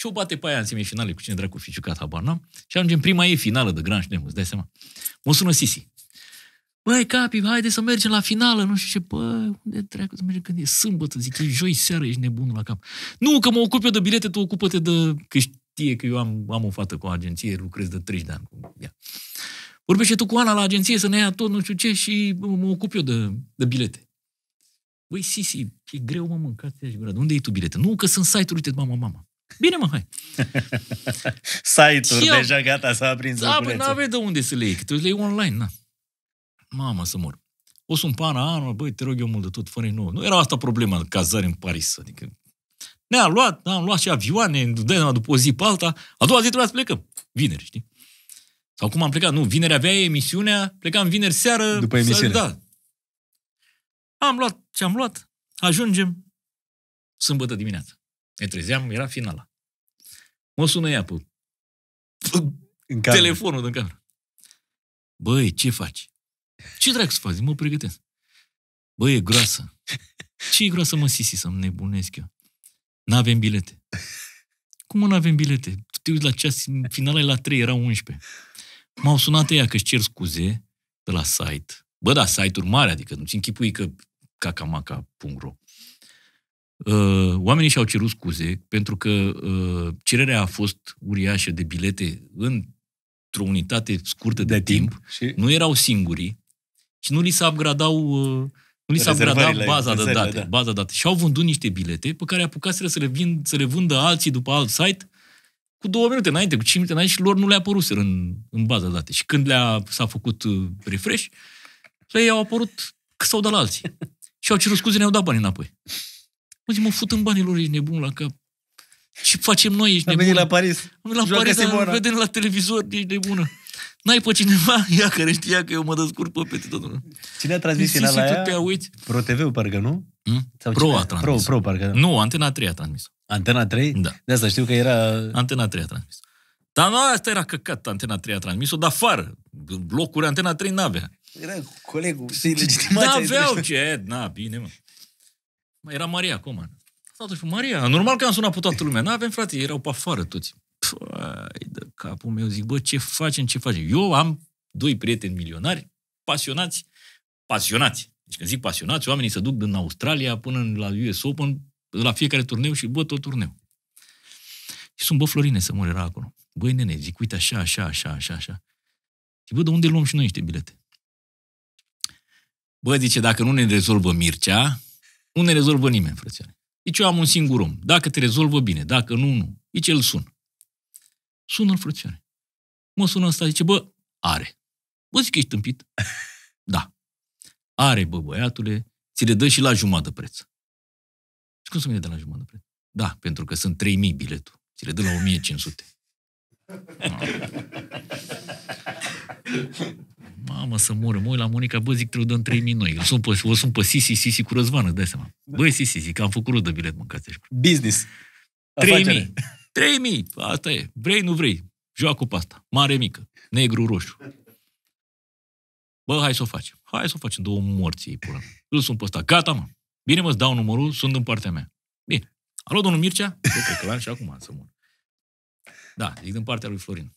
și o bate pe aia în semifinale cu cine dracu fi jucat, habar n-am. Și ajunge în prima ei finală de Grand Slam, îți dai seama. Mă sună Sisi. Băi, capi, haide să mergem la finală, nu știu ce. Bă, unde dracu să mergem când e sâmbătă? Zic, e joi seară, ești nebun la cap. Nu, că mă ocup eu de bilete, tu ocupă-te de... Că știe că eu am, am o fată cu o agenție, lucrez de 30 de ani cu ea. Vorbește tu cu Ana la agenție să ne ia tot nu știu ce și bă, mă ocup eu de, de bilete. Băi, Sisi, e greu, mă, mâncați-aș Unde e tu bilete? Nu, că sunt site-uri, uite, mama, mama. Bine, mă, hai. *laughs* Site-uri, eu... deja gata, s-a aprins Da, băi, n-aveai de unde să le iei, că tu le iei online, na. Mamă, să mor. O sunt pana anul, băi, te rog eu mult de tot, fără nu Nu era asta problema, cazare în Paris, adică ne-a luat, da, am luat și avioane, de după o zi pe alta, a doua zi trebuia să plecăm, vineri, știi? Sau cum am plecat, nu, vineri avea emisiunea, plecam vineri seară. După emisiune. Da. Am luat ce am luat, ajungem sâmbătă dimineața. Ne trezeam, era finala. Mă sună ea pe în telefonul din cameră. Băi, ce faci? Ce dracu să faci? Mă pregătesc. Băi, e groasă. Ce e groasă, mă, Sisi, să-mi nebunesc eu? N-avem bilete. Cum nu avem bilete? Tu te uiți la ceas, finala e la 3, era 11. M-au sunat ea că-și cer scuze de la site. Bă, da, site-uri mari, adică nu-ți închipui că cacamaca.ro. Uh, oamenii și-au cerut scuze pentru că uh, cererea a fost uriașă de bilete într-o unitate scurtă de, de timp. timp. Și... Nu erau singuri și nu li s-a se upgradau, uh, nu li s-a upgrada da. baza de date. Da. Baza date. Și au vândut niște bilete pe care apucaseră să le, vin, să le vândă alții după alt site cu două minute înainte, cu cinci minute înainte și lor nu le-a apărut în, în baza de date. Și când le-a, s-a făcut refresh, le au apărut că s-au dat la alții. *laughs* Și au cerut scuze, ne-au dat bani înapoi. Mă zic, mă fut în banii lor, ești nebun la cap. Ce facem noi, ești Am venit la Paris. Am la Paris, dar vedem la televizor, ești nebună. N-ai pe cineva, *laughs* Ia care știa că eu mă descurc pe pete totul. Cine a transmis în aia? Te Pro TV, parcă nu? Hmm? Sau pro a transmis. Pro, pro, parcă Nu, Antena 3 a transmis. Antena 3? Da. De asta știu că era... Antena 3 a transmis. Dar nu, asta era căcat, Antena 3 a transmis-o, dar afară. Locuri Antena 3 n-avea. Era colegul, și legitimația. N-aveau ce, na, bine, mă. Era Maria Coman. Statul și Maria, normal că am sunat pe toată lumea. Nu avem, frate, erau pe afară toți. Păi, de capul meu, zic, bă, ce facem, ce facem? Eu am doi prieteni milionari, pasionați, pasionați. Deci când zic pasionați, oamenii se duc din Australia până la US Open, la fiecare turneu și bă, tot turneu. Și sunt, bă, Florine să mor era acolo. Băi, nene, zic, uite așa, așa, așa, așa, așa. Și bă, de unde luăm și noi niște bilete? Bă, zice, dacă nu ne rezolvă Mircea, nu ne rezolvă nimeni, frățioare. Deci eu am un singur om. Dacă te rezolvă, bine. Dacă nu, nu. Deci el sun. Sună-l, frățioare. Mă sună ăsta, zice, bă, are. Bă, zic că ești tâmpit. *laughs* Da. Are, bă, băiatule, ți le dă și la jumătate preț. Și cum să mi le dă la jumătate preț? Da, pentru că sunt 3.000 biletul. Ți le dă la 1.500. *laughs* Mamă, să mor, mă uit la Monica, bă, zic, trebuie dăm 3 noi. Eu sunt pe, o sunt pe Sisi, Sisi cu Răzvană, dai seama. Da. Băi, Sisi, zic, am făcut rudă bilet, mâncați Business. 3.000. 3.000, asta e. Vrei, nu vrei. Joacă cu asta. Mare, mică. Negru, roșu. Bă, hai să o facem. Hai să o facem. Două morții, pula. Îl sunt pe ăsta. Gata, mă. Bine, mă, îți dau numărul, sunt în partea mea. Bine. Alo, domnul Mircea? Bă, că clan și acum să mor. Da, zic din partea lui Florin.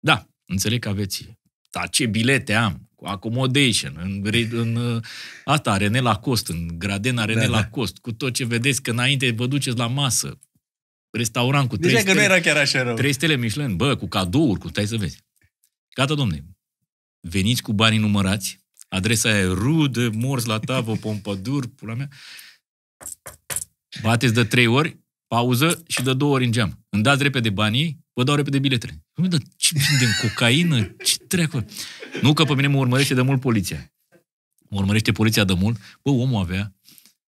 Da, înțeleg că aveți asta, ce bilete am, cu accommodation, în, în uh, asta, Rene la cost, în Gradena Rene da, la da. cost, cu tot ce vedeți, că înainte vă duceți la masă, restaurant cu trei stele. era chiar așa rău. Trei stele Michelin, bă, cu cadouri, cu stai să vezi. Gata, domne, veniți cu banii numărați, adresa e rude, morți la tavă, pompadur, pula mea. Bateți de trei ori, pauză și dă două ori în geam. Îmi dați repede banii, vă dau repede biletele. Cum dar ce vindem, cocaină? Ce treacă? Nu că pe mine mă urmărește de mult poliția. Mă urmărește poliția de mult. Bă, omul avea,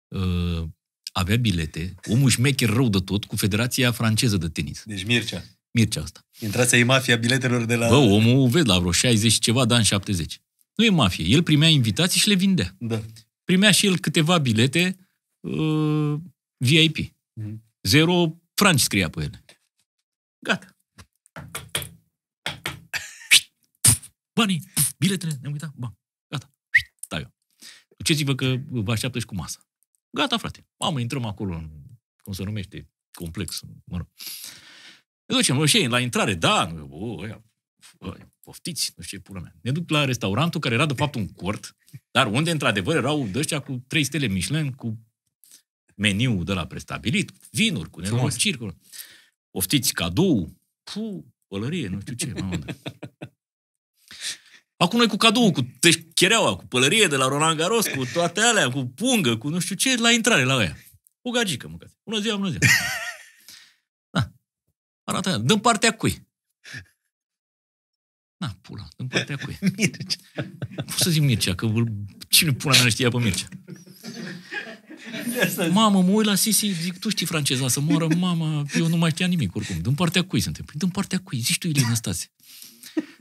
uh, avea bilete, omul șmecher rău de tot, cu Federația Franceză de Tenis. Deci Mircea. Mircea asta. Intrați ai mafia biletelor de la... Bă, omul, vezi, la vreo 60 ceva de ani 70. Nu e mafie. El primea invitații și le vindea. Da. Primea și el câteva bilete uh, VIP. Mm-hmm. Zero franci scria pe ele. Gata. Banii, biletele, ne-am uitat, bani, gata, Stai da, eu. Duceți-vă că vă așteaptă și cu masa. Gata, frate. Mamă, intrăm acolo, în, cum se numește, complex, mă rog. Ne ducem, nu știu, la intrare, da, nu, o, poftiți, nu știu ce pula mea. Ne duc la restaurantul care era de fapt un cort, dar unde într-adevăr erau de cu trei stele Michelin, cu meniu de la prestabilit, vinuri cu nenorociri, circul. Oftiți cadou, pu, pălărie, nu știu ce, unde? Acum noi cu cadou, cu chereaua, cu pălărie de la Roland Garros, cu toate alea, cu pungă, cu nu știu ce, la intrare, la aia. O gagică mâncați. Bună ziua, bună ziua. Da. Arată aia. Dăm partea cui. Na, da, pula, dăm partea cui. *laughs* Mircea. cum să zic Mircea, că cine pula mea știa pe Mircea. Mamă, mă uit la Sisi, zic, tu știi franceza, să moară mama, eu nu mai știam nimic oricum. Din partea cui suntem? Păi, din partea cui? Zici tu, Ilie Năstase.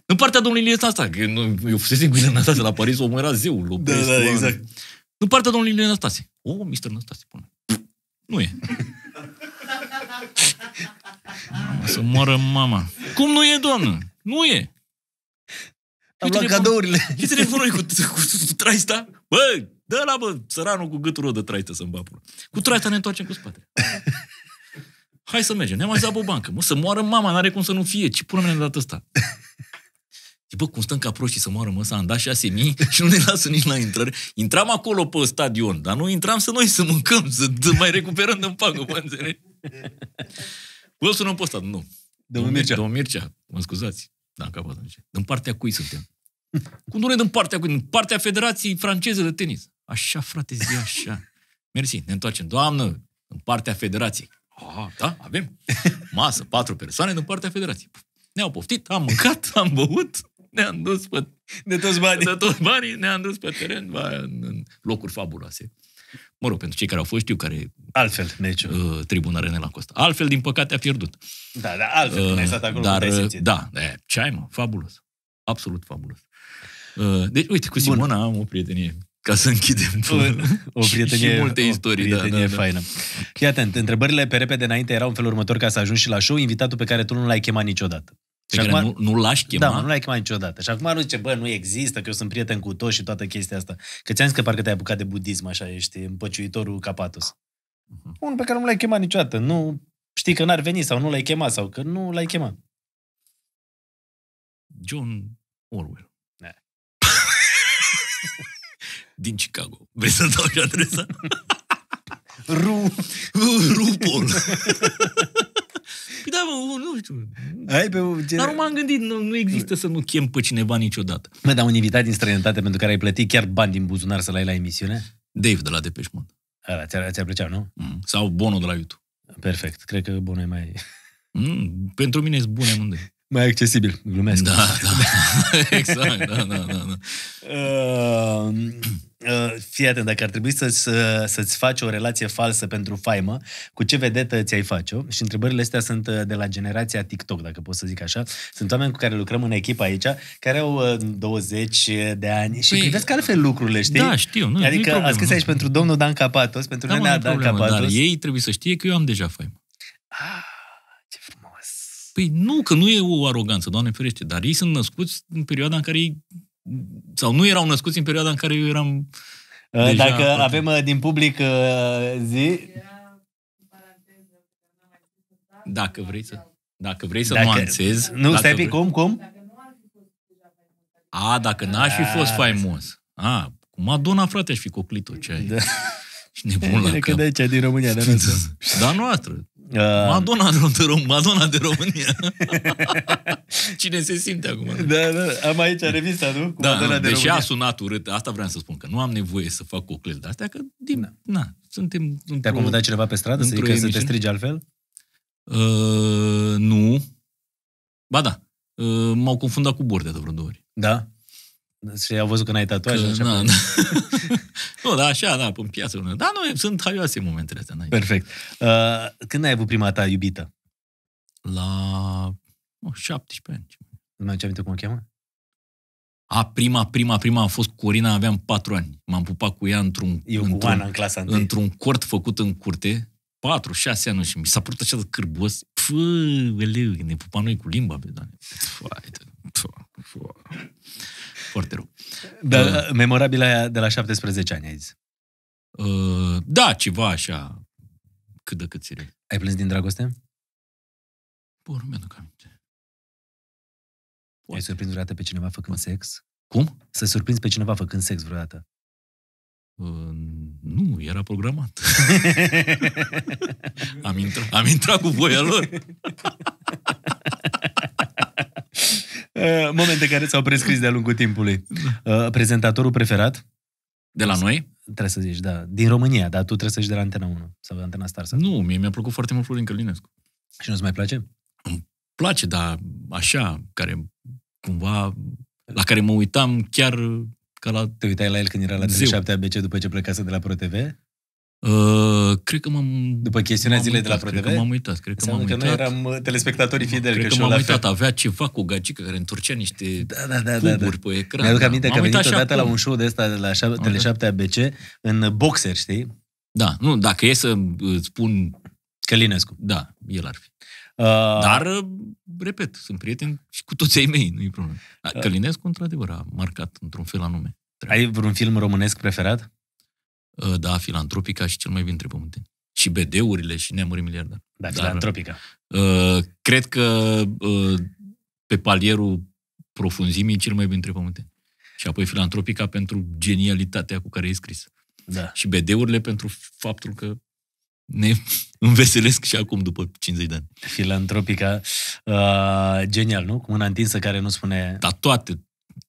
În partea domnului Ilie Năstase, că eu, eu fusesem cu Ilie Năstase la Paris, omul era zeul. Lopez, da, da, exact. În partea domnului Ilie Năstase. O, oh, mister Năstase, până. Nu e. Mama, să moară mama. Cum nu e, doamnă? Nu e. Am luat cadourile. E telefonul cu, cu, cu, cu traista. Băi, Dă la bă, săranul cu gâtul rău de traită să-mi bapul. Cu traita ne întoarcem cu spate. Hai să mergem, ne-am mai zis bancă. Mă, să moară mama, n-are cum să nu fie. Ce pune mea de data asta? Și bă, cum stăm ca proștii să moară, mă, să am dat mii și nu ne lasă nici la intrări. Intram acolo pe stadion, dar nu intram să noi să mâncăm, să mai recuperăm din pagă, mă înțelegi? Îl să nu ăsta, nu. Domnul Mircea. Domnul Mircea, mă scuzați. Da, capăt. În partea cui suntem? Cum nu ne dăm partea cui? Din partea Federației Franceze de Tenis. Așa, frate, zi așa. Mersi, ne întoarcem. Doamnă, în partea federației. Ah, da, avem. Masă, patru persoane din partea federației. Ne-au poftit, am mâncat, am băut, ne-am dus pe... De toți banii. De toți banii, ne-am dus pe teren, ba, în, locuri fabuloase. Mă rog, pentru cei care au fost, știu care... Altfel, deci... Uh, tribuna René la Costa. Altfel, din păcate, a pierdut. Da, da, altfel, uh, stat acolo, uh, dar, Da, da, ce ai, mă, fabulos. Absolut fabulos. Uh, deci, uite, cu Simona Bun. am o prietenie ca să închidem *laughs* o prietenie, și multe istorii. O prietenie da, da, da, faină. Fii atent, întrebările pe repede înainte erau în felul următor ca să ajungi și la show, invitatul pe care tu nu l-ai chemat niciodată. Pe și care acum, nu, nu l-aș chema? Da, nu l-ai chemat niciodată. Și acum nu zice, bă, nu există, că eu sunt prieten cu toți și toată chestia asta. Că ți-am zis că parcă te-ai apucat de budism, așa, ești împăciuitorul Capatus. Uh-huh. Mhm. Unul pe care nu l-ai chemat niciodată. Nu știi că n-ar veni sau nu l-ai chemat sau că nu l-ai chemat. John Orwell. din Chicago. Vrei să dau și adresa? *laughs* Ru... *laughs* Rupol. păi da, mă, nu știu. Ai pe ce... Dar m-am gândit, nu, nu există să nu chem pe cineva niciodată. Mă, dar un invitat din străinătate pentru care ai plătit chiar bani din buzunar să-l ai la emisiune? Dave de la Depeche Mode. Ăla, ți-ar, ți-ar plăcea, nu? Mm. Sau Bono de la YouTube. Perfect. Cred că Bono e mai... Mm, pentru mine e bun amândoi. *laughs* Mai accesibil, glumesc. Da, da. exact, da, da, da. da. Uh... Eh, fii atent, dacă ar trebui să-ți, să-ți faci o relație falsă pentru faimă, cu ce vedetă ți-ai face-o? Și întrebările astea sunt eh, de la generația TikTok, dacă pot să zic așa. Sunt oameni cu care lucrăm în echipă aici, care au 20 eh, de ani și păi, privesc altfel lucrurile, știi? Da, știu. Nu, adică a scris aici nu. pentru domnul Dan Capatos, pentru da, nenea Dan problemă, Capatos. Dar ei trebuie să știe că eu am deja faimă. Ah, ce frumos! Păi nu, că nu e o aroganță, Doamne ferește, dar ei sunt născuți în perioada în care ei sau nu erau născuți în perioada în care eu eram ă, Deja, Dacă aproape. avem ă, din public ă, zi... Dacă vrei să... Dacă vrei să dacă, nuanțezi... Nu, dacă stai vrei... cum, cum? A, dacă n-aș fi fost ah. faimos. A, cu Madonna, frate, aș fi coclit-o, ce ai. Da. Și nebun la Cred cap. că de aici, din România, de *laughs* noastră. Da, noastră. Uh... Madonna, de Rom- Madonna de România. *laughs* Cine se simte acum? Da, da, am aici revista, nu? Cu da, Madonna de deși România. a sunat urât, asta vreau să spun, că nu am nevoie să fac o clez de astea, că din, da. na, suntem... Te-a acomodat cineva pe stradă să zică să te strige altfel? Uh, nu. Ba da, uh, m-au confundat cu Bordea de vreo două ori. Da? Și au văzut că n-ai tatuaje. Că, na, păi- na. *laughs* nu, da, așa, da, în piață. Nu. Da, nu, sunt haioase momentele astea. N-ai. Perfect. Uh, când ai avut prima ta iubită? La oh, 17 ani. Nu mai aminte cum o cheamă? A, prima, prima, prima a fost cu Corina, aveam 4 ani. M-am pupat cu ea într-un... Eu într-un, cu Ana în clasa Într-un cort făcut în curte, 4, 6 ani și mi s-a părut așa de cârbos. Pfă, ne pupam noi cu limba, pe doamne. Foarte rău. Dar uh. uh, memorabilă aia de la 17 ani, ai zis. Uh, da, ceva așa, cât de cât serios. Ai plâns din dragoste? Bă, nu mi-aduc aminte. Poate. Ai surprins vreodată pe cineva făcând Poate. sex? Cum? Să surprinzi pe cineva făcând sex vreodată. Uh, nu, era programat. *laughs* am, intrat, am intrat cu voia lor. *laughs* Uh, momente care s-au prescris de-a lungul timpului. Uh, prezentatorul preferat? De la noi? Trebuie să zici, da. Din România, dar tu trebuie să zici de la Antena 1 sau de Antena Star. Sau... Nu, mie mi-a plăcut foarte mult Florin Călinescu. Și nu-ți mai place? Îmi place, dar așa, care cumva, la care mă uitam chiar ca la Te uitai la el când era la 37 ABC după ce plecase de la ProTV? Uh, cred că m-am... După chestiunea m-am zilei uitat, de la ProTV? Cred că m-am uitat. Cred că m-am uitat. că noi eram uh, telespectatorii fideli. Cred că, că m-am uitat. Avea ceva cu gagică care întorcea niște da, da, da, da, da. pe ecran. Mi-aduc da. aminte da. că am venit odată la un show de ăsta de la șap- Tele7 ABC în boxer, știi? Da, nu, dacă e să uh, spun... Călinescu. Da, el ar fi. Uh... Dar, uh, repet, sunt prieten și cu toți ei mei, nu e problemă. Călinescu, într-adevăr, a marcat într-un fel anume. Ai vreun film românesc preferat? Uh, da, filantropica și cel mai bine între pământeni. Și BD-urile și neamuri miliardar. Da, filantropica. Uh, cred că uh, pe palierul profunzimii cel mai bine între pământeni. Și apoi filantropica pentru genialitatea cu care e scris. Da. Și BD-urile pentru faptul că ne *laughs* înveselesc și acum după 50 de ani. Filantropica, uh, genial, nu? Cu mâna întinsă care nu spune... Da, toate,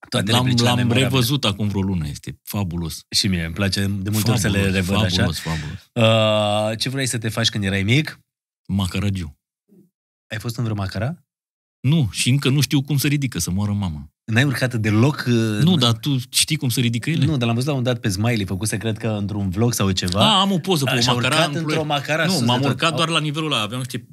toate l-am, l-am revăzut acum vreo lună, este fabulos. Și mie îmi place de multe fabulos, ori să le revăd fabulos, așa. Fabulos. Uh, ce vrei să te faci când erai mic? Macarăgiu. Ai fost în vreo macara? Nu, și încă nu știu cum să ridică, să moară mama. N-ai urcat deloc? Uh, nu, dar tu știi cum să ridică ele? Nu, dar l-am văzut la un dat pe Smiley, făcuse, cred că, într-un vlog sau ceva. A, ah, am o poză cu o macara. Urcat într-o macara Nu, m-am urcat doar la nivelul ăla. Aveam niște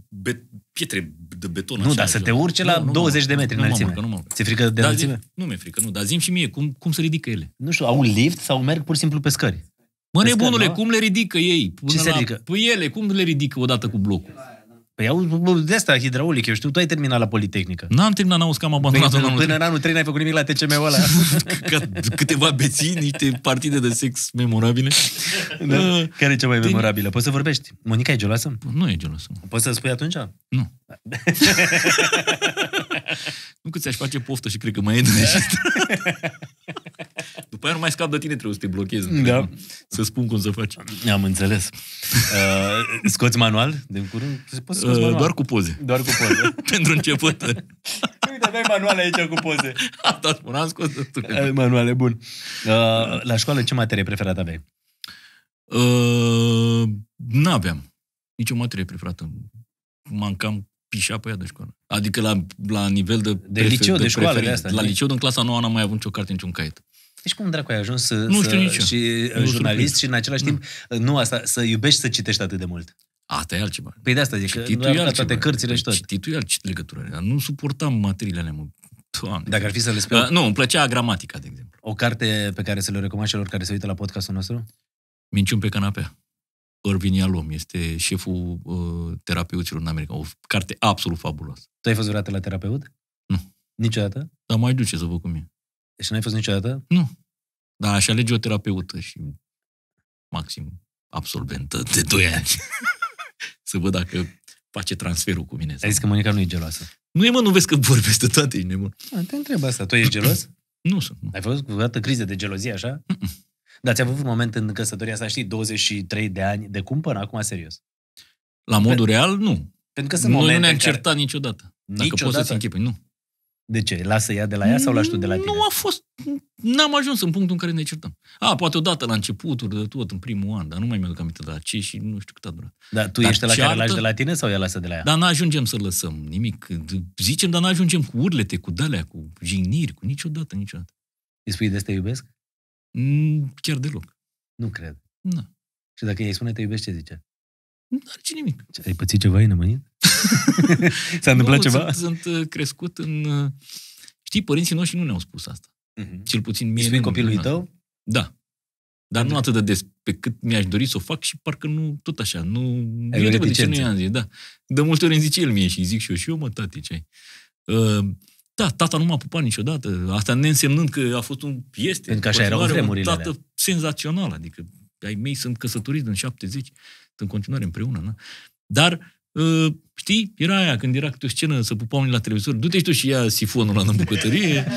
pietre de beton. Nu, așa, dar să te urce la nu, 20 de metri nu, înălțime. Nu, mă, nu Ți-e frică de da, înălțime? Zi, nu mi-e frică, nu. Dar zim și mie, cum, cum se ridică ele? Nu știu, au un lift sau merg pur și simplu pe scări? Mă, pe nebunule, scări, cum le ridică ei? Până Ce la, se ridică? Păi ele, cum le ridică odată cu blocul? Păi au de asta hidraulic, eu știu, tu ai terminat la Politehnică. N-am terminat, n-auzi că am abandonat Până, păi, până în anul 3 n-ai făcut nimic la TCM-ul ăla. *laughs* câteva beții, niște partide de sex memorabile. Da. Uh, Care e cea mai Din... memorabilă? Poți să vorbești? Monica e geloasă? Nu e geloasă. Poți să spui atunci? Nu. *laughs* *laughs* nu că ți-aș face poftă și cred că mai e *laughs* După aia nu mai scap de tine, trebuie să te blochezi. Da. Să spun cum să faci. Am înțeles. Uh, scoți manual de curând? Poți scoți uh, manual. doar cu poze. Doar cu poze. *laughs* Pentru început. Uite, avem manuale aici cu poze. Asta da, spun, am scos destul. manuale, bun. Uh, la școală ce materie preferată aveai? Uh, n-aveam. Nici o materie preferată. Mancam pișa pe ea de școală. Adică la, la nivel de... De prefer, liceu, de, de școală, de asta. La liceu, din clasa nouă, n-am mai avut nicio carte, niciun caiet. Deci cum dracu ai ajuns să, nu știu să, nicio. și nu uh, jurnalist și în același timp, nu. Uh, nu asta, să iubești să citești atât de mult? Asta e altceva. Păi de asta zic, cititul că altceva. toate cărțile și păi tot. Cititul e altceva legătură. Nu suportam materiile alea, mă. Doamne. Dacă ar fi să le spui... Uh, nu, îmi plăcea gramatica, de exemplu. O carte pe care să le recomand celor care se uită la podcastul nostru? Minciun pe canapea. Irving Yalom, este șeful uh, terapeuților în America. O carte absolut fabuloasă. Tu ai fost vreodată la terapeut? Nu. Niciodată? Dar mai duce să văd cum e. Deci n-ai fost niciodată? Nu. Dar aș alege o terapeută și maxim absolventă de 2 ani. *laughs* să văd dacă face transferul cu mine. Ai zis că Monica nu e geloasă. Nu e, mă, nu vezi că vorbește toate, e nebun. te întreb asta. Tu ești gelos? nu sunt. Nu. Ai fost cu o dată crize de gelozie, așa? Mm-mm. Dar ți-a avut un moment în căsătoria asta, știi, 23 de ani de cumpăr, acum serios. La modul Pe... real, nu. Pentru că sunt Noi momente nu ne-am care... certat niciodată. Dacă niciodată? poți să-ți închipui, nu. De ce? Lasă ea de la ea sau lași tu de la tine? Nu a fost... N-am ajuns în punctul în care ne certăm. A, poate odată la începuturi de tot, în primul an, dar nu mai mi-aduc aminte de la ce și nu știu cât a durat. Dar tu dar ești la ceartă, care lași de la tine sau ea lasă de la ea? Dar nu ajungem să lăsăm nimic. Zicem, dar nu ajungem cu urlete, cu dalea, cu jigniri, cu niciodată, niciodată. Îi spui de asta iubesc? Mm, chiar deloc. Nu cred. Nu. Și dacă ei spune te iubești, ce zice? Nu are nimic. Ce, ai pățit ceva în mâini? *laughs* S-a întâmplat nu, ceva? Sunt, sunt uh, crescut în... Uh, știi, părinții noștri nu ne-au spus asta. Mm-hmm. Cel puțin mie. Spui copilului nu, tău? Da. Dar nu atât de des pe cât mi-aș dori să o fac și parcă nu, tot așa, nu... Ai nu de ce nu i-am zis, da. De multe ori îmi zice el mie și zic și eu, și eu mă, tati, ce ai? Uh, da, tata nu m-a pupat niciodată. Asta neînsemnând că a fost un este. că așa erau vremurile Un tată alea. senzațional. Adică ai mei sunt căsătoriți în 70, sunt în continuare împreună. Na? Dar, ă, știi, era aia, când era câte o scenă să pupa unii la televizor, du-te și tu și ia sifonul la în bucătărie.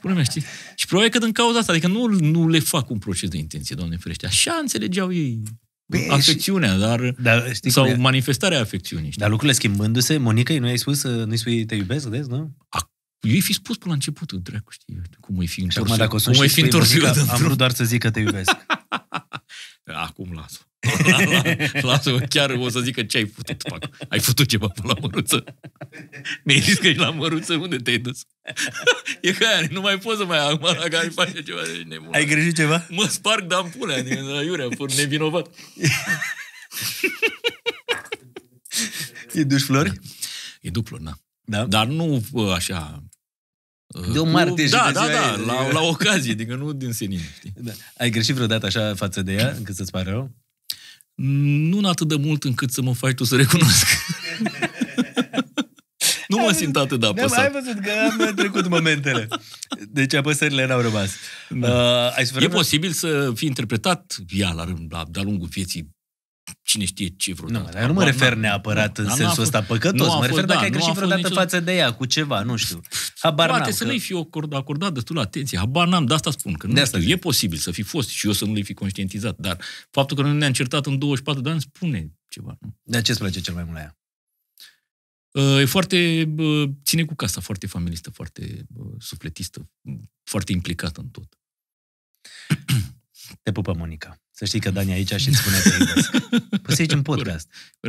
Pune mea, știi? Și probabil că din cauza asta, adică nu, nu le fac un proces de intenție, doamne ferește. Așa înțelegeau ei Bine, păi afecțiunea, dar, dar știi sau manifestarea afecțiunii. Știi? Dar lucrurile schimbându-se, Monica, nu i-ai spus, să nu-i spui te iubesc, vezi, nu? A, eu îi fi spus până la început, dracu, știi, cum îi fi întors. Și cum îi fi întors eu Am vrut doar să zic că te iubesc. *laughs* acum las-o. *laughs* Las-o, chiar o să zic că ce ai putut, fac. Ai făcut ceva pe la măruță. Mi-ai zis că ești la măruță, unde te-ai dus? *laughs* e că aia, nu mai poți să mai acum dacă ai face ceva de nebun. Ai greșit ceva? Mă sparg de ampulea din la Iurea, pur nevinovat. e duș flori? E duc flori, da. da. Dar nu așa de o martie da, da, da, la, la ocazie, adică nu din senin. Știi? Da. Ai greșit vreodată așa față de ea, încât să-ți pare rău? Nu atât de mult încât să mă faci tu să recunosc. *laughs* nu mă simt atât de apăsat. Ai văzut că am trecut momentele. Deci apăsările n-au rămas. Da. Uh, ai e posibil să fie interpretat ea la, la, de-a lungul vieții cine știe ce vreodată. Nu, dar nu mă refer neapărat nu, în sensul ăsta păcătos. Mă refer da, dacă ai greșit vreodată nicio... față de ea, cu ceva, nu știu. Habar Poate n-am, să că... nu-i fi acord, acordat destul atenție. Habar n-am, de asta spun. Că nu de asta știu, e posibil să fi fost și eu să nu le fi conștientizat. Dar faptul că nu ne-am certat în 24 de ani spune ceva. Nu? De ce îți place cel mai mult la ea? Uh, e foarte, uh, ține cu casa, foarte familistă, foarte uh, sufletistă, foarte implicată în tot. *clears throat* Te pupă, Monica. Să știi că Dani aici și îți spune că Poți să zicem podcast.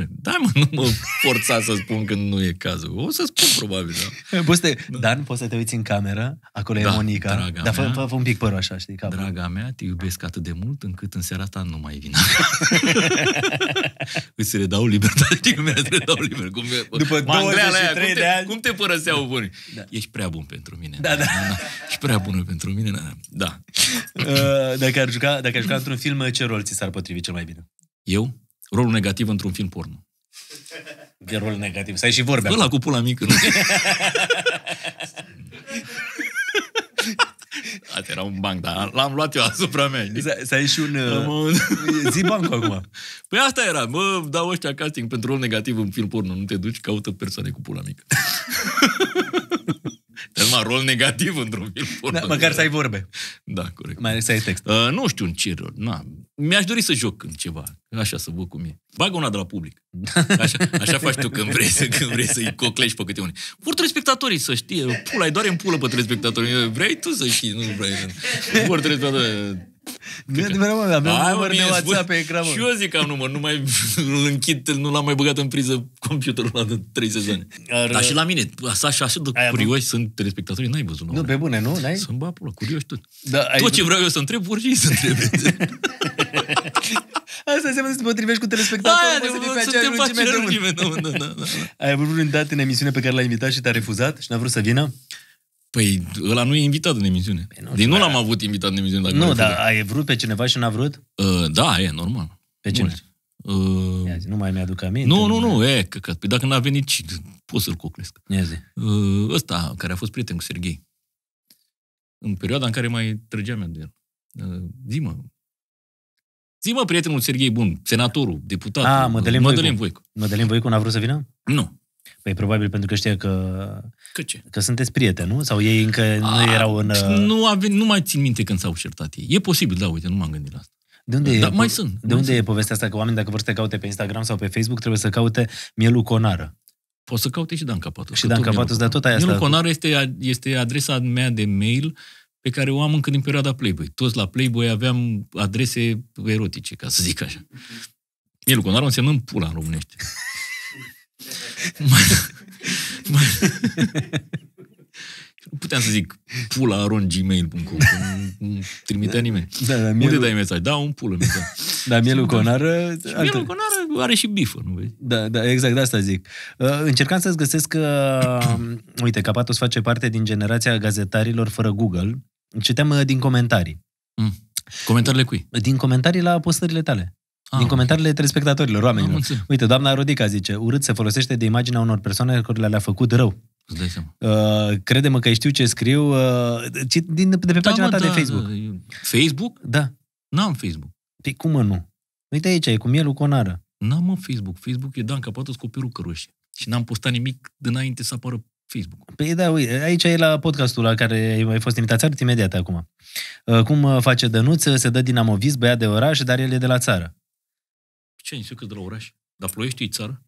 Da, mă, nu mă forța să spun când nu e cazul. O să spun probabil, da. *laughs* Poți te, da. Dan, poți să te uiți în cameră, acolo da, e Monica. Draga dar fă, fă, fă, un pic părul așa, știi? Capul. Draga mea, te iubesc atât de mult încât în seara ta nu mai vin. *laughs* îți redau libertate, știi cum mi redau liber. Cum e, După 23 aia, de ani. Cum te părăseau buni? Da. Ești prea bun pentru mine. Da, da. da, da. Ești prea bun pentru mine. Da. da. Uh, dacă, ar juca, dacă ar juca într-un film, ce rol ți s-ar potrivi cel mai bine? Eu? Rolul negativ într-un film porno. De rol negativ. Să ai și vorbea. Ăla cu pula mică. *laughs* Asta *laughs* era un banc, dar l-am luat eu asupra mea. Să ai și uh, un... zi bancul acum. *laughs* Păi asta era. Mă, dau ăștia casting pentru rol negativ în film porno. Nu te duci, caută persoane cu pula mică. *laughs* Dar Numai rol negativ într-un film porno. Da, măcar să ai vorbe. Da, corect. Mai să ai text. Uh, nu știu în ce rol. Na. Mi-aș dori să joc în ceva. Așa să văd cum e. Bagă una de la public. *laughs* Așa, așa faci tu când vrei, să, când vrei să-i coclești pe câte unii. Vor telespectatorii să știe. Pula, ai doar în pulă pe telespectatorii. Vrei tu să știi, nu vrei. Vor telespectatorii nu e adevărat, mă, aveam Hai, număr de WhatsApp pe ecran, Și eu zic că am număr, nu mai îl *laughs* închid, nu l-am mai băgat în priză computerul ăla de 3 sezoane. Ar... Dar și la uh, mine, așa, și așa de curioși sunt telespectatorii, n-ai văzut. Nu, pe bune, nu? N-ai? Sunt bă, pula, curioși tot. Da, ai tot ce vreau eu să întreb, orice ei să întrebe. *laughs* *laughs* Asta înseamnă să te potrivești cu telespectatorul. Aia, să fii pe aceeași Ai avut vreun dat în emisiune pe care l-ai invitat și te-a refuzat și n-a vrut să vină? Păi ăla nu e invitat în emisiune. Păi nu, nu l-am avut invitat în emisiune. Dacă nu, dar ai vrut pe cineva și n-a vrut? Uh, da, e normal. Pe cine? Mulți. Uh, zi, nu mai mi-aduc aminte. Nu, nu, nu, e, căcat. Păi dacă n-a venit, pot să-l coclesc. Ia zi. Uh, ăsta, care a fost prieten cu Serghei. În perioada în care mai trăgeam de el. Uh, zi, mă. Zi, mă, prietenul Serghei Bun, senatorul, deputatul. Ah, Mădălin Voicu. Mădălin Voicu n-a vrut să vină? Nu. Păi probabil pentru că știa că, că, ce? că sunteți prieteni, nu? Sau ei încă nu erau în... Uh, nu, ave- nu mai țin minte când s-au certat ei. E posibil, da, uite, nu m-am gândit la asta. De unde, da, e, mai sunt, de mai unde sunt. e povestea asta că oamenii dacă vor să te caute pe Instagram sau pe Facebook trebuie să caute Mielu Conară? Poți să caute și Dan Capatos. Și Dan Capatos, dar tot aia Mielu Conară este, este adresa mea de mail pe care o am încă din perioada Playboy. Toți la Playboy aveam adrese erotice, ca să zic așa. Mielu Conaru însemnând pula în românește. *laughs* nu puteam să zic pula aron gmail.com, nu trimitea da, nimeni. Da, da, mielu... Unde dai mesaj? Da, un pulă. da, mielul conar. altă... mielul conar are și bifă, nu vezi? Da, da, exact, de asta zic. Uh, încercam să-ți găsesc că, um, uite, Capatos face parte din generația gazetarilor fără Google. Citeam uh, din comentarii. Mm. Comentariile cui? Din comentarii la postările tale. Ah, din comentariile okay. telespectatorilor, oamenilor. Ah, Uite, doamna Rodica zice, urât se folosește de imaginea unor persoane care le-a făcut rău. Uh, crede-mă că știu ce scriu uh, din, de pe da, pagina mă, ta da, de Facebook. Da, Facebook? Da. N-am Facebook. Păi cum mă nu? Uite aici, e cu mielul conară. N-am mă Facebook. Facebook e Capatos cu perucă roșie. Și n-am postat nimic dinainte să apară Facebook. Păi da, uite, aici e la podcastul la care ai fost invitat arăt imediat acum. Uh, cum uh, face Dănuț? Se dă dinamovist, băiat de oraș, dar el e de la țară. Ce ai că de la oraș? Dar ploiești țară?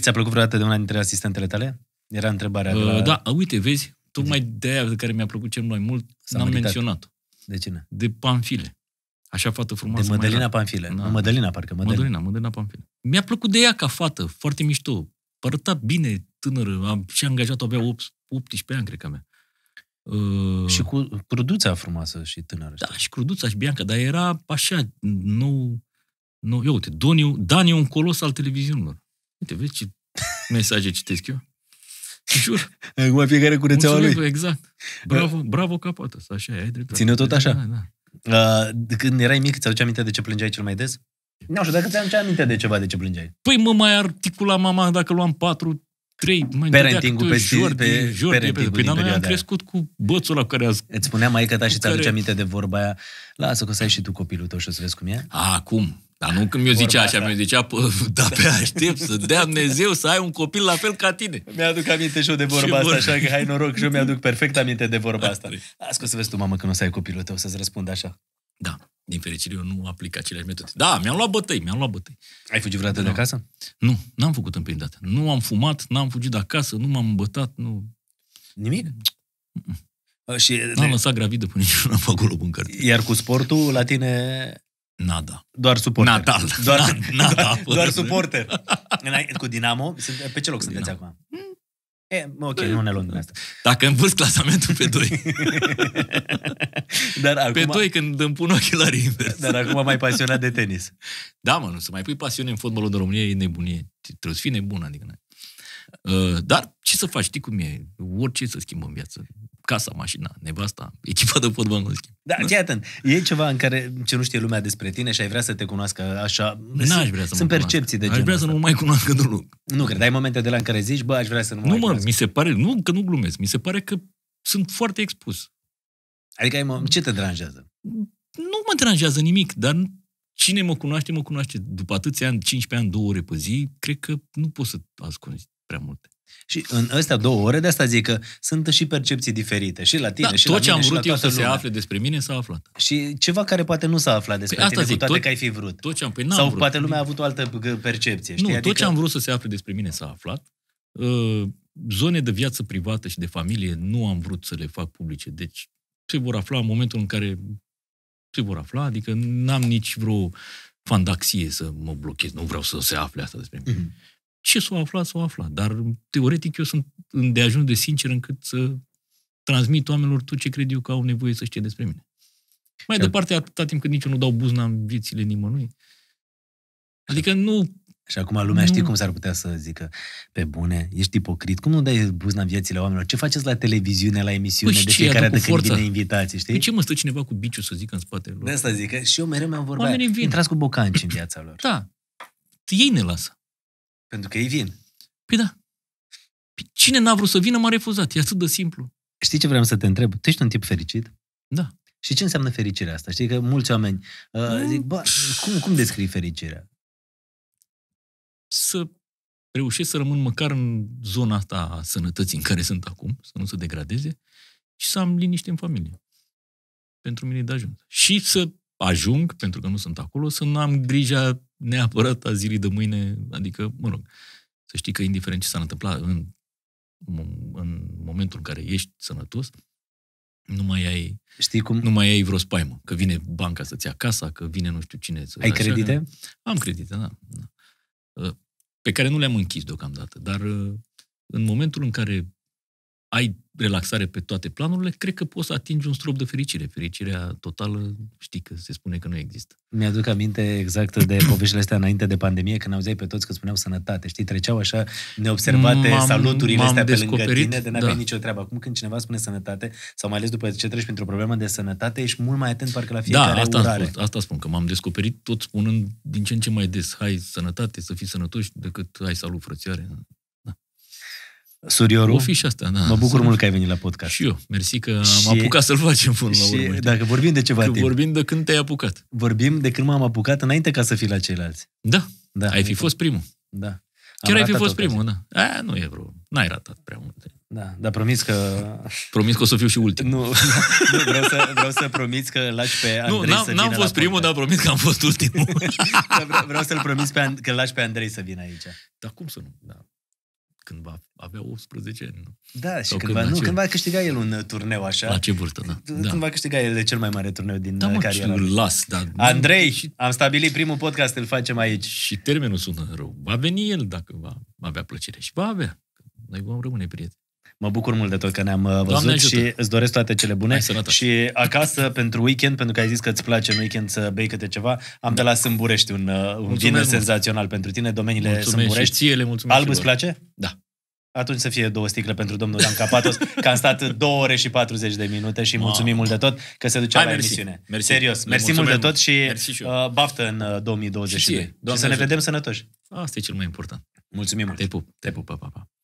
Ți-a plăcut vreodată de una dintre asistentele tale? Era întrebarea. Uh, la... Da, uite, vezi, tocmai deci- de aia de care mi-a plăcut cel mai mult, S-a n-am meditat. menționat. De cine? De Panfile. Așa fată frumoasă. De Mădălina Panfile. Da. Mădălina, parcă. Mădălina. Mădălina, Mădălina Panfile. Mi-a plăcut de ea ca fată, foarte mișto. Părăta bine, tânără, am, și angajat avea 8, 18 ani, cred că mea. Uh, și cu cruduța frumoasă și tânără. Da, și cruduța și Bianca, dar era așa, nou, nu, eu uite, Doniu, Dan e un colos al televiziunilor. Uite, vezi ce mesaje citesc eu? Jur. Acum fiecare cu rețeaua lui. Exact. Bravo, bravo capată. Așa e, ai dreptate. Ține tot da, așa. Da, da. Uh, când erai mic, ți-aduce aminte de ce plângeai cel mai des? Nu știu, dacă ți aduce aminte de ceva, de ce plângeai? Păi mă mai articula mama dacă luam patru, trei, mai parenting pe jor, pe, jor, parenting pe, dar noi am crescut cu bățul la care azi... Îți spunea mai ta și ți-aduce aminte de vorba aia, lasă că să ai și tu copilul tău și o să vezi cum e? Acum, dar nu când mi-o zicea așa, mi-o zicea, pă, da, pe aștept să dea Dumnezeu să ai un copil la fel ca tine. Mi-aduc aminte și eu de vorba asta, așa că hai noroc și eu mi-aduc perfect aminte de vorba asta. Las că o să vezi tu, mamă, când o să ai copilul tău, să-ți răspund așa. Da, din fericire eu nu aplic aceleași metode. Da, mi-am luat bătăi, mi-am luat bătăi. Ai fugit vreodată da. de acasă? Nu, n-am făcut dată. Nu am fumat, n-am fugit de acasă, nu m-am bătat, nu... Nimic? Mm-mm. Și, N-am de... lăsat gravidă până *laughs* nu am făcut în cartier. Iar cu sportul, la tine Nada. Doar suporter. Natal. Doar, Na, nada, doar, *laughs* doar suporter. Cu Dinamo, pe ce loc sunteți acum? E, ok, nu ne luăm din asta. Dacă vârst clasamentul pe 2. *laughs* dar acum, pe 2 când îmi pun ochelarii invers. Dar acum mai pasionat de tenis. Da, mă, nu să mai pui pasiune în fotbalul de România e nebunie. Trebuie să fii nebun, adică. Uh, dar ce să faci, știi cum e? Orice să schimbă în viață. Casa, mașina, nevasta, echipa de fotbal nu schimbă. Da, fii atent. E ceva în care ce nu știe lumea despre tine și ai vrea să te cunoască așa. Nu aș vrea să Sunt mă percepții de genul Aș vrea să nu mai cunoască de loc. Nu cred. Ai momente de la în care zici, bă, aș vrea să nu mai. Nu, mă, mi se pare, nu că nu glumesc, mi se pare că sunt foarte expus. Adică ai, ce te deranjează? Nu mă deranjează nimic, dar cine mă cunoaște, mă cunoaște. După atâția ani, 15 ani, două ore pe zi, cred că nu poți să ascunzi prea multe. Și în astea două ore, de asta zic că sunt și percepții diferite, și la tine, da, și tot la ce mine, am vrut eu să lumea. se afle despre mine s-a aflat. Și ceva care poate nu s-a aflat despre păi tine, zic, cu toate tot, că ai fi vrut. Tot ce am, păi Sau vrut. poate lumea a avut o altă percepție. Știi? Nu, adică... tot ce adică am vrut să se afle despre mine s-a aflat. Uh, zone de viață privată și de familie nu am vrut să le fac publice, deci se vor afla în momentul în care se vor afla, adică n-am nici vreo fandaxie să mă blochez, nu vreau să se afle asta despre mine. Mm-hmm. Ce s-o afla, s-o afla. Dar, teoretic, eu sunt de ajuns de sincer încât să transmit oamenilor tot ce cred eu că au nevoie să știe despre mine. Mai departe, atâta timp cât nici eu nu dau buzna în viețile nimănui. Adică nu... Și acum lumea nu... știe cum s-ar putea să zică, pe bune, ești ipocrit, cum nu dai buzna în viețile oamenilor? Ce faceți la televiziune, la emisiune, păi de fiecare dată când vine invitații, știi? Păi ce mă stă cineva cu biciu să zică în spatele lor? De asta zic, și eu mereu mi-am vorbit. Intrați cu bocanci în viața lor. Da. Ei ne lasă. Pentru că ei vin. Păi da. Păi cine n-a vrut să vină, m-a refuzat. E atât de simplu. Știi ce vreau să te întreb? Tu ești un tip fericit? Da. Și ce înseamnă fericirea asta? Știi că mulți oameni uh, zic, bă, cum, cum descrii fericirea? Să reușesc să rămân măcar în zona asta a sănătății în care sunt acum, să nu se degradeze, și să am liniște în familie. Pentru mine e de ajuns. Și să ajung, pentru că nu sunt acolo, să nu am grija neapărat a zilei de mâine, adică, mă rog, să știi că indiferent ce s-a întâmplat în, în momentul în care ești sănătos, nu mai ai, Știi cum? Nu mai ai vreo spaimă, că vine banca să-ți ia casa, că vine nu știu cine să Ai așa, credite? Că... Am credite, da, da. Uh, pe care nu le-am închis deocamdată, dar uh, în momentul în care ai relaxare pe toate planurile, cred că poți să atingi un strop de fericire. Fericirea totală, știi că se spune că nu există. Mi-aduc aminte exact de *clears throat* poveștile astea înainte de pandemie, când auzeai pe toți că spuneau sănătate, știi, treceau așa neobservate m-am, saluturile m-am astea pe lângă tine, de n aveai da. nicio treabă. Acum când cineva spune sănătate, sau mai ales după ce treci printr-o problemă de sănătate, ești mult mai atent parcă la da, fiecare da, asta urare. Spun, asta spun, că m-am descoperit tot spunând din ce în ce mai des, hai sănătate, să fii sănătoși, decât hai salut frățioare. Suriorul. o fi și asta, da. mă bucur Suriorul. mult că ai venit la podcast. Și eu, mersi că am și, apucat să-l facem până și, la urmă. Dacă vorbim de ceva că timp. vorbim de când te-ai apucat. Vorbim de când m-am apucat înainte ca să fii la ceilalți. Da, da ai fi fost adică- fost primul. Da. Chiar am ai fi fost primul, da. A, nu e vreo, n-ai ratat prea multe. Da, dar promis că... Promis că o să fiu și ultimul. Nu, *laughs* nu vreau, să, vreau să promiți că lași pe Andrei nu, n-am, să vină n-am fost la primul, dar promit că am fost ultimul. *laughs* vreau, vreau să-l promis pe, că lași pe Andrei să vină aici. Dar cum să nu? Da când va avea 18 ani. Nu? Da, și când, când, va, nu, ce... când va câștiga el un uh, turneu așa. La ce vârstă, da. Când da. va câștiga el cel mai mare turneu din da, uh, cariera las, da. Andrei, și... am stabilit primul podcast, îl facem aici. Și termenul sună rău. Va veni el dacă va avea plăcere și va avea. Noi vom rămâne prieteni. Mă bucur mult de tot că ne-am uh, văzut Doamne și ajută. îți doresc toate cele bune. Și acasă pentru weekend, pentru că ai zis că îți place în weekend să bei câte ceva, am da. de la Sâmburești un, uh, un vin senzațional pentru tine, domeniile mulțumesc Sâmburești. Și ție, le mulțumesc Alb îți place? Da. Atunci să fie două sticle pentru domnul Dan Capatos, *laughs* că am stat două ore și 40 de minute și wow. mulțumim mult de tot că se ducea Hai, la mersi. emisiune. Mersi. Serios, mersi mult de tot și, mersi și uh, baftă în 2022. Uh, și, și să ne vedem sănătoși. Asta e cel mai important. Mulțumim mult. Te pup. Te pup, pa, pa, pa.